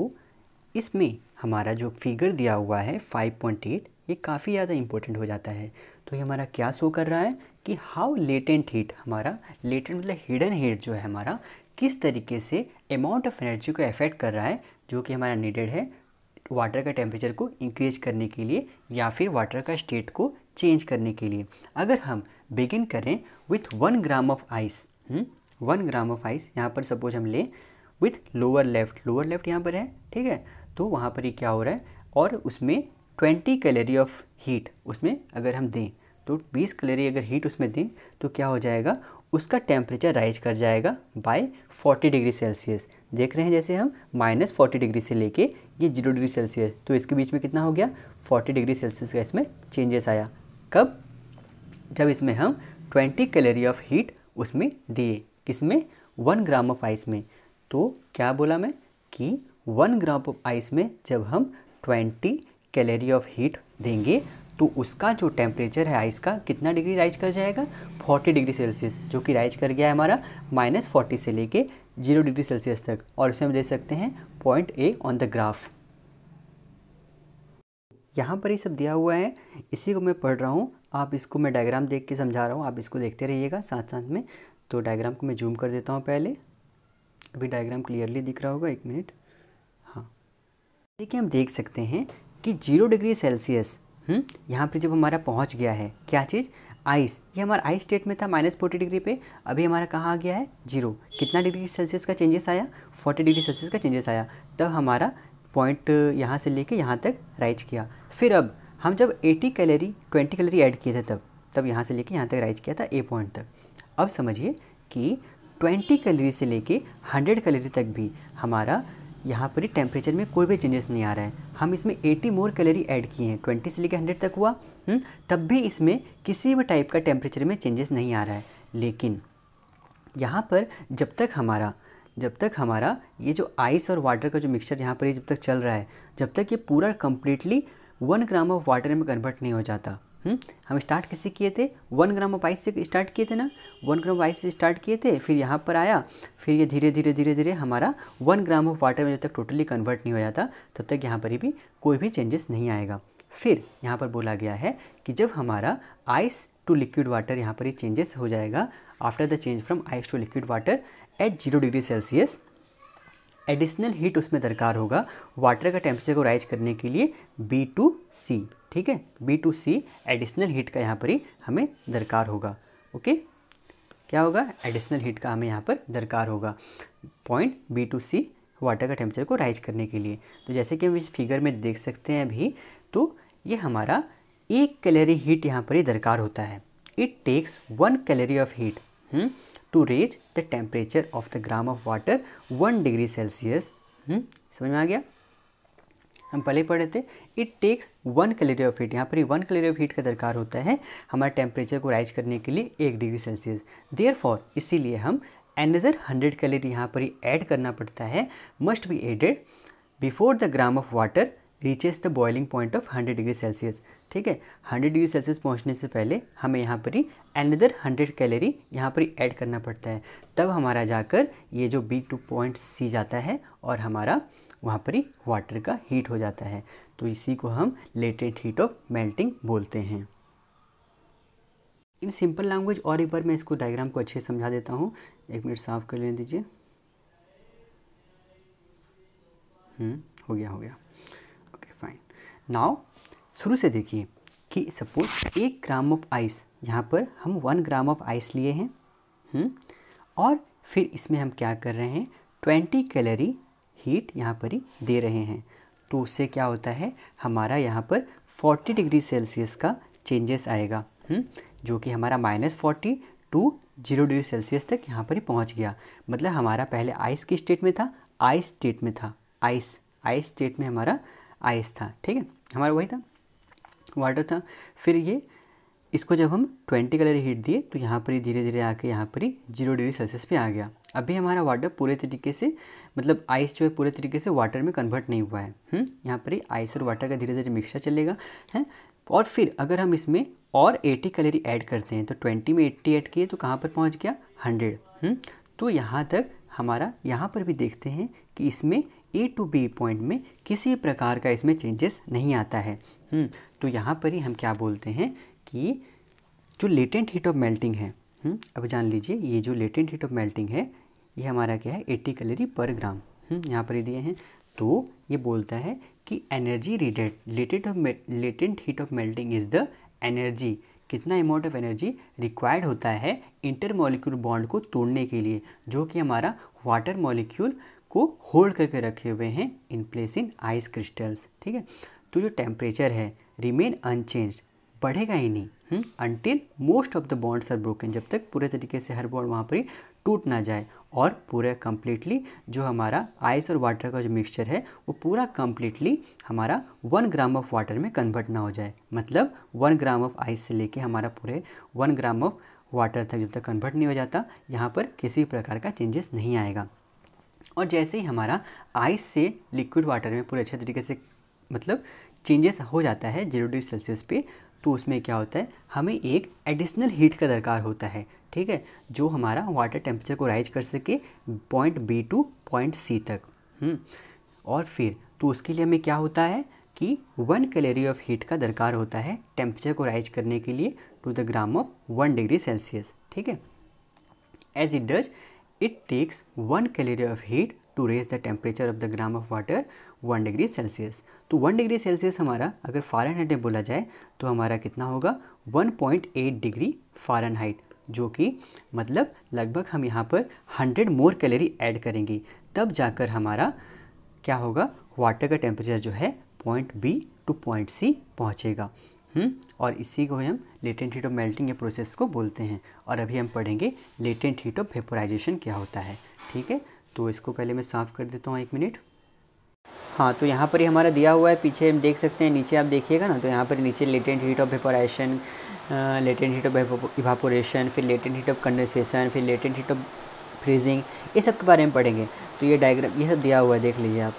Speaker 1: इसमें हमारा जो फिगर दिया हुआ है 5.8 ये काफ़ी ज़्यादा इम्पोर्टेंट हो जाता है तो ये हमारा क्या शो कर रहा है कि हाउ लेटेंट हीट हमारा लेटेंट मतलब हिडन हीट जो है हमारा किस तरीके से अमाउंट ऑफ एनर्जी को अफेक्ट कर रहा है जो कि हमारा नीडेड है वाटर का टेम्परेचर को इंक्रीज करने के लिए या फिर वाटर का स्टेट को चेंज करने के लिए अगर हम बिगिन करें with one gram of ice one gram of ice यहाँ पर सपोज हम लें with lower left lower left यहाँ पर है ठीक है तो वहाँ पर ये क्या हो रहा है और उसमें ट्वेंटी कैलरी ऑफ हीट उसमें अगर हम दें तो बीस कैलरी अगर हीट उसमें दें तो क्या हो जाएगा उसका टेम्परेचर राइज कर जाएगा बाय 40 डिग्री सेल्सियस देख रहे हैं जैसे हम माइनस फोर्टी डिग्री से लेके ये जीरो डिग्री सेल्सियस तो इसके बीच में कितना हो गया 40 डिग्री सेल्सियस का इसमें चेंजेस आया कब जब इसमें हम 20 कैलोरी ऑफ हीट उसमें दिए किसमें वन ग्राम ऑफ आइस में तो क्या बोला मैं कि वन ग्राम ऑफ आइस में जब हम ट्वेंटी कैलोरी ऑफ हीट देंगे तो उसका जो टेम्परेचर है आइस का कितना डिग्री राइज कर जाएगा फोर्टी डिग्री सेल्सियस जो कि राइज कर गया है हमारा माइनस फोर्टी से लेके जीरो डिग्री सेल्सियस तक और इसे हम दे सकते हैं point A on the graph यहाँ पर ये सब दिया हुआ है इसी को मैं पढ़ रहा हूँ आप इसको मैं डायग्राम देख के समझा रहा हूँ आप इसको देखते रहिएगा साथ साथ में तो डायग्राम को मैं जूम कर देता हूँ पहले अभी डायग्राम क्लियरली दिख रहा होगा एक मिनट हाँ देखिए हम देख सकते हैं कि जीरो डिग्री सेल्सियस यहाँ पर जब हमारा पहुँच गया है क्या चीज़ आइस ये हमारा आइस स्टेट में था माइनस फोर्टी डिग्री पे अभी हमारा कहाँ आ गया है जीरो कितना डिग्री सेल्सियस का चेंजेस आया फोर्टी डिग्री सेल्सियस का चेंजेस आया तब हमारा पॉइंट यहाँ से लेके यहाँ तक राइज किया फिर अब हम जब eighty calorie twenty calorie add किए थे तब तब यहाँ से लेके यहाँ तक राइज किया था ए पॉइंट तक अब समझिए कि 20 कैलोरी से लेके 100 कैलोरी तक भी हमारा यहाँ पर टेम्परेचर में कोई भी चेंजेस नहीं आ रहा है हम इसमें 80 मोर कैलोरी ऐड किए हैं 20 से लेकर 100 तक हुआ हुँ? हम्म, तब भी इसमें किसी भी टाइप का टेम्परेचर में चेंजेस नहीं आ रहा है लेकिन यहाँ पर जब तक हमारा जब तक हमारा ये जो आइस और वाटर का जो मिक्सचर यहाँ पर ये जब तक चल रहा है जब तक ये पूरा completely one gram of water में कन्वर्ट नहीं हो जाता हम्म, हम स्टार्ट किससे किए थे वन ग्राम ऑफ आइस से स्टार्ट किए थे ना वन ग्राम ऑफ आइस से स्टार्ट किए थे फिर यहाँ पर आया फिर ये धीरे धीरे धीरे धीरे हमारा वन ग्राम ऑफ वाटर में जब तक टोटली कन्वर्ट नहीं हो जाता तब तक यहाँ पर भी कोई भी चेंजेस नहीं आएगा फिर यहाँ पर बोला गया है कि जब हमारा आइस टू लिक्विड वाटर यहाँ पर ही चेंजेस हो जाएगा after the change from ice to liquid water at zero degree Celsius additional heat उसमें दरकार होगा वाटर का टेम्परेचर को राइज करने के लिए बी टू सी ठीक है B to C additional heat का यहाँ पर ही हमें दरकार होगा ओके क्या होगा एडिशनल हीट का हमें यहाँ पर दरकार होगा point B to C water का टेम्परेचर को राइज करने के लिए तो जैसे कि हम इस फिगर में देख सकते हैं अभी तो ये हमारा एक कैलरी हीट यहाँ पर ही दरकार होता है it takes one calorie of heat to reach the temperature of the gram of water one degree Celsius समझ में आ गया हम पहले पढ़े थे it takes one calorie of heat यहाँ पर ही वन कैलोरी ऑफ हीट का दरकार होता है हमारे टेम्परेचर को राइज करने के लिए एक डिग्री सेल्सियस देयर फॉर इसीलिए हम एनदर हंड्रेड कैलोरी यहाँ पर ही ऐड करना पड़ता है must be added before the gram of water reaches the boiling point of 100 degree Celsius ठीक है 100 डिग्री सेल्सियस पहुंचने से पहले हमें यहाँ पर ही एनदर 100 कैलोरी यहाँ पर ही ऐड करना पड़ता है तब हमारा जाकर ये जो बी टू पॉइंट सी जाता है और हमारा वहाँ पर ही वाटर का हीट हो जाता है तो इसी को हम लेटेंट हीट ऑफ मेल्टिंग बोलते हैं इन सिंपल लैंग्वेज और एक बार मैं इसको डायग्राम को अच्छे समझा देता हूँ एक मिनट साफ़ कर लेने दीजिए हम्म, हो गया हो गया नाव शुरू से देखिए कि सपोज एक ग्राम ऑफ आइस यहाँ पर हम वन ग्राम ऑफ आइस लिए हैं हुँ? हम्म, और फिर इसमें हम क्या कर रहे हैं ट्वेंटी कैलोरी हीट यहाँ पर ही दे रहे हैं तो उससे क्या होता है हमारा यहाँ पर फोर्टी डिग्री सेल्सियस का चेंजेस आएगा हुँ? हम्म, जो कि हमारा minus forty to zero degree Celsius तक यहाँ पर ही पहुँच गया मतलब हमारा पहले आइस की स्टेट में था आइस स्टेट में था आइस आइस स्टेट में हमारा आइस था ठीक है हमारा वही था वाटर था फिर ये इसको जब हम 20 कलर हीट दिए तो यहाँ पर ही धीरे धीरे आके यहाँ पर ही जीरो डिग्री सेल्सियस पे आ गया अभी हमारा वाटर पूरे तरीके से मतलब आइस जो है पूरे तरीके से वाटर में कन्वर्ट नहीं हुआ है हम्म, यहाँ पर ही आइस और वाटर का धीरे धीरे मिक्सचर चलेगा है और फिर अगर हम इसमें और 80 कलरी ऐड करते हैं तो 20 में 80 ऐड किए तो कहाँ पर पहुँच गया 100 हुँ? हम्म, तो यहाँ तक हमारा यहाँ पर भी देखते हैं कि इसमें ए टू बी पॉइंट में किसी प्रकार का इसमें चेंजेस नहीं आता है हम्म, तो यहाँ पर ही हम क्या बोलते हैं कि जो लेटेंट हीट ऑफ मेल्टिंग है हम्म, अब जान लीजिए ये जो लेटेंट हीट ऑफ मेल्टिंग है ये हमारा क्या है एट्टी कैलोरी पर ग्राम यहाँ पर ही दिए हैं तो ये बोलता है कि energy related latent of latent heat of melting is the energy कितना अमाउंट ऑफ एनर्जी रिक्वायर्ड होता है इंटर मॉलिक्यूल बॉन्ड को तोड़ने के लिए जो कि हमारा वाटर मॉलिक्यूल को होल्ड करके रखे हुए हैं in place in ice crystals ठीक है तो जो टेम्परेचर है रिमेन अनचेंज बढ़ेगा ही नहीं until most of the bonds are broken जब तक पूरे तरीके से हर बॉन्ड वहाँ पर ही टूट ना जाए और पूरा कम्प्लीटली जो हमारा आइस और वाटर का जो मिक्सचर है वो पूरा कम्प्लीटली हमारा वन ग्राम ऑफ वाटर में कन्वर्ट ना हो जाए मतलब वन ग्राम ऑफ आइस से लेके हमारा पूरे वन ग्राम ऑफ वाटर तक जब तक कन्वर्ट नहीं हो जाता यहाँ पर किसी प्रकार का चेंजेस नहीं आएगा और जैसे ही हमारा आइस से लिक्विड वाटर में पूरे अच्छे तरीके से मतलब चेंजेस हो जाता है जीरो डिग्री सेल्सियस पे तो उसमें क्या होता है हमें एक एडिशनल हीट का दरकार होता है ठीक है जो हमारा वाटर टेम्परेचर को राइज कर सके point B to point C तक हम्म। और फिर तो उसके लिए हमें क्या होता है कि वन कैलोरी ऑफ हीट का दरकार होता है टेम्परेचर को राइज करने के लिए to the gram of one degree Celsius ठीक है as it does it takes 1 calorie of heat to raise the temperature of the gram of water 1 degree Celsius. तो 1 degree Celsius हमारा अगर हाइट में बोला जाए तो हमारा कितना होगा 1.8 degree हाइट जो कि मतलब लगभग हम यहाँ पर 100 मोर कैलरी ऐड करेंगे तब जाकर हमारा क्या होगा वाटर का टेम्परेचर जो है point B to point C पहुँचेगा हुँ? हम्म, और इसी को हम लेटेंट हीट ऑफ मेल्टिंग या प्रोसेस को बोलते हैं और अभी हम पढ़ेंगे लेटेंट हीट ऑफ वेपोराइजेशन क्या होता है ठीक है तो इसको पहले मैं साफ़ कर देता हूँ एक मिनट हाँ तो यहाँ पर ही हमारा दिया हुआ है पीछे हम देख सकते हैं नीचे आप देखिएगा ना तो यहाँ पर नीचे latent heat of vaporisation latent heat of evaporation फिर लेटेंट हीट ऑफ कंडेंसेशन फिर लेटेंट हीट ऑफ फ्रीजिंग ये सब के बारे में पढ़ेंगे तो ये डायग्राम ये सब दिया हुआ है देख लीजिए आप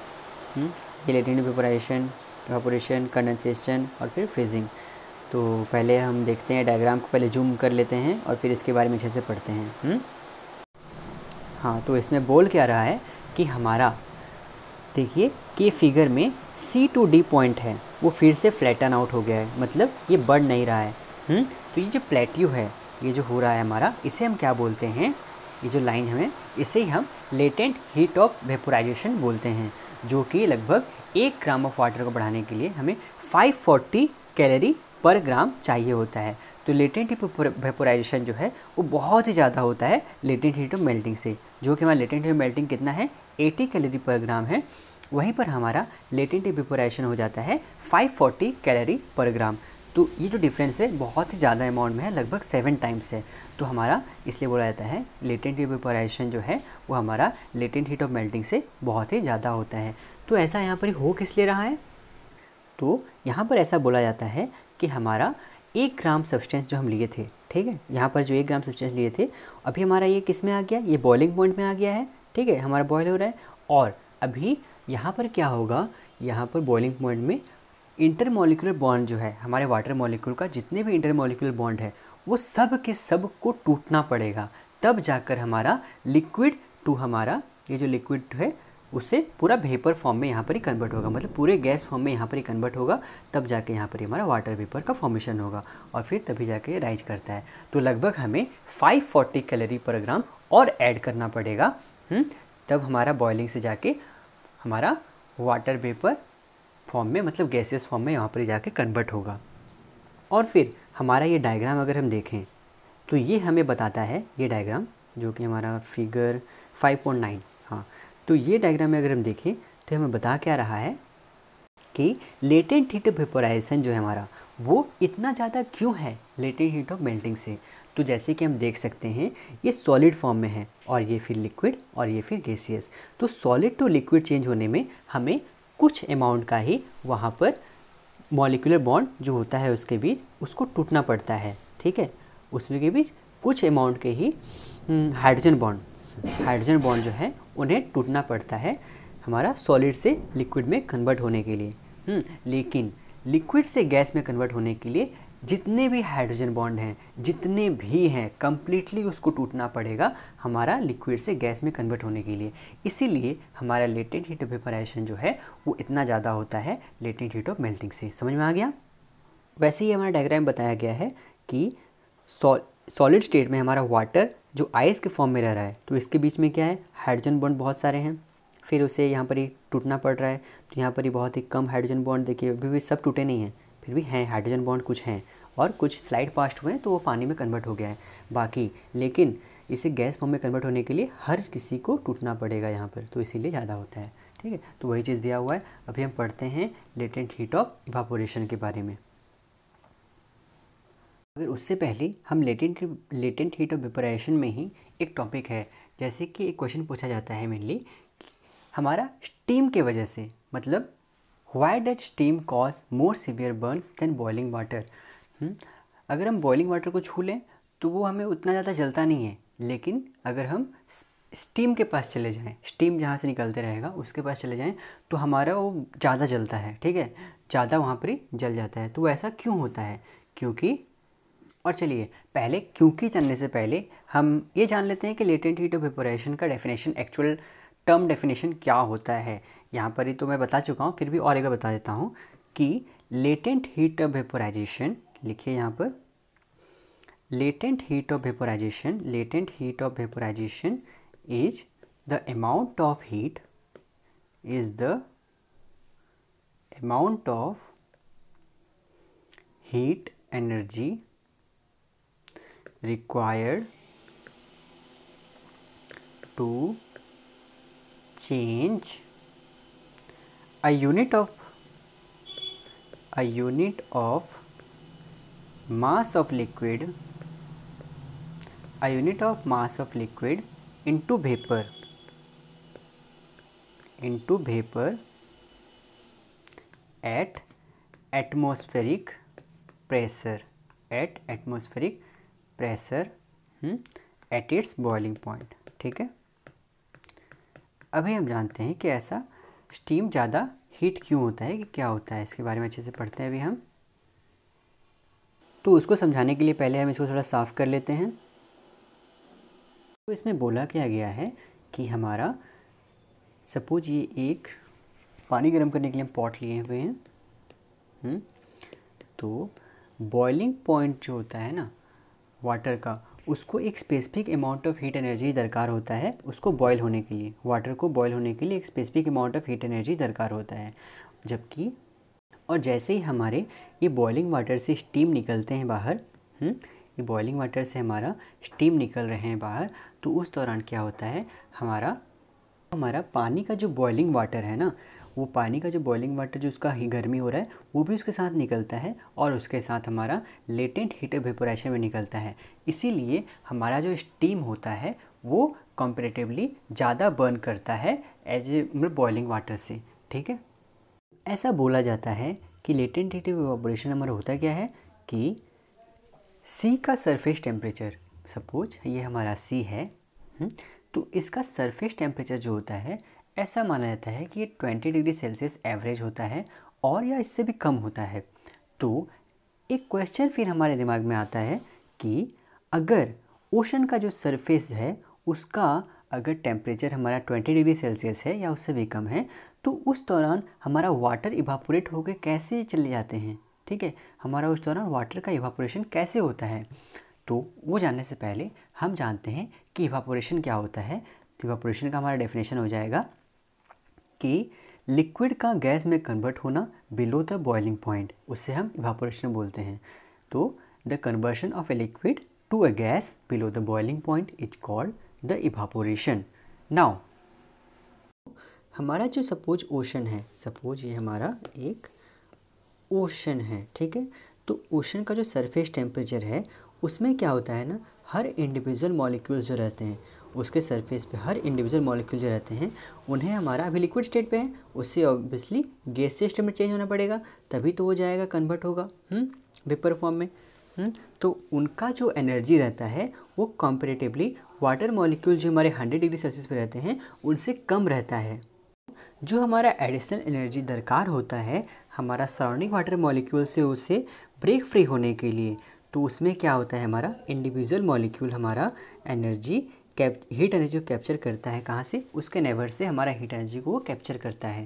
Speaker 1: हुँ? हम्म, ये लेटेंट वेपोराइजेशन वेपोरेशन कंडेंसेशन और फिर फ्रीजिंग तो पहले हम देखते हैं डायग्राम को पहले जूम कर लेते हैं और फिर इसके बारे में अच्छे से पढ़ते हैं हुँ? हम्म? हाँ तो इसमें बोल क्या रहा है कि हमारा देखिए कि फिगर में सी टू डी पॉइंट है वो फिर से फ्लैटन आउट हो गया है मतलब ये बढ़ नहीं रहा है हुँ? हम्म? तो ये जो प्लेट्यू है ये जो हो रहा है हमारा इसे हम क्या बोलते हैं ये जो लाइन हमें इसे ही हम लेटेंट हीट ऑफ वेपोराइजेशन बोलते हैं जो कि लगभग एक ग्राम ऑफ वाटर को बढ़ाने के लिए हमें 540 कैलोरी पर ग्राम चाहिए होता है तो लेटेंट वेपोराइजेशन जो है वो बहुत ही ज़्यादा होता है लेटेंट हीट ऑफ मेल्टिंग से जो कि हमारा लेटेंट हीट मेल्टिंग कितना है 80 कैलोरी पर ग्राम है वहीं पर हमारा लेटेंट वेपोराइजेशन हो जाता है 540 कैलोरी पर ग्राम तो ये जो डिफरेंस है बहुत ही ज़्यादा अमाउंट में है लगभग सेवन टाइम्स है तो हमारा इसलिए बोला जाता है लेटेंट वेपोराइजेशन जो है वो हमारा लेटेंट हीट ऑफ मेल्टिंग से बहुत ही ज़्यादा होता है तो ऐसा यहाँ पर हो किस लिए रहा है तो यहाँ पर ऐसा बोला जाता है कि हमारा एक ग्राम सब्सटेंस जो हम लिए थे ठीक है यहाँ पर जो एक ग्राम सब्सटेंस लिए थे अभी हमारा ये किस में आ गया ये बॉइलिंग पॉइंट में आ गया है ठीक है हमारा बॉयल हो रहा है और अभी यहाँ पर क्या होगा यहाँ पर बॉइलिंग पॉइंट में इंटर मोलिकुलर बॉन्ड जो है हमारे वाटर मॉलिक्यूल का जितने भी इंटर मोलिकुलर बॉन्ड है वो सब के सब को टूटना पड़ेगा तब जाकर हमारा लिक्विड टू हमारा ये जो लिक्विड है उससे पूरा वेपर फॉर्म में यहाँ पर ही कन्वर्ट होगा मतलब पूरे गैस फॉर्म में यहाँ पर ही कन्वर्ट होगा तब जाके यहाँ पर हमारा वाटर वेपर का फॉर्मेशन होगा और फिर तभी जाके राइज करता है तो लगभग हमें 540 कैलोरी पर ग्राम और ऐड करना पड़ेगा हुँ? हम्म, तब हमारा बॉयलिंग से जाके हमारा वाटर वेपर फॉर्म में मतलब गैसेस फॉर्म में यहाँ पर ही जाके कन्वर्ट होगा और फिर हमारा ये डायग्राम अगर हम देखें तो ये हमें बताता है ये डायग्राम जो कि हमारा फिगर 5.9 तो ये डायग्राम में अगर हम देखें तो हमें बता क्या रहा है कि लेटेंट हीट ऑफ वेपोराइजेशन जो है हमारा वो इतना ज़्यादा क्यों है लेटेंट हीट ऑफ मेल्टिंग से तो जैसे कि हम देख सकते हैं ये सॉलिड फॉर्म में है और ये फिर लिक्विड और ये फिर गैसियस तो सॉलिड टू लिक्विड चेंज होने में हमें कुछ अमाउंट का ही वहाँ पर मॉलिकुलर बॉन्ड जो होता है उसके बीच उसको टूटना पड़ता है ठीक है उसमें के बीच कुछ अमाउंट के ही हाइड्रोजन हम्म, बॉन्ड हाइड्रोजन बॉन्ड जो है उन्हें टूटना पड़ता है हमारा सॉलिड से लिक्विड में कन्वर्ट होने के लिए हम्म, लेकिन लिक्विड से गैस में कन्वर्ट होने के लिए जितने भी हाइड्रोजन बॉन्ड हैं जितने भी हैं कम्प्लीटली उसको टूटना पड़ेगा हमारा लिक्विड से गैस में कन्वर्ट होने के लिए इसीलिए हमारा लेटेंट हीट ऑफ वेपराइजेशन जो है वो इतना ज़्यादा होता है लेटेंट हीट ऑफ मेल्टिंग से समझ में आ गया वैसे ही हमारा डायग्राम बताया गया है कि सॉलिड स्टेट में हमारा वाटर जो आइस के फॉर्म में रह रहा है तो इसके बीच में क्या है हाइड्रोजन बॉन्ड बहुत सारे हैं फिर उसे यहाँ पर ही टूटना पड़ रहा है तो यहाँ पर ही बहुत ही कम हाइड्रोजन बॉन्ड देखिए अभी भी सब टूटे नहीं हैं फिर भी हैं हाइड्रोजन बॉन्ड कुछ हैं और कुछ स्लाइड पास्ट हुए हैं तो वो पानी में कन्वर्ट हो गया है बाकी लेकिन इसे गैस फॉर्म में कन्वर्ट होने के लिए हर किसी को टूटना पड़ेगा यहाँ पर तो इसीलिए ज़्यादा होता है ठीक है तो वही चीज़ दिया हुआ है अभी हम पढ़ते हैं लेटेंट हीट ऑफ इवापोरेशन के बारे में अगर उससे पहले हम latent latent heat of vaporisation में ही एक टॉपिक है जैसे कि एक क्वेश्चन पूछा जाता है मेनली हमारा स्टीम के वजह से मतलब why does steam cause more severe burns than boiling water अगर हम बॉइलिंग वाटर को छू लें तो वो हमें उतना ज़्यादा जलता नहीं है लेकिन अगर हम स्टीम के पास चले जाएं स्टीम जहाँ से निकलते रहेगा उसके पास चले जाएं तो हमारा वो ज़्यादा जलता है ठीक है ज़्यादा वहाँ पर ही जल जाता है तो ऐसा क्यों होता है क्योंकि और चलिए पहले क्योंकि जानने से पहले हम ये जान लेते हैं कि लेटेंट हीट ऑफ वेपोरेशन का डेफिनेशन एक्चुअल टर्म डेफिनेशन क्या होता है यहाँ पर ही तो मैं बता चुका हूँ फिर भी और एक बता देता हूँ कि लेटेंट हीट ऑफ वेपोराइजेशन लिखिए यहाँ पर latent heat of vaporisation latent heat of vaporisation is the amount of heat is the amount of heat energy required to change a unit of a unit of mass of liquid a unit of mass of liquid into vapor into vapor at atmospheric pressure at atmospheric pressure at its boiling point ठीक है अभी हम जानते हैं कि ऐसा steam ज़्यादा heat क्यों होता है कि क्या होता है इसके बारे में अच्छे से पढ़ते हैं अभी हम तो उसको समझाने के लिए पहले हम इसको थोड़ा साफ़ कर लेते हैं तो इसमें बोला क्या गया है कि हमारा सपोज ये एक पानी गर्म करने के लिए हम पॉट लिए हुए हैं हम्म, तो बॉइलिंग पॉइंट जो होता है ना वाटर का उसको एक specific amount of heat energy दरकार होता है उसको बॉयल होने के लिए वाटर को बॉयल होने के लिए एक specific amount of heat energy दरकार होता है जबकि और जैसे ही हमारे ये बॉयलिंग वाटर से स्टीम निकलते हैं बाहर हुँ? हम्म, ये बॉयलिंग वाटर से हमारा स्टीम निकल रहे हैं बाहर तो उस दौरान क्या होता है हमारा हमारा पानी का जो बॉयलिंग वाटर है ना वो पानी का जो बॉइलिंग वाटर जो उसका गर्मी हो रहा है वो भी उसके साथ निकलता है और उसके साथ हमारा लेटेंट हीट वेपोरेशन भी निकलता है इसीलिए हमारा जो स्टीम होता है वो कंपेरेटिवली ज़्यादा बर्न करता है एज ए बॉइलिंग वाटर से ठीक है ऐसा बोला जाता है कि लेटेंट हीट वेपोरेशन हमारा होता क्या है कि सी का सरफेस टेम्परेचर सपोज ये हमारा सी है हुँ? हम्म, तो इसका सरफेस टेम्परेचर जो होता है ऐसा माना जाता है कि ये ट्वेंटी डिग्री सेल्सियस एवरेज होता है और या इससे भी कम होता है तो एक क्वेश्चन फिर हमारे दिमाग में आता है कि अगर ओशन का जो सरफेस है उसका अगर टेम्परेचर हमारा ट्वेंटी डिग्री सेल्सियस है या उससे भी कम है तो उस दौरान हमारा वाटर इवापोरेट होकर कैसे चले जाते हैं ठीक है हमारा उस दौरान वाटर का इवापोरेशन कैसे होता है तो वो जानने से पहले हम जानते हैं कि इवापोरेशन क्या होता है तो इवापोरेशन का हमारा डेफिनेशन हो जाएगा कि लिक्विड का गैस में कन्वर्ट होना बिलो द बॉइलिंग पॉइंट उससे हम इवापोरेशन बोलते हैं तो the conversion of a liquid to a gas below the boiling point is called the evaporation now हमारा जो सपोज ओशन है सपोज ये हमारा एक ओशन है ठीक है तो ओशन का जो सरफेस टेम्परेचर है उसमें क्या होता है ना हर इंडिविजुअल मॉलिक्यूल्स जो रहते हैं उसके सरफेस पे हर इंडिविजुअल मॉलिक्यूल जो रहते हैं उन्हें हमारा अभी लिक्विड स्टेट पे है उससे ऑब्वियसली गैस सिस्टम में चेंज होना पड़ेगा तभी तो वो जाएगा कन्वर्ट होगा वेपर फॉर्म हम्म, में हुँ? हम्म, तो उनका जो एनर्जी रहता है वो कंपेरेटिवली वाटर मॉलिक्यूल जो हमारे हंड्रेड डिग्री सेल्सियस पे रहते हैं उनसे कम रहता है जो हमारा एडिशनल एनर्जी दरकार होता है हमारा सराउंडिंग वाटर मॉलिक्यूल से उसे ब्रेक फ्री होने के लिए तो उसमें क्या होता है हमारा इंडिविजुअल मॉलिक्यूल हमारा एनर्जी कैप हीट एनर्जी को कैप्चर करता है कहाँ से उसके नेवर से हमारा हीट एनर्जी को वो कैप्चर करता है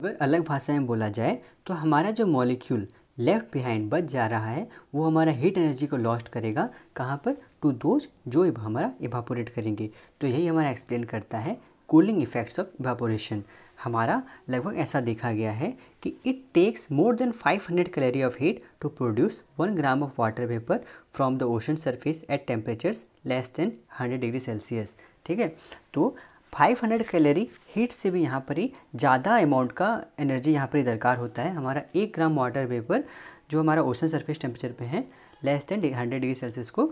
Speaker 1: अगर अलग भाषा में बोला जाए तो हमारा जो मॉलिक्यूल लेफ्ट बिहाइंड बच जा रहा है वो हमारा हीट एनर्जी को लॉस्ट करेगा कहाँ पर टू दोज जो हमारा इवापोरेट करेंगे तो यही हमारा एक्सप्लेन करता है कूलिंग इफेक्ट्स ऑफ इवापोरेशन हमारा लगभग ऐसा देखा गया है कि it takes more than 500 calorie of heat to produce one gram of water vapour from the ocean surface at temperatures less than 100 degree Celsius ठीक है तो 500 कैलरी हीट से भी यहाँ पर ही ज़्यादा अमाउंट का एनर्जी यहाँ पर ही दरकार होता है हमारा एक ग्राम वाटर वेपर जो हमारा ओशन सर्फेस टेम्परेचर पर है less than hundred degree Celsius को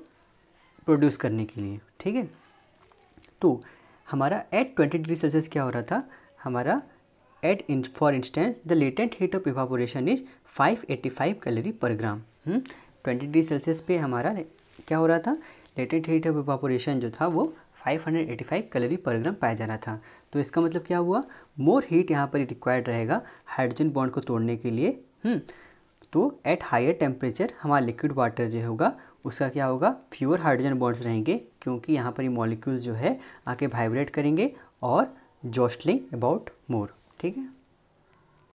Speaker 1: प्रोड्यूस करने के लिए ठीक है तो हमारा एट ट्वेंटी डिग्री सेल्सियस क्या हो रहा था हमारा at in for instance the latent heat of evaporation is 585 calorie per gram
Speaker 2: twenty
Speaker 1: degree Celsius पे हमारा क्या हो रहा था लेटेंट हीट ऑफ इवापोरेशन जो था वो 585 कैलोरी पर ग्राम पाया जा रहा था तो इसका मतलब क्या हुआ मोर हीट यहाँ पर रिक्वायर्ड रहेगा हाइड्रोजन बॉन्ड को तोड़ने के लिए हुँ? हम्म, तो एट हायर टेम्परेचर हमारा लिक्विड वाटर जो होगा उसका क्या होगा प्योर हाइड्रोजन बॉन्ड्स रहेंगे क्योंकि यहाँ पर ये मॉलिक्यूल्स जो है आके वाइब्रेट करेंगे और जॉस्टलिंग अबाउट मोर ठीक है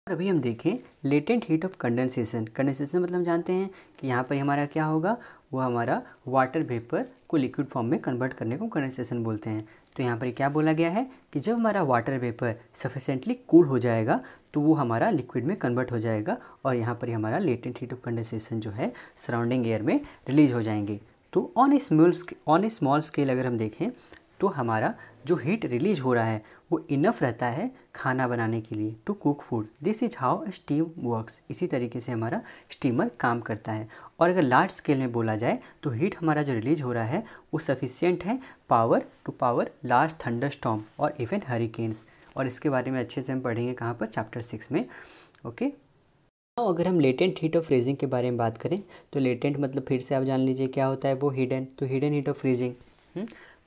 Speaker 1: और अभी हम देखें latent heat of condensation condensation मतलब हम जानते हैं कि यहाँ पर हमारा क्या होगा वो हमारा वाटर वेपर को लिक्विड फॉर्म में कन्वर्ट करने को कंडेंसेशन बोलते हैं तो यहाँ पर क्या बोला गया है कि जब हमारा वाटर वेपर सफिशेंटली कूल हो जाएगा तो वो हमारा लिक्विड में कन्वर्ट हो जाएगा और यहाँ पर हमारा लेटेंट हीट ऑफ कंडेंसेशन जो है सराउंडिंग एयर में रिलीज हो जाएंगे तो on small on a small scale अगर हम देखें तो हमारा जो हीट रिलीज हो रहा है वो इनफ रहता है खाना बनाने के लिए to cook food this is how steam works इसी तरीके से हमारा स्टीमर काम करता है और अगर लार्ज स्केल में बोला जाए तो हीट हमारा जो रिलीज हो रहा है वो सफिशियंट है power to power large thunderstorm और इवन हरिकेन्स और इसके बारे में अच्छे से हम पढ़ेंगे कहाँ पर चैप्टर सिक्स में ओके तो अगर हम लेटेंट हीट ऑफ फ्रीजिंग के बारे में बात करें तो लेटेंट मतलब फिर से आप जान लीजिए क्या होता है वो हिडन तो हिडन हीट ऑफ फ्रीजिंग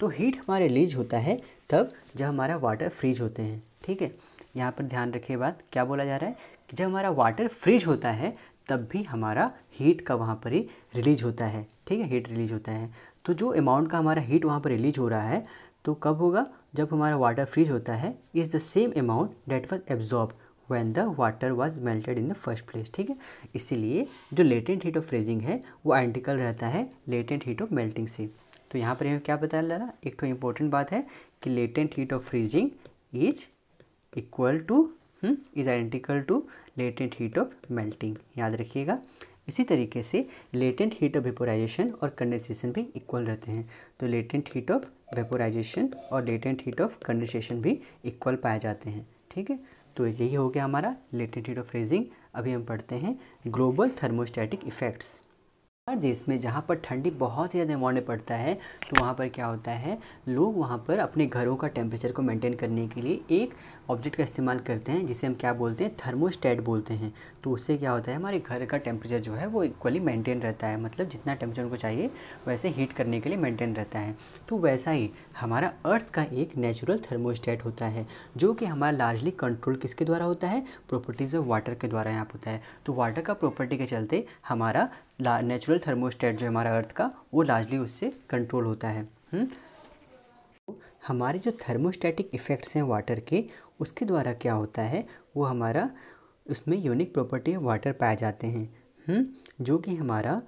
Speaker 1: तो हीट हमारे रिलीज होता है तब जब हमारा वाटर फ्रीज होते हैं ठीक है यहाँ पर ध्यान रखिए बात क्या बोला जा रहा है कि जब हमारा वाटर फ्रीज होता है तब भी हमारा हीट का वहाँ पर ही रिलीज होता है ठीक है हीट रिलीज होता है तो जो अमाउंट का हमारा हीट वहाँ पर रिलीज हो रहा है तो कब होगा जब हमारा वाटर फ्रीज होता है is the same amount that was absorb when the water was melted in the first place ठीक है इसीलिए जो लेटेंट हीट ऑफ फ्रीजिंग है वो आइडेंटिकल रहता है लेटेंट हीट ऑफ मेल्टिंग से तो यहाँ पर क्या बताया जा रहा एक तो इम्पोर्टेंट बात है कि latent heat of freezing is equal to is identical to latent heat of melting याद रखिएगा इसी तरीके से लेटेंट हीट ऑफ वेपोराइजेशन और कंडेंसेशन भी इक्वल रहते हैं तो लेटेंट हीट ऑफ वेपोराइजेशन और लेटेंट हीट ऑफ कंडेंसेशन भी इक्वल पाए जाते हैं ठीक है तो यही हो गया हमारा लेटेंट हीट ऑफ फ्रीजिंग अभी हम पढ़ते हैं ग्लोबल थर्मोस्टैटिक इफेक्ट्स हर देश में जहाँ पर ठंडी बहुत ही ज़्यादा अमाउंट पड़ता है तो वहाँ पर क्या होता है लोग वहाँ पर अपने घरों का टेम्परेचर को मेंटेन करने के लिए एक ऑब्जेक्ट का इस्तेमाल करते हैं जिसे हम क्या बोलते हैं थर्मोस्टेट बोलते हैं तो उससे क्या होता है हमारे घर का टेम्परेचर जो है वो इक्वली मेंटेन रहता है मतलब जितना टेम्परेचर उनको चाहिए वैसे हीट करने के लिए मेंटेन रहता है तो वैसा ही हमारा अर्थ का एक नेचुरल थर्मोस्टेट होता है जो कि हमारा लार्जली कंट्रोल किसके द्वारा होता है प्रॉपर्टीज़ ऑफ वाटर के द्वारा यहाँ होता है तो वाटर का प्रॉपर्टी के चलते हमारा नेचुरल थर्मोस्टेट जो हमारा अर्थ का वो लार्जली उससे कंट्रोल होता है हुँ? हम्म? हमारे जो थर्मोस्टैटिक इफ़ेक्ट्स हैं वाटर के उसके द्वारा क्या होता है वो हमारा उसमें यूनिक प्रॉपर्टी ऑफ वाटर पाए जाते हैं हुँ? हम्म? जो कि हमारा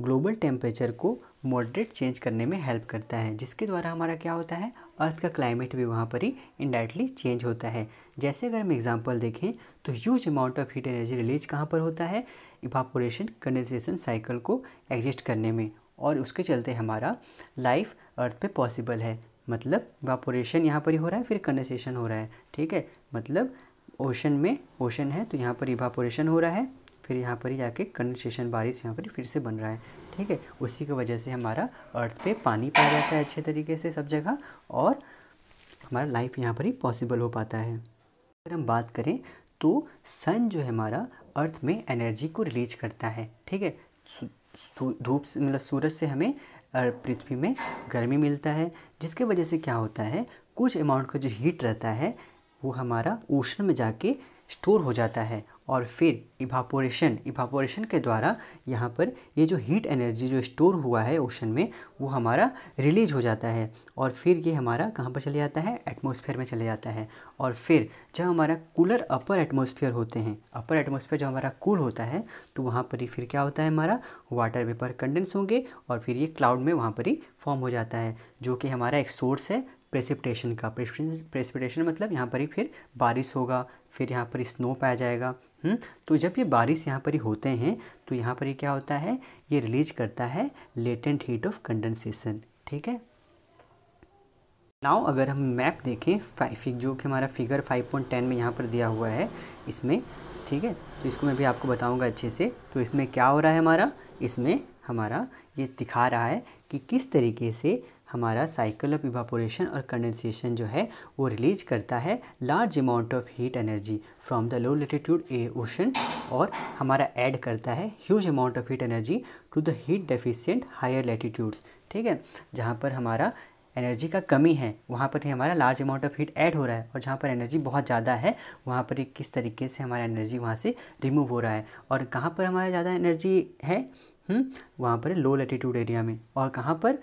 Speaker 1: ग्लोबल टेम्परेचर को मॉडरेट चेंज करने में हेल्प करता है जिसके द्वारा हमारा क्या होता है अर्थ का क्लाइमेट भी वहाँ पर ही इंडायरेक्टली चेंज होता है जैसे अगर हम एग्जांपल देखें तो huge amount of heat energy release कहाँ पर होता है इवापोरेशन कंडेंसेशन साइकिल को एग्जिस्ट करने में और उसके चलते हमारा लाइफ अर्थ पे पॉसिबल है मतलब वापोरेशन यहाँ पर ही हो रहा है फिर कंडेंसेशन हो रहा है ठीक है मतलब ओशन में ओशन है तो यहाँ पर इवापोरेशन हो रहा है फिर यहाँ पर ही जाके कंडेंसेशन बारिश यहाँ पर फिर से बन रहा है ठीक है उसी की वजह से हमारा अर्थ पे पानी पाया जाता है अच्छे तरीके से सब जगह और हमारा लाइफ यहाँ पर ही पॉसिबल हो पाता है अगर हम बात करें तो सन जो है हमारा अर्थ में एनर्जी को रिलीज करता है ठीक है धूप से मतलब सूरज से हमें पृथ्वी में गर्मी मिलता है जिसके वजह से क्या होता है कुछ अमाउंट का जो हीट रहता है वो हमारा ओशन में जाके स्टोर हो जाता है और फिर इवापोरेशन इवापोरेशन के द्वारा यहाँ पर ये जो हीट एनर्जी जो स्टोर हुआ है ओशन में वो हमारा रिलीज हो जाता है और फिर ये हमारा कहाँ पर चले जाता है एटमॉस्फेयर में चले जाता है और फिर जब हमारा कूलर अपर एटमॉस्फेयर होते हैं अपर एटमॉस्फेयर जब हमारा कूल होता है तो वहाँ पर ही फिर क्या होता है हमारा वाटर वेपर कंडेंस होंगे और फिर ये क्लाउड में वहाँ पर ही फॉर्म हो जाता है जो कि हमारा एक सोर्स है प्रेसिपिटेशन का प्रेसिपिटेशन मतलब यहाँ पर ही फिर बारिश होगा फिर यहाँ पर स्नो पाया जाएगा हुँ? हम्म, तो जब ये बारिश यहाँ पर ही होते हैं तो यहाँ पर ही क्या होता है ये रिलीज करता है लेटेंट हीट ऑफ कंडेंसेशन ठीक है नाउ अगर हम मैप देखें फाइव जो कि हमारा फिगर 5.10 में यहाँ पर दिया हुआ है इसमें ठीक है तो इसको मैं भी आपको बताऊँगा अच्छे से तो इसमें क्या हो रहा है हमारा इसमें हमारा ये दिखा रहा है कि किस तरीके से हमारा साइकिल ऑफ इवापोरेशन और कंडेंसेशन जो है वो रिलीज करता है large amount of heat energy from the low latitude a ocean और हमारा ऐड करता है huge amount of heat energy to the heat deficient higher latitudes ठीक है जहाँ पर हमारा एनर्जी का कमी है वहाँ पर ही हमारा large amount of heat add हो रहा है और जहाँ पर एनर्जी बहुत ज़्यादा है वहाँ पर किस तरीके से हमारा एनर्जी वहाँ से रिमूव हो रहा है और कहाँ पर हमारा ज़्यादा एनर्जी है हम्म, वहाँ पर लो लेटीट्यूड एरिया में और कहाँ पर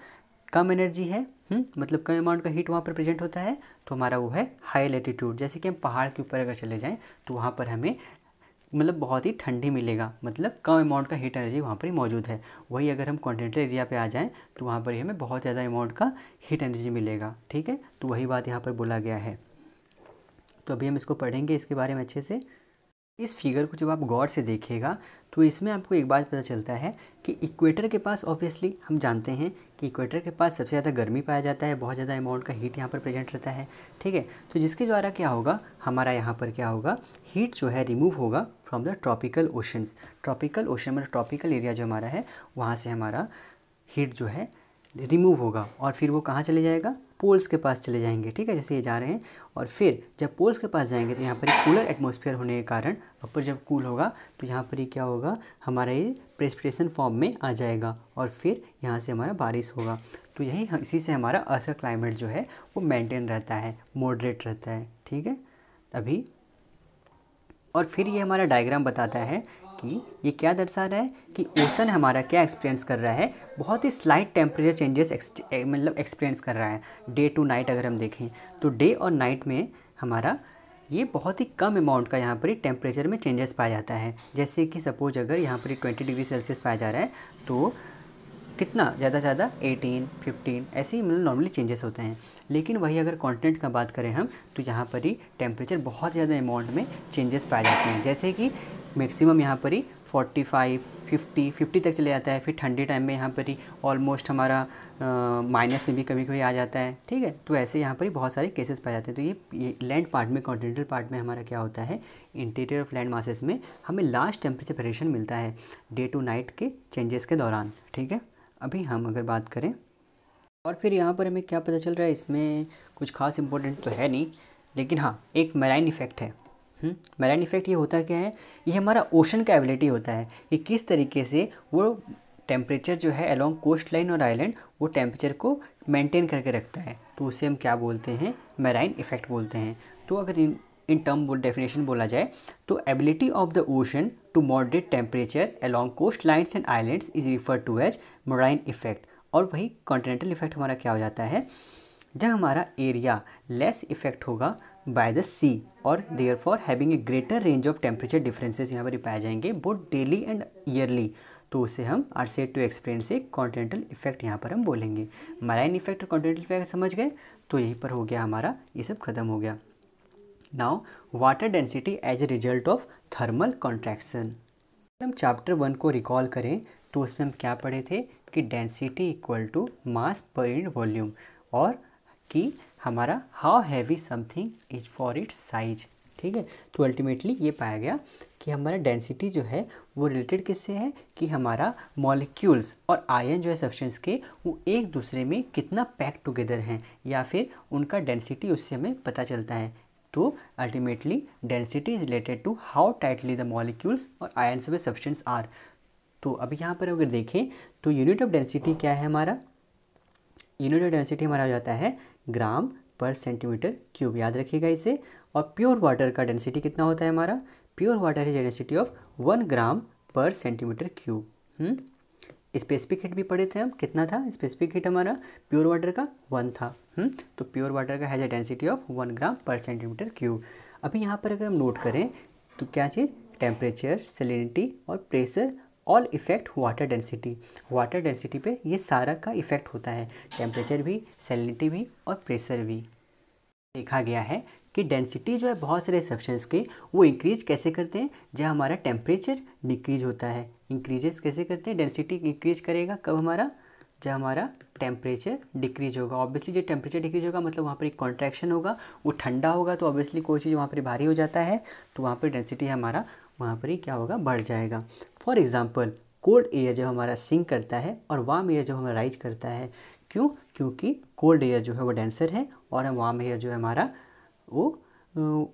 Speaker 1: कम एनर्जी है हुँ? हम्म, मतलब कम अमाउंट का हीट वहाँ पर प्रेजेंट होता है तो हमारा वो है हाई लेटीट्यूड जैसे कि हम पहाड़ के ऊपर अगर चले जाएँ तो वहाँ पर हमें मतलब बहुत ही ठंडी मिलेगा मतलब कम अमाउंट का हीट एनर्जी वहाँ पर ही मौजूद है वही अगर हम कॉन्टिनेंटल एरिया पे आ जाएँ तो वहाँ पर ही हमें बहुत ज़्यादा अमाउंट का हीट एनर्जी मिलेगा ठीक है तो वही बात यहाँ पर बोला गया है तो अभी हम इसको पढ़ेंगे इसके बारे में अच्छे से इस फिगर को जब आप गौर से देखेगा तो इसमें आपको एक बात पता चलता है कि इक्वेटर के पास ऑब्वियसली हम जानते हैं कि इक्वेटर के पास सबसे ज़्यादा गर्मी पाया जाता है बहुत ज़्यादा अमाउंट का हीट यहाँ पर प्रेजेंट रहता है ठीक है तो जिसके द्वारा क्या होगा हमारा यहाँ पर क्या होगा हीट जो है रिमूव होगा from the tropical oceans tropical ocean मतलब ट्रॉपिकल एरिया जो हमारा है वहाँ से हमारा हीट जो है रिमूव होगा और फिर वो कहाँ चले जाएगा पोल्स के पास चले जाएंगे ठीक है जैसे ये जा रहे हैं और फिर जब पोल्स के पास जाएंगे तो यहाँ पर एक कूलर एटमोसफियर होने के कारण अपर जब कूल होगा तो यहाँ पर ये क्या होगा हमारा ये प्रेसप्रेशन फॉर्म में आ जाएगा और फिर यहाँ से हमारा बारिश होगा तो यही इसी से हमारा अर्थ का क्लाइमेट जो है वो मेंटेन रहता है मॉडरेट रहता है ठीक है अभी और फिर ये हमारा डायग्राम बताता है कि ये क्या दर्शा रहा है कि ओसन हमारा क्या एक्सपीरियंस कर रहा है बहुत ही स्लाइट टेम्परेचर चेंजेस मतलब एक्सपीरियंस कर रहा है डे टू नाइट अगर हम देखें तो डे और नाइट में हमारा ये बहुत ही कम अमाउंट का यहाँ पर टेम्परेचर में चेंजेस पाया जाता है जैसे कि सपोज अगर यहाँ पर ट्वेंटी डिग्री सेल्सियस पाया जा रहा है तो कितना ज़्यादा से ज़्यादा 18, 15 ऐसे ही मतलब नॉर्मली चेंजेस होते हैं लेकिन वही अगर कॉन्टिनेंट का बात करें हम तो यहाँ पर ही टेम्परेचर बहुत ज़्यादा अमाउंट में चेंजेस पाए जाते हैं जैसे कि मैक्सिमम यहाँ पर ही 45, 50, 50 तक चले जाता है फिर ठंडी टाइम में यहाँ पर ही ऑलमोस्ट हमारा माइनस में भी कभी कभी आ जाता है ठीक है तो ऐसे यहाँ पर ही बहुत सारे केसेस पाए जाते हैं तो ये, ये लैंड पार्ट में कॉन्टिनेंटल पार्ट में हमारा क्या होता है इंटीरियर ऑफ लैंड मासेस में हमें लास्ट टेम्परेचर वेरिएशन मिलता है डे टू नाइट के चेंजेस के दौरान ठीक है अभी हम अगर बात करें और फिर यहाँ पर हमें क्या पता चल रहा है इसमें कुछ खास इंपॉर्टेंट तो है नहीं लेकिन हाँ एक मराइन इफेक्ट है मैराइन हम्म। इफेक्ट ये होता क्या है ये हमारा ओशन का एबिलिटी होता है कि किस तरीके से वो टेम्परेचर जो है अलॉन्ग कोस्ट लाइन और आइलैंड वो टेम्परेचर को मेंटेन करके रखता है तो उसे हम क्या बोलते हैं मेराइन इफेक्ट बोलते हैं तो अगर इन इन टर्म बोल डेफिनेशन बोला जाए तो ability of the ocean to moderate temperature along coastlines and islands is refer to as marine effect और वही कॉन्टिनेंटल इफेक्ट हमारा क्या हो जाता है जब हमारा एरिया लेस इफेक्ट होगा बाय द सी और therefore having a greater range of temperature differences यहाँ पर पाए जाएंगे बोथ डेली एंड ईयरली तो उसे हम आर सेट टू एक्सप्लेन एक कॉन्टिनेंटल इफेक्ट यहाँ पर हम बोलेंगे मराइन इफेक्ट और कॉन्टिनेंटल इफेक्ट समझ गए तो यहीं पर हो गया हमारा ये सब खत्म हो गया now water density as a result of thermal contraction हम चैप्टर वन को रिकॉल करें तो उसमें हम क्या पढ़े थे कि density equal to mass per unit volume और कि हमारा how heavy something is for its size ठीक है तो अल्टीमेटली ये पाया गया कि हमारा डेंसिटी जो है वो रिलेटेड किससे है कि हमारा मॉलिक्यूल्स और आयन जो है सब्सटेंस के वो एक दूसरे में कितना पैक टुगेदर हैं या फिर उनका डेंसिटी उससे हमें पता चलता है तो ultimately density is related to how tightly the molecules और आयन सभी सब्सटेंस आर तो अभी यहाँ पर अगर देखें तो यूनिट ऑफ डेंसिटी क्या है हमारा यूनिट ऑफ डेंसिटी हमारा हो जाता है ग्राम पर सेंटीमीटर क्यूब याद रखिएगा इसे और प्योर वाटर का डेंसिटी कितना होता है हमारा pure water is density of one gram per centimetre cube specific हम्म, हिट भी पढ़े थे हम कितना था स्पेसिफिक हिट हमारा प्योर वाटर का वन था हुँ? हम्म, तो प्योर वाटर का has a density of one gram per centimetre cube अभी यहाँ पर अगर हम नोट करें तो क्या चीज़ टेम्परेचर सेलिनिटी और pressure all effect water density water density पे ये सारा का इफ़ेक्ट होता है टेम्परेचर भी सेलिनिटी भी और प्रेशर भी देखा गया है कि डेंसिटी जो है बहुत सारे सब्सटेंस के वो इंक्रीज कैसे करते हैं जब हमारा टेम्परेचर डिक्रीज होता है इंक्रीजेस कैसे करते हैं डेंसिटी इंक्रीज करेगा कब हमारा जब हमारा टेम्परेचर डिक्रीज होगा ऑब्वियसली जब टेम्परेचर डिक्रीज होगा मतलब वहाँ पर एक कॉन्ट्रैक्शन होगा वो ठंडा होगा तो ऑब्वियसली कोई चीज़ वहाँ पर भारी हो जाता है तो वहाँ पर डेंसिटी हमारा वहाँ पर ही क्या होगा बढ़ जाएगा फॉर एग्ज़ाम्पल कोल्ड एयर जब हमारा सिंक करता है और वार्म एयर जब हमारा राइज करता है क्यों क्योंकि कोल्ड एयर जो है वो डेंसर है और वार्म एयर जो है हमारा वो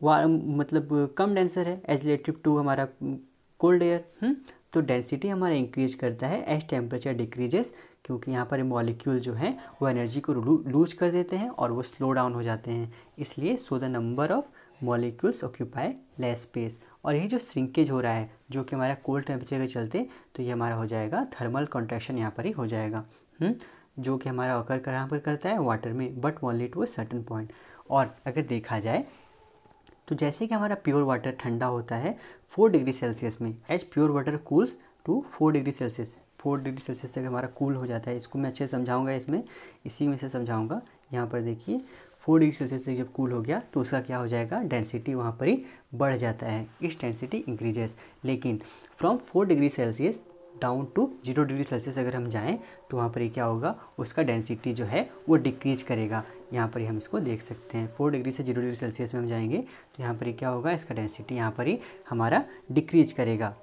Speaker 1: वार्म मतलब कम डेंसर है एज रिलेटिव टू हमारा कोल्ड हम्म, एयर तो डेंसिटी हमारा इंक्रीज करता है एज टेम्परेचर डिक्रीजेस क्योंकि यहाँ पर मॉलिक्यूल जो हैं वो एनर्जी को लूज कर देते हैं और वो स्लो डाउन हो जाते हैं इसलिए so the number of molecules occupy less space और यही जो श्रिंकेज हो रहा है जो कि हमारा कोल्ड टेम्परेचर के चलते तो ये हमारा हो जाएगा थर्मल कॉन्ट्रैक्शन यहाँ पर ही हो जाएगा हुँ? हम्म? जो कि हमारा अकर कहाँ पर करता है वाटर में but only to a certain point और अगर देखा जाए तो जैसे कि हमारा प्योर वाटर ठंडा होता है फोर डिग्री सेल्सियस में as pure water cools to four degree Celsius four degree Celsius तक हमारा कूल हो जाता है इसको मैं अच्छे से समझाऊंगा इसमें इसी में से समझाऊंगा यहाँ पर देखिए फोर डिग्री सेल्सियस से जब कूल हो गया तो उसका क्या हो जाएगा डेंसिटी वहाँ पर ही बढ़ जाता है इस डेंसिटी इंक्रीजेस लेकिन from four degree Celsius down to zero degree Celsius अगर हम जाएँ तो वहाँ पर ही क्या होगा उसका डेंसिटी जो है वो डिक्रीज करेगा यहाँ पर ही हम इसको देख सकते हैं फोर डिग्री से जीरो डिग्री सेल्सियस में हम जाएंगे तो यहाँ पर ही क्या होगा इसका डेंसिटी यहाँ पर ही हमारा डिक्रीज करेगा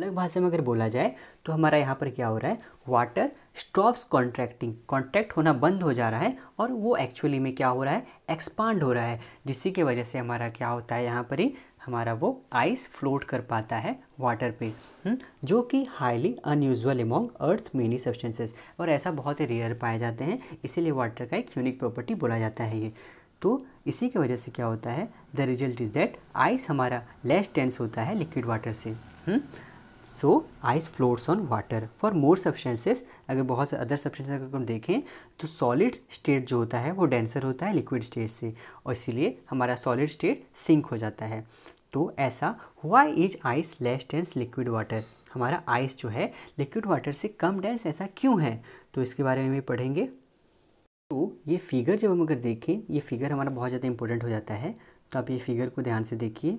Speaker 1: अलग भाषा में अगर बोला जाए तो हमारा यहाँ पर क्या हो रहा है वाटर स्टॉप्स कॉन्ट्रैक्टिंग कॉन्ट्रैक्ट होना बंद हो जा रहा है और वो एक्चुअली में क्या हो रहा है एक्सपांड हो रहा है जिसी की वजह से हमारा क्या होता है यहाँ पर ही हमारा वो आइस फ्लोट कर पाता है वाटर पे हम्म? जो कि highly unusual among earth many substances और ऐसा बहुत ही रेयर पाए जाते हैं इसीलिए वाटर का एक यूनिक प्रॉपर्टी बोला जाता है ये तो इसी की वजह से क्या होता है the result is that ice हमारा लेस टेंस होता है लिक्विड वाटर से हुँ? हम्म? So ice floats on water for more substances अगर बहुत से अदर सब्सटेंस अगर हम देखें तो सॉलिड स्टेट जो होता है वो डेंसर होता है लिक्विड स्टेट से और इसीलिए हमारा सॉलिड स्टेट सिंक हो जाता है तो ऐसा why is ice less dense liquid water हमारा आइस जो है लिक्विड वाटर से कम डेंस ऐसा क्यों है तो इसके बारे में भी पढ़ेंगे तो ये फिगर जब हम अगर देखें ये फिगर हमारा बहुत ज़्यादा इंपॉर्टेंट हो जाता है तो आप ये फिगर को ध्यान से देखिए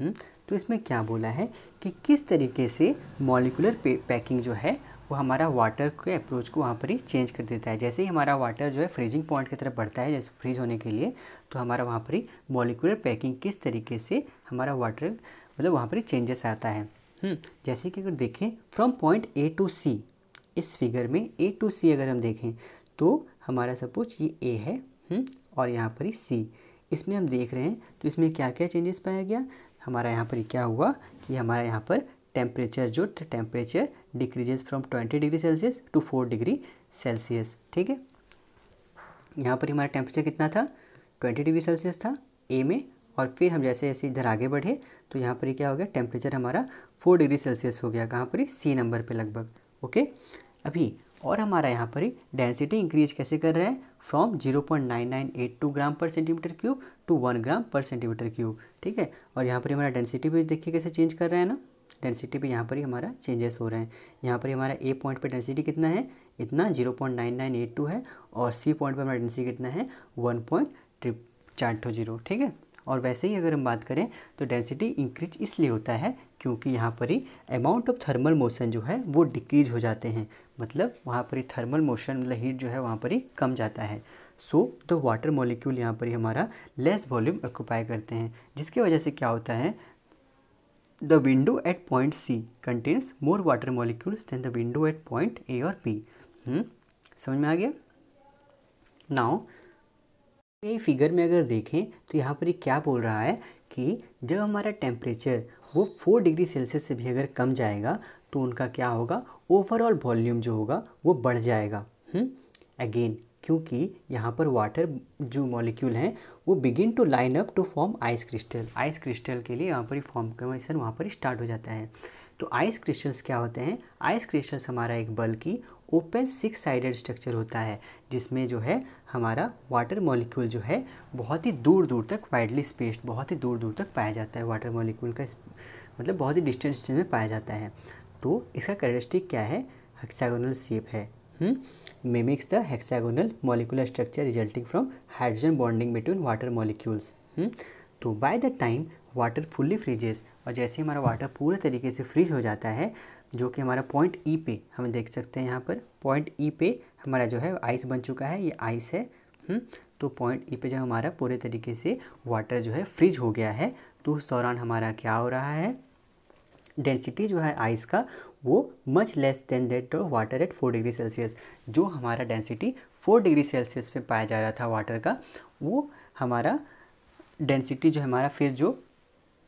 Speaker 1: हम्म, तो इसमें क्या बोला है कि किस तरीके से मॉलिकुलर पैकिंग जो है वो हमारा वाटर के अप्रोच को वहाँ पर ही चेंज कर देता है जैसे ही हमारा वाटर जो है फ्रीजिंग पॉइंट की तरफ बढ़ता है जैसे फ्रीज होने के लिए तो हमारा वहाँ पर ही मॉलिकुलर पैकिंग किस तरीके से हमारा वाटर मतलब वहाँ पर ही चेंजेस आता है हम्म, जैसे कि अगर देखें from point A to C इस फिगर में ए टू सी अगर हम देखें तो हमारा सपोज ये ए है हम्म, और यहाँ पर ही सी इसमें हम देख रहे हैं तो इसमें क्या क्या चेंजेस पाया गया हमारा यहाँ पर क्या हुआ कि हमारा यहाँ पर टेम्परेचर जो temperature decreases from twenty degree Celsius to four degree Celsius ठीक है यहाँ पर हमारा टेम्परेचर कितना था ट्वेंटी डिग्री सेल्सियस था ए में और फिर हम जैसे जैसे इधर आगे बढ़े तो यहाँ पर क्या हो गया टेम्परेचर हमारा फोर डिग्री सेल्सियस हो गया कहाँ पर सी नंबर पे लगभग ओके अभी और हमारा यहाँ पर ही डेंसिटी इंक्रीज कैसे कर रहे हैं from 0.9982 gram per centimetre cube to one gram per centimetre cube ठीक है और यहाँ पर हमारा डेंसिटी भी देखिए कैसे चेंज कर रहे हैं ना डेंसिटी भी यहाँ पर ही हमारा चेंजेस हो रहे हैं यहाँ पर हमारा ए पॉइंट पे डेंसिटी कितना है इतना 0.9982 है और सी पॉइंट पर हमारा डेंसिटी कितना है वन पॉइंट ट्रिप चार जीरो ठीक है और वैसे ही अगर हम बात करें तो डेंसिटी इंक्रीज इसलिए होता है क्योंकि यहाँ पर ही अमाउंट ऑफ थर्मल मोशन जो है वो डिक्रीज हो जाते हैं मतलब वहाँ पर ही थर्मल मोशन मतलब हीट जो है वहाँ पर ही कम जाता है सो द वाटर मॉलिक्यूल यहाँ पर ही हमारा लेस वॉल्यूम ऑक्यूपाई करते हैं जिसकी वजह से क्या होता है the window at point C contains more water molecules than the window at point A और बी समझ में आ गया नाउ ये फिगर में अगर देखें तो यहाँ पर ये क्या बोल रहा है कि जब हमारा टेम्परेचर वो फोर डिग्री सेल्सियस से भी अगर कम जाएगा तो उनका क्या होगा ओवरऑल वॉल्यूम जो होगा वो बढ़ जाएगा अगेन हम्म? क्योंकि यहाँ पर वाटर जो मॉलिक्यूल हैं वो begin to line up to form ice crystal ice crystal के लिए यहाँ पर फॉर्मेशन वहाँ पर स्टार्ट हो जाता है तो आइस क्रिस्टल्स क्या होते हैं आइस क्रिस्टल्स हमारा एक बल्कि ओपन सिक्स साइडेड स्ट्रक्चर होता है जिसमें जो है हमारा वाटर मॉलिक्यूल जो है बहुत ही दूर दूर तक वाइडली स्पेस्ड बहुत ही दूर दूर तक पाया जाता है वाटर मॉलिक्यूल का मतलब बहुत ही डिस्टेंस में पाया जाता है तो इसका करेक्टरिस्टिक क्या है हेक्सागोनल शेप है mimics the hexagonal molecular structure resulting from hydrogen bonding between water molecules तो by the time water fully freezes और जैसे हमारा वाटर पूरे तरीके से फ्रीज हो जाता है जो कि हमारा पॉइंट ई e पे हम देख सकते हैं यहाँ पर पॉइंट ई e पे हमारा जो है आइस बन चुका है ये आइस है हुँ? हम्म, तो पॉइंट ई e पे जब हमारा पूरे तरीके से वाटर जो है फ्रीज हो गया है तो उस दौरान हमारा क्या हो रहा है डेंसिटी जो है आइस का वो much less than that water at four degree Celsius जो हमारा डेंसिटी फोर डिग्री सेल्सियस पे पाया जा रहा था वाटर का वो हमारा डेंसिटी जो हमारा फिर जो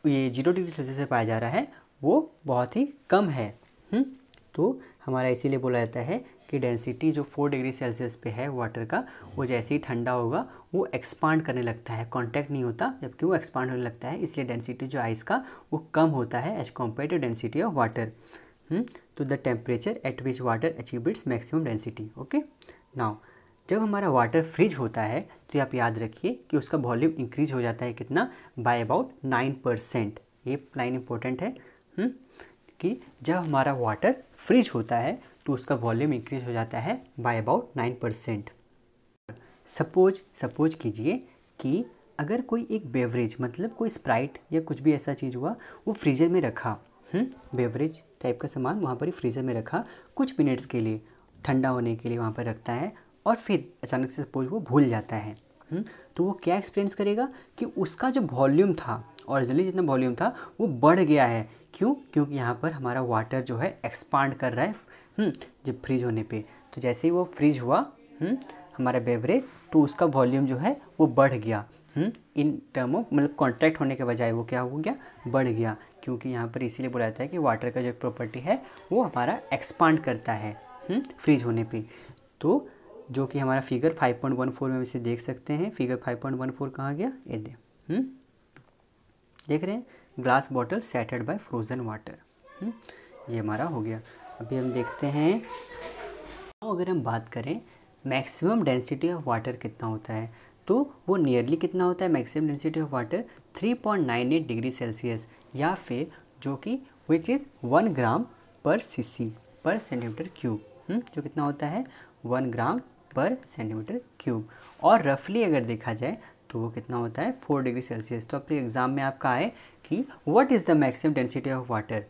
Speaker 1: ये जीरो डिग्री सेल्सियस पे पाया जा रहा है वो बहुत ही कम है हुँ? हम्म, तो हमारा इसीलिए बोला जाता है कि डेंसिटी जो फोर डिग्री सेल्सियस पे है वाटर का वो जैसे ही ठंडा होगा वो एक्सपांड करने लगता है कांटेक्ट नहीं होता जबकि वो एक्सपांड होने लगता है इसलिए डेंसिटी जो आइस का वो कम होता है as compare to density of water तो the temperature at which water achieve its maximum density okay now जब हमारा वाटर फ्रिज होता है तो आप याद रखिए कि उसका वॉल्यूम इंक्रीज हो जाता है कितना बाय अबाउट नाइन परसेंट ये लाइन इंपॉर्टेंट है हुँ? हम्म, कि जब हमारा वाटर फ्रीज होता है तो उसका वॉल्यूम इंक्रीज हो जाता है by about nine percent suppose suppose कीजिए कि अगर कोई एक बेवरेज मतलब कोई स्प्राइट या कुछ भी ऐसा चीज़ हुआ वो फ्रीजर में रखा बेवरेज हम्म, टाइप का सामान वहाँ पर ही फ्रीज़र में रखा कुछ मिनट्स के लिए ठंडा होने के लिए वहाँ पर रखता है और फिर अचानक से सपोज वो भूल जाता है हुँ? हम्म, तो वो क्या एक्सपीरियंस करेगा कि उसका जो वॉल्यूम था ऑरिजिनली जितना वॉल्यूम था वो बढ़ गया है क्यों क्योंकि यहाँ पर हमारा वाटर जो है एक्सपांड कर रहा है हम्म, जब फ्रीज होने पे तो जैसे ही वो फ्रीज हुआ हम्म, हमारा बेवरेज तो उसका वॉल्यूम जो है वो बढ़ गया इन टर्म ऑफ मतलब कॉन्ट्रैक्ट होने के बजाय वो क्या हो गया बढ़ गया क्योंकि यहाँ पर इसीलिए बोला जाता है कि वाटर का जो प्रॉपर्टी है वो हमारा एक्सपांड करता है फ्रीज हम्म, होने पर तो जो कि हमारा फिगर 5.14 में इसे देख सकते हैं फिगर 5.14 पॉइंट कहाँ गया ये दे देख रहे हैं glass bottle shattered by frozen water ये हमारा हो गया अभी हम देखते हैं अगर हम बात करें मैक्सिमम डेंसिटी ऑफ वाटर कितना होता है तो वो नियरली कितना होता है maximum density of water 3.98 degree Celsius या फिर जो कि विच इज़ वन ग्राम पर सीसी पर सेंटीमीटर क्यूब जो कितना होता है one gram per centimetre cube और रफली अगर देखा जाए तो वो कितना होता है फोर डिग्री सेल्सियस तो अपने एग्ज़ाम में आपका आए कि what is the maximum density of water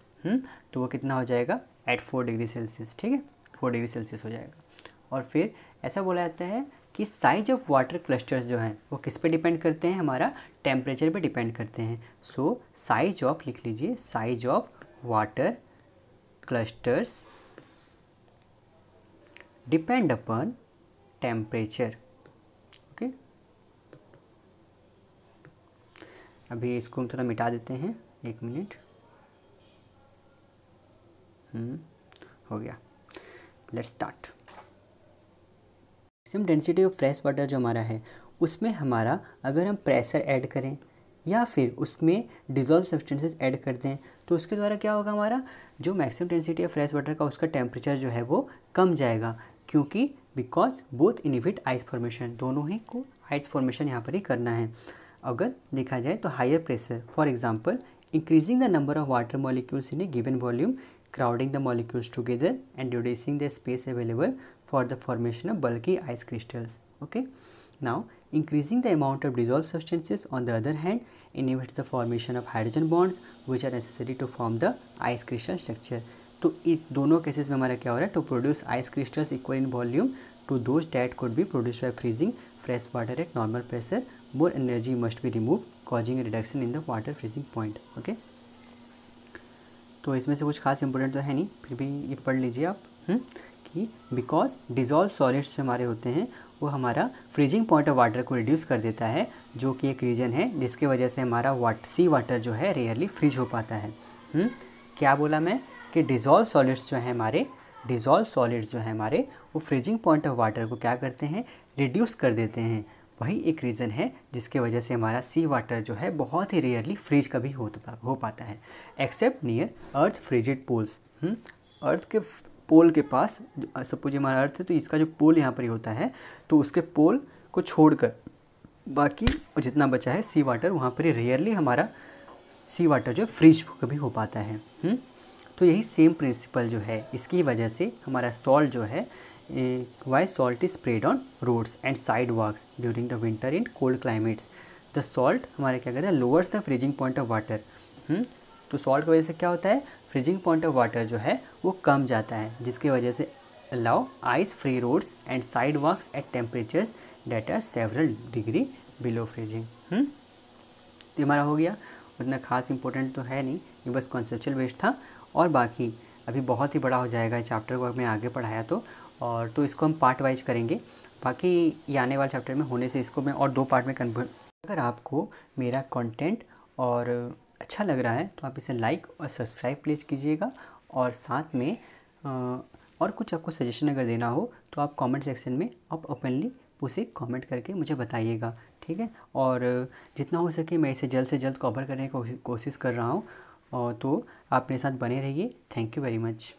Speaker 1: तो वो कितना हो जाएगा एट फोर डिग्री सेल्सियस ठीक है फोर डिग्री सेल्सियस हो जाएगा और फिर ऐसा बोला जाता है कि साइज ऑफ वाटर क्लस्टर्स जो हैं वो किस पे डिपेंड करते हैं हमारा टेम्परेचर पे डिपेंड करते हैं सो साइज ऑफ लिख लीजिए size of water clusters depend upon temperature अभी इसको हम थोड़ा मिटा देते हैं एक मिनट हम्म, हो गया let's start maximum density of fresh water जो हमारा है उसमें हमारा अगर हम प्रेशर ऐड करें या फिर उसमें डिजोल्व सब्सटेंसेस ऐड कर दें तो उसके द्वारा क्या होगा हमारा जो maximum density of fresh water का उसका टेम्परेचर जो है वो कम जाएगा क्योंकि because both inhibit ice formation दोनों ही को आइस फॉर्मेशन यहाँ पर ही करना है अगर देखा जाए तो higher pressure for example increasing the number of water molecules in a given volume crowding the molecules together and reducing the space available for the formation of bulky ice crystals okay now increasing the amount of dissolve substances on the other hand inhibits the formation of hydrogen bonds which are necessary to form the ice crystal structure तो इस दोनों cases में हमारा क्या हो रहा है to produce ice crystals equal in volume to those that could be produce by freezing fresh water at normal pressure more energy must be removed causing a reduction in the water freezing point okay तो इसमें से कुछ खास important तो है नहीं फिर भी ये पढ़ लीजिए आप हुँ? हम्म? कि बिकॉज डिजॉल्व सॉलिड्स हमारे होते हैं वो हमारा फ्रीजिंग पॉइंट ऑफ वाटर को रिड्यूस कर देता है जो कि एक रीजन है जिसके वजह से हमारा वाट सी वाटर जो है रेयरली फ्रीज हो पाता है हुँ? हम्म? क्या बोला मैं कि डिजॉल्व सॉलिड्स जो हैं हमारे डिजॉल्व सॉलिड्स जो हैं हमारे वो फ्रीजिंग पॉइंट ऑफ वाटर को क्या करते हैं रिड्यूस कर देते हैं वही एक रीज़न है जिसके वजह से हमारा सी वाटर जो है बहुत ही रेयरली फ्रीज कभी हो तो हो पाता है except near Earth frigid poles Earth के पोल के पास सपोज हमारा अर्थ है तो इसका जो पोल यहाँ पर ही होता है तो उसके पोल को छोड़कर बाकी जितना बचा है सी वाटर वहाँ पर रेयरली हमारा सी वाटर जो फ्रिज कभी हो पाता है हुँ? हम्म, तो यही सेम प्रिंसिपल जो है इसकी वजह से हमारा सॉल्ट जो है why salt is sprayed on roads and sidewalks during the winter in cold climates the salt हमारे क्या कहते हैं lowers the freezing point of water तो सॉल्ट की वजह से क्या होता है फ्रीजिंग पॉइंट ऑफ वाटर जो है वो कम जाता है जिसकी वजह से allow ice free roads and sidewalks at temperature that are several degree below freezing
Speaker 2: तो
Speaker 1: हमारा हो गया उतना खास इंपॉर्टेंट तो है नहीं ये बस कॉन्सेप्चुअल बेस्ड था और बाकी अभी बहुत ही बड़ा हो जाएगा इस चैप्टर को मैं आगे पढ़ाया तो और तो इसको हम पार्ट वाइज करेंगे बाकी ये आने वाले चैप्टर में होने से इसको मैं और दो पार्ट में कन्वर्ट अगर आपको मेरा कंटेंट और अच्छा लग रहा है तो आप इसे लाइक और सब्सक्राइब प्लीज़ कीजिएगा और साथ में और कुछ आपको सजेशन अगर देना हो तो आप कमेंट सेक्शन में आप ओपनली उसे कमेंट करके मुझे बताइएगा ठीक है और जितना हो सके मैं इसे जल्द से जल्द कवर करने की कोशिश कर रहा हूँ तो आप मेरे साथ बने रहिए थैंक यू वेरी मच